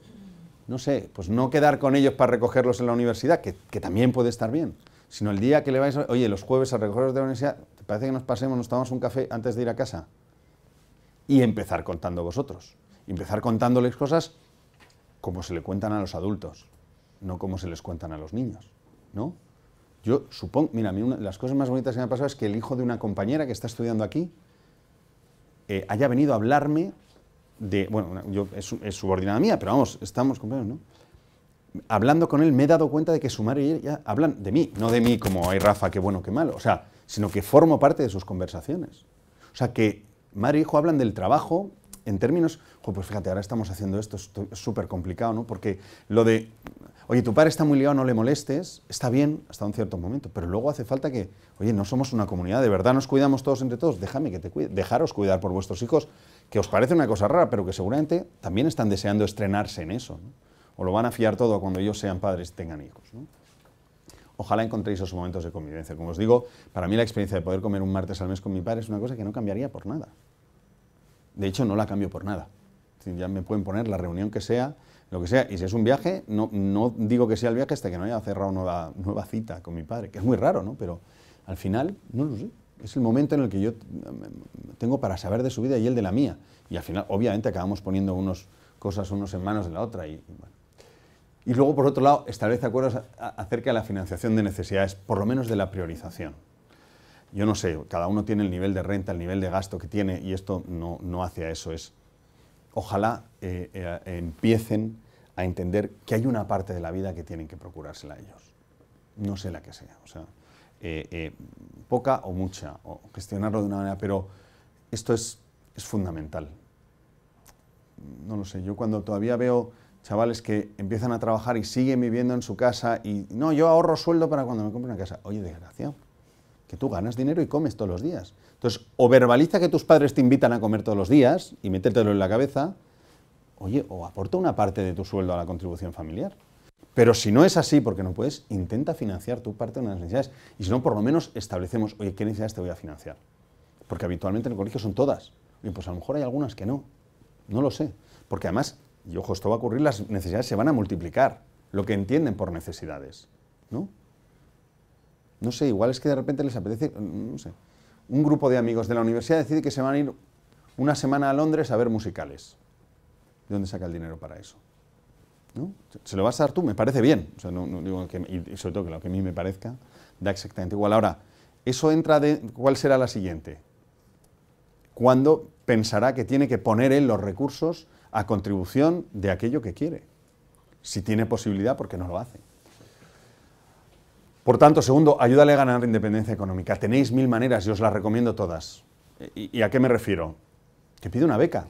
no sé, pues no quedar con ellos para recogerlos en la universidad, que, que también puede estar bien, sino el día que le vais, a, oye, los jueves a recogerlos de la universidad, parece que nos pasemos, nos tomamos un café antes de ir a casa. Y empezar contando vosotros. Empezar contándoles cosas como se le cuentan a los adultos, no como se les cuentan a los niños, ¿no? Yo supongo, mira, a mí una las cosas más bonitas que me ha pasado es que el hijo de una compañera que está estudiando aquí eh, haya venido a hablarme de, bueno, yo, es, subordinada mía, pero vamos, estamos compañeros, ¿no? Hablando con él me he dado cuenta de que su madre y ella hablan de mí, no de mí como, hay Rafa, qué bueno, qué malo. O sea, sino que formo parte de sus conversaciones. O sea, que madre y e hijo hablan del trabajo en términos, pues fíjate, ahora estamos haciendo esto, es súper complicado, ¿no? Porque lo de, oye, tu padre está muy liado, no le molestes, está bien hasta un cierto momento, pero luego hace falta que, oye, no somos una comunidad, de verdad nos cuidamos todos entre todos, déjame que te cuide, dejaros cuidar por vuestros hijos, que os parece una cosa rara, pero que seguramente también están deseando estrenarse en eso, O lo van a fiar todo cuando ellos sean padres y tengan hijos, ¿no? Ojalá encontréis esos momentos de convivencia. Como os digo, para mí la experiencia de poder comer un martes al mes con mi padre es una cosa que no cambiaría por nada. De hecho, no la cambio por nada. Ya me pueden poner la reunión que sea, lo que sea. Y si es un viaje, no, no digo que sea el viaje hasta que no haya cerrado nueva, nueva cita con mi padre, que es muy raro, ¿no? Pero al final, no lo sé. Es el momento en el que yo eh, tengo para saber de su vida y él de la mía. Y al final, obviamente, acabamos poniendo unos cosas unos en manos de la otra. Y, y luego, por otro lado, establece acuerdos acerca de la financiación de necesidades, por lo menos de la priorización. Yo no sé, cada uno tiene el nivel de renta, el nivel de gasto que tiene, y esto no, no hace a eso. Es, ojalá eh, eh, empiecen a entender que hay una parte de la vida que tienen que procurársela ellos. No sé la que sea, o sea, eh, poca o mucha, o gestionarlo de una manera, pero esto es, es fundamental. No lo sé, yo cuando todavía veo chavales que empiezan a trabajar y siguen viviendo en su casa y no, yo ahorro sueldo para cuando me compre una casa. Oye, desgraciado, que tú ganas dinero y comes todos los días. Entonces, o verbaliza que tus padres te invitan a comer todos los días y métetelo en la cabeza, oye, o aporta una parte de tu sueldo a la contribución familiar. Pero si no es así, porque no puedes, intenta financiar tu parte de las necesidades. Y si no, por lo menos establecemos, oye, ¿qué necesidades te voy a financiar? Porque habitualmente en el colegio son todas. Y pues a lo mejor hay algunas que no. No lo sé. Porque además y ojo, esto va a ocurrir, las necesidades se van a multiplicar, lo que entienden por necesidades, ¿no? No sé, igual es que de repente les apetece, mm, no sé, un grupo de amigos de la universidad decide que se van a ir una semana a Londres a ver musicales. ¿De dónde saca el dinero para eso? ¿No? ¿Se lo vas a dar tú? Me parece bien. no, digo que, y sobre todo que lo que a mí me parezca da exactamente igual. Ahora, eso entra de... ¿Cuál será la siguiente? ¿Cuándo pensará que tiene que poner él los recursos a contribución de aquello que quiere, si tiene posibilidad, porque no lo hace. Por tanto, segundo, ayúdale a ganar independencia económica. Tenéis mil maneras y os las recomiendo todas. ¿Y, a qué me refiero? Que pide una beca,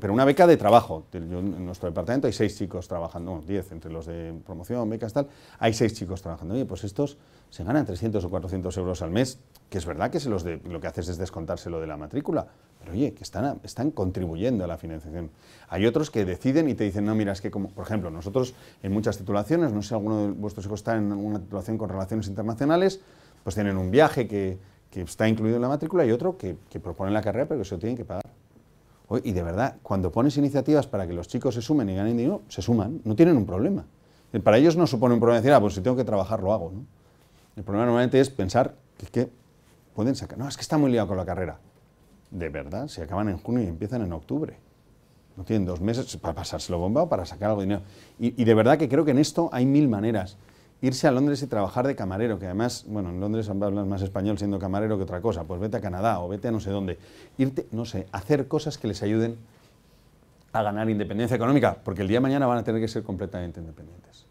pero una beca de trabajo. en nuestro departamento hay seis chicos trabajando, no, diez entre los de promoción, becas, tal. Hay seis chicos trabajando. Oye, pues estos se ganan 300 o 400 euros al mes, que es verdad que lo que haces es descontárselo de la matrícula, pero oye, que están, contribuyendo a la financiación. Hay otros que deciden y te dicen, no, mira, es que como, por ejemplo, nosotros en muchas titulaciones, no sé, alguno de vuestros hijos está en una titulación con relaciones internacionales, pues tienen un viaje que, está incluido en la matrícula y otro que, proponen la carrera pero que se lo tienen que pagar. y de verdad, cuando pones iniciativas para que los chicos se sumen y ganen dinero, se suman, no tienen un problema. Para ellos no supone un problema decir, ah, pues si tengo que trabajar lo hago, ¿no? El problema normalmente es pensar que, pueden sacar. No, es que está muy liado con la carrera. De verdad, si acaban en junio y empiezan en octubre. No tienen dos meses para pasárselo bomba o para sacar algo de dinero. Y, de verdad que creo que en esto hay mil maneras. Irse a Londres y trabajar de camarero, que además, bueno, en Londres hablas más español siendo camarero que otra cosa. Pues vete a Canadá o vete a no sé dónde. Irte, no sé, hacer cosas que les ayuden a ganar independencia económica, porque el día de mañana van a tener que ser completamente independientes.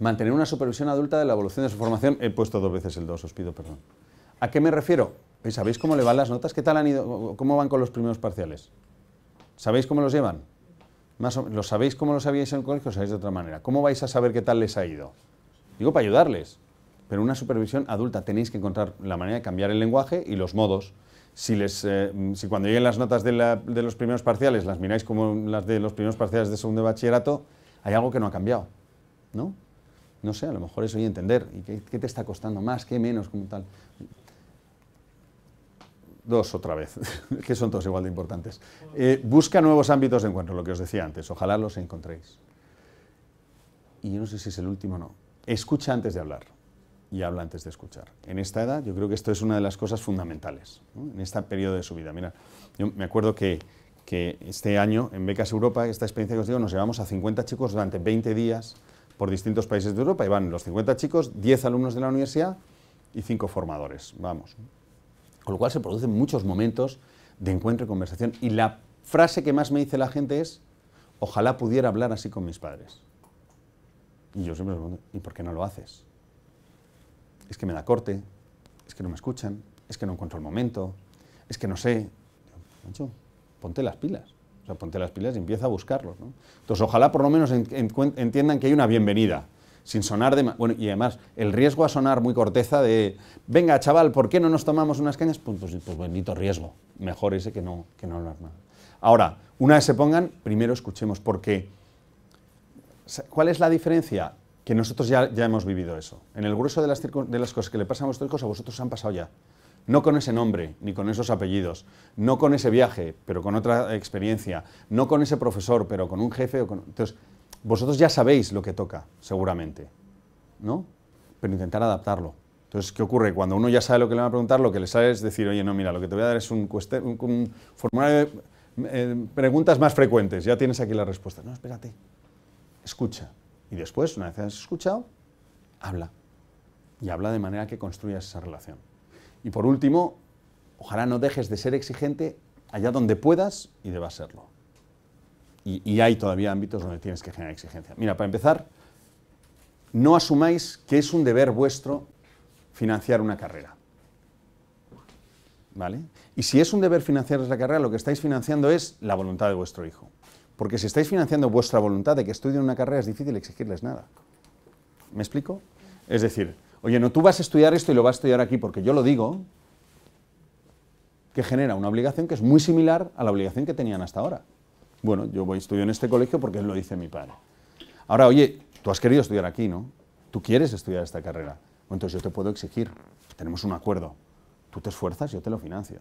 Mantener una supervisión adulta de la evolución de su formación. He puesto dos veces el 2, os pido perdón. ¿A qué me refiero? Eh, ¿Sabéis cómo le van las notas? ¿Qué tal han ido? ¿Cómo van con los primeros parciales? ¿Sabéis cómo los llevan? Más ¿Lo sabéis cómo lo sabíais en el colegio o sabéis de otra manera? ¿Cómo vais a saber qué tal les ha ido? Digo para ayudarles, pero una supervisión adulta tenéis que encontrar la manera de cambiar el lenguaje y los modos. Si, les, eh, si cuando lleguen las notas de, de, los primeros parciales las miráis como las de los primeros parciales de segundo bachillerato, hay algo que no ha cambiado, ¿no? no sé, a lo mejor es hoy entender, ¿y qué, te está costando más, qué menos, como tal? Dos otra vez, que son todos igual de importantes. Eh, busca nuevos ámbitos de encuentro, lo que os decía antes, ojalá los encontréis. Y yo no sé si es el último o no. Escucha antes de hablar y habla antes de escuchar. En esta edad yo creo que esto es una de las cosas fundamentales, en este periodo de su vida. Mira, yo me acuerdo que que este año en Becas Europa, esta experiencia que os digo, nos llevamos a 50 chicos durante 20 días por distintos países de Europa. Y van los 50 chicos, 10 alumnos de la universidad y 5 formadores, vamos. Con lo cual se producen muchos momentos de encuentro y conversación. Y la frase que más me dice la gente es, ojalá pudiera hablar así con mis padres. Y yo siempre pregunto, ¿y por qué no lo haces? Es que me da corte, es que no me escuchan, es que no encuentro el momento, es que no sé. Mancho, ponte las pilas. O sea, ponte las pilas y empieza a buscarlos. ¿no? Entonces, ojalá por lo menos entiendan que hay una bienvenida, sin sonar de... Bueno, y además, el riesgo a sonar muy corteza de, venga, chaval, ¿por qué no nos tomamos unas cañas? Pues, pues, pues bendito riesgo, mejor ese que no, que no hablar nada. Ahora, una vez se pongan, primero escuchemos, porque ¿cuál es la diferencia? Que nosotros ya, ya hemos vivido eso. En el grueso de las, de las cosas que le pasan a vosotros, a vosotros se han pasado ya. No con ese nombre, ni con esos apellidos, no con ese viaje, pero con otra experiencia, no con ese profesor, pero con un jefe. O con... Entonces, vosotros ya sabéis lo que toca, seguramente, ¿no? Pero intentar adaptarlo. Entonces, ¿qué ocurre? Cuando uno ya sabe lo que le van a preguntar, lo que le sale es decir, oye, no, mira, lo que te voy a dar es un, un, formulario de eh, preguntas más frecuentes. Ya tienes aquí la respuesta. No, espérate. Escucha. Y después, una vez has escuchado, habla. Y habla de manera que construyas esa relación. Y por último, ojalá no dejes de ser exigente allá donde puedas y debas serlo. Y, hay todavía ámbitos donde tienes que generar exigencia. Mira, para empezar, no asumáis que es un deber vuestro financiar una carrera. ¿Vale? Y si es un deber financiar la carrera, lo que estáis financiando es la voluntad de vuestro hijo. Porque si estáis financiando vuestra voluntad de que estudien una carrera, es difícil exigirles nada. ¿Me explico? Es decir, oye, no, tú vas a estudiar esto y lo vas a estudiar aquí porque yo lo digo, que genera una obligación que es muy similar a la obligación que tenían hasta ahora. Bueno, yo voy a estudiar en este colegio porque lo dice mi padre. Ahora, oye, tú has querido estudiar aquí, ¿no? Tú quieres estudiar esta carrera. entonces yo te puedo exigir. Tenemos un acuerdo. Tú te esfuerzas, yo te lo financio.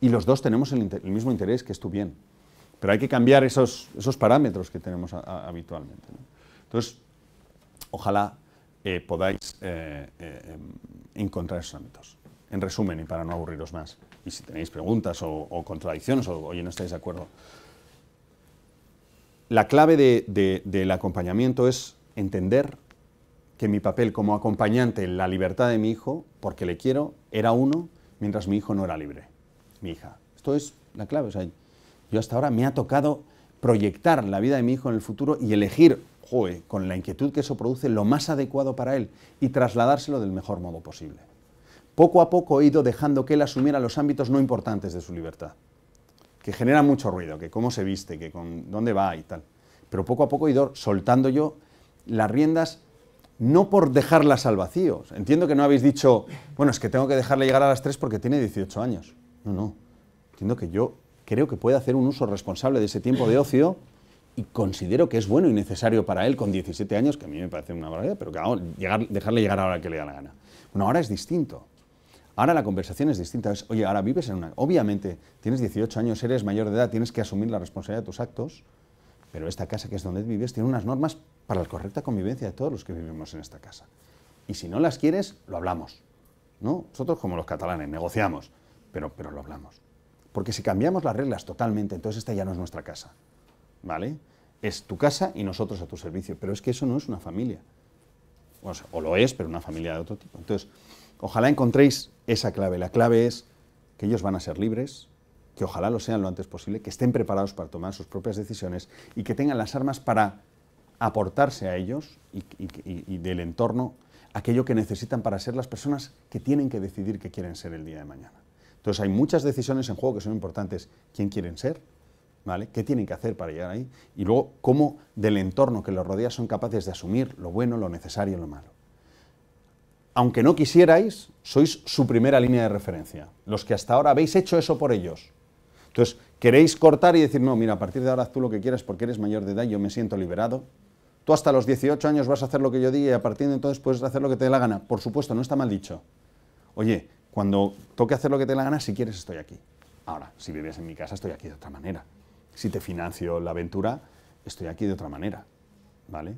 Y los dos tenemos el, mismo interés, que es tu bien. Pero hay que cambiar esos, parámetros que tenemos habitualmente. Entonces, ojalá eh, podáis eh, eh, em, encontrar esos ámbitos. En resumen, y para no aburriros más, y si tenéis preguntas o, contradicciones o, oye, no estáis de acuerdo, la clave del acompañamiento es entender que mi papel como acompañante en la libertad de mi hijo, porque le quiero, era uno, mientras mi hijo no era libre, mi hija. Esto es la clave. yo hasta ahora me ha tocado proyectar la vida de mi hijo en el futuro y elegir con la inquietud que eso produce lo más adecuado para él y trasladárselo del mejor modo posible. Poco a poco he ido dejando que él asumiera los ámbitos no importantes de su libertad, que genera mucho ruido, que cómo se viste, que con dónde va y tal. Pero poco a poco he ido soltando yo las riendas no por dejarlas al vacío. Entiendo que no habéis dicho, bueno, es que tengo que dejarle llegar a las tres porque tiene 18 años. No, no. Entiendo que yo creo que puede hacer un uso responsable de ese tiempo de ocio y considero que es bueno y necesario para él con 17 años, que a mí me parece una barbaridad, pero que dejarle llegar ahora que le da la gana. Bueno, ahora es distinto. Ahora la conversación es distinta. oye, ahora vives en una... Obviamente, tienes 18 años, eres mayor de edad, tienes que asumir la responsabilidad de tus actos, pero esta casa que es donde vives tiene unas normas para la correcta convivencia de todos los que vivimos en esta casa. Y si no las quieres, lo hablamos. ¿no? Nosotros, como los catalanes, negociamos, pero, pero lo hablamos. Porque si cambiamos las reglas totalmente, entonces esta ya no es nuestra casa. ¿vale? Es tu casa y nosotros a tu servicio. Pero es que eso no es una familia. O, lo es, pero una familia de otro tipo. Entonces, ojalá encontréis esa clave. La clave es que ellos van a ser libres, que ojalá lo sean lo antes posible, que estén preparados para tomar sus propias decisiones y que tengan las armas para aportarse a ellos y, y, del entorno aquello que necesitan para ser las personas que tienen que decidir qué quieren ser el día de mañana. Entonces hay muchas decisiones en juego que son importantes. ¿Quién quieren ser? ¿vale? ¿Qué tienen que hacer para llegar ahí? Y luego, cómo del entorno que los rodea son capaces de asumir lo bueno, lo necesario, y lo malo. Aunque no quisierais, sois su primera línea de referencia, los que hasta ahora habéis hecho eso por ellos. Entonces, queréis cortar y decir, no, mira, a partir de ahora haz tú lo que quieras porque eres mayor de edad, y yo me siento liberado. Tú hasta los 18 años vas a hacer lo que yo diga y a partir de entonces puedes hacer lo que te dé la gana. Por supuesto, no está mal dicho. Oye, cuando toque hacer lo que te dé la gana, si quieres estoy aquí. Ahora, si vives en mi casa, estoy aquí de otra manera si te financio la aventura, estoy aquí de otra manera. ¿vale?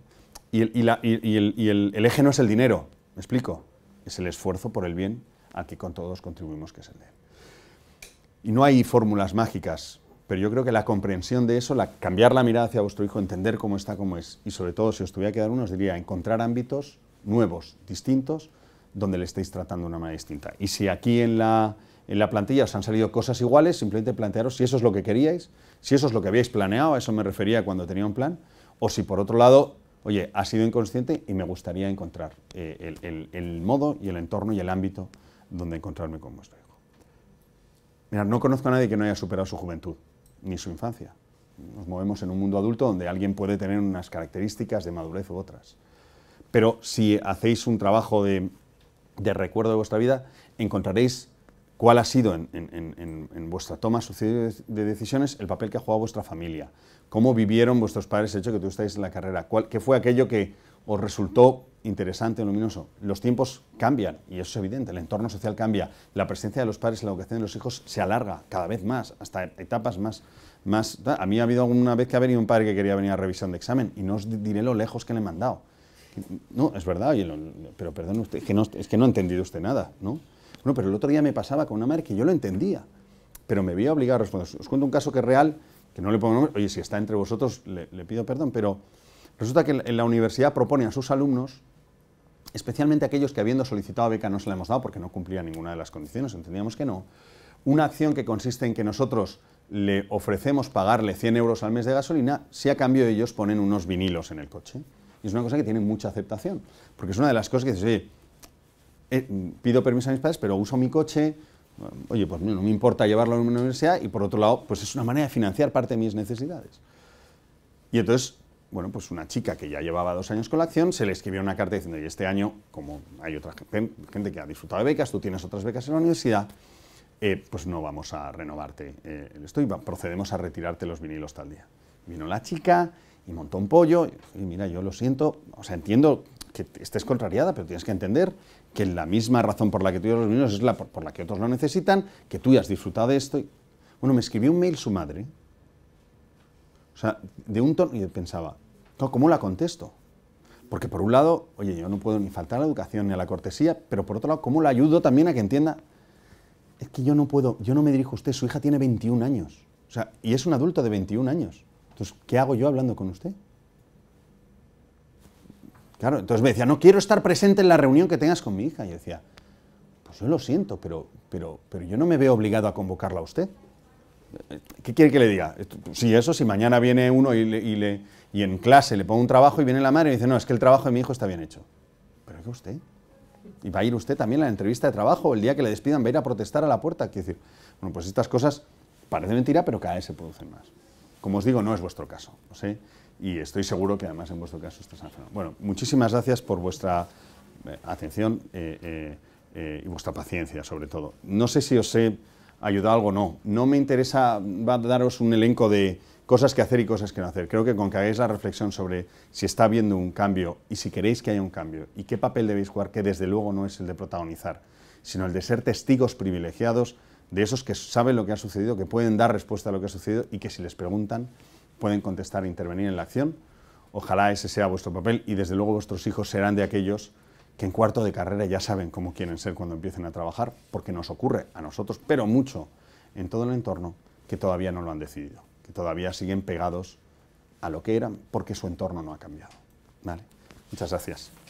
Y, el, eje no es el dinero, ¿me explico? Es el esfuerzo por el bien al que con todos contribuimos, que es el de Y no hay fórmulas mágicas, pero yo creo que la comprensión de eso, la, cambiar la mirada hacia vuestro hijo, entender cómo está, cómo es, y sobre todo, si os tuviera que dar uno, os diría encontrar ámbitos nuevos, distintos, donde le estéis tratando de una manera distinta. Y si aquí en la en la plantilla os han salido cosas iguales, simplemente plantearos si eso es lo que queríais, si eso es lo que habíais planeado, a eso me refería cuando tenía un plan, o si por otro lado, oye, ha sido inconsciente y me gustaría encontrar eh, el, modo y el entorno y el ámbito donde encontrarme con vuestro hijo. Mirad, no conozco a nadie que no haya superado su juventud, ni su infancia. Nos movemos en un mundo adulto donde alguien puede tener unas características de madurez u otras. Pero si hacéis un trabajo de recuerdo de vuestra vida, encontraréis cuál ha sido en, vuestra toma de decisiones el papel que ha jugado vuestra familia, cómo vivieron vuestros padres el hecho que tú estáis en la carrera, qué fue aquello que os resultó interesante o luminoso. Los tiempos cambian y eso es evidente, el entorno social cambia, la presencia de los padres en la educación de los hijos se alarga cada vez más, hasta etapas más... más a mí ha habido alguna vez que ha venido un padre que quería venir a revisión de examen y no os diré lo lejos que le he mandado. No, es verdad, pero perdón usted, es que no ha entendido usted nada, ¿no? Bueno, pero el otro día me pasaba con una madre que yo lo entendía, pero me veía obligado a responder. Os cuento un caso que es real, que no le pongo nombre, oye, si está entre vosotros le, pido perdón, pero resulta que en la universidad propone a sus alumnos especialmente aquellos que habiendo solicitado beca no se la hemos dado porque no cumplía ninguna de las condiciones, entendíamos que no, una acción que consiste en que nosotros le ofrecemos pagarle 100 euros al mes de gasolina si a cambio ellos ponen unos vinilos en el coche. Y es una cosa que tiene mucha aceptación, porque es una de las cosas que dices, oye, eh, pido permiso a mis padres, pero uso mi coche, oye, pues no me importa llevarlo a una universidad y por otro lado, pues es una manera de financiar parte de mis necesidades. Y entonces, bueno, pues una chica que ya llevaba dos años con la acción, se le escribió una carta diciendo, y este año, como hay otra gente, que ha disfrutado de becas, tú tienes otras becas en la universidad, eh, pues no vamos a renovarte eh, esto y procedemos a retirarte los vinilos tal día. Vino la chica y montó un pollo, y mira, yo lo siento, o sea, entiendo que estés contrariada, pero tienes que entender que la misma razón por la que tú los niños es la por, la que otros lo necesitan, que tú ya has disfrutado de esto. Bueno, me escribió un mail su madre, o sea, de un tono, y pensaba, ¿cómo la contesto? Porque por un lado, oye, yo no puedo ni faltar a la educación ni a la cortesía, pero por otro lado, ¿cómo la ayudo también a que entienda? Es que yo no puedo, yo no me dirijo a usted, su hija tiene 21 años, o sea, y es un adulto de 21 años. Entonces, ¿qué hago yo hablando con usted? Claro, entonces me decía, no quiero estar presente en la reunión que tengas con mi hija. Y decía, pues yo lo siento, pero, pero, pero yo no me veo obligado a convocarla a usted. ¿Qué quiere que le diga? Si eso, si mañana viene uno y, le, y, en clase le pongo un trabajo y viene la madre y dice, no, es que el trabajo de mi hijo está bien hecho. ¿Pero qué usted? Y va a ir usted también a la entrevista de trabajo, el día que le despidan va a ir a protestar a la puerta. qué decir, bueno, pues estas cosas parecen mentira, pero cada vez se producen más. Como os digo, no es vuestro caso. ¿sí? y estoy seguro que además en vuestro caso está San Bueno, muchísimas gracias por vuestra eh, atención eh, eh, y vuestra paciencia sobre todo. No sé si os he ayudado algo o no. No me interesa daros un elenco de cosas que hacer y cosas que no hacer. Creo que con que hagáis la reflexión sobre si está habiendo un cambio y si queréis que haya un cambio y qué papel debéis jugar, que desde luego no es el de protagonizar, sino el de ser testigos privilegiados de esos que saben lo que ha sucedido, que pueden dar respuesta a lo que ha sucedido y que si les preguntan pueden contestar e intervenir en la acción. Ojalá ese sea vuestro papel y desde luego vuestros hijos serán de aquellos que en cuarto de carrera ya saben cómo quieren ser cuando empiecen a trabajar, porque nos ocurre a nosotros, pero mucho en todo el entorno, que todavía no lo han decidido, que todavía siguen pegados a lo que eran porque su entorno no ha cambiado. ¿Vale? Muchas gracias.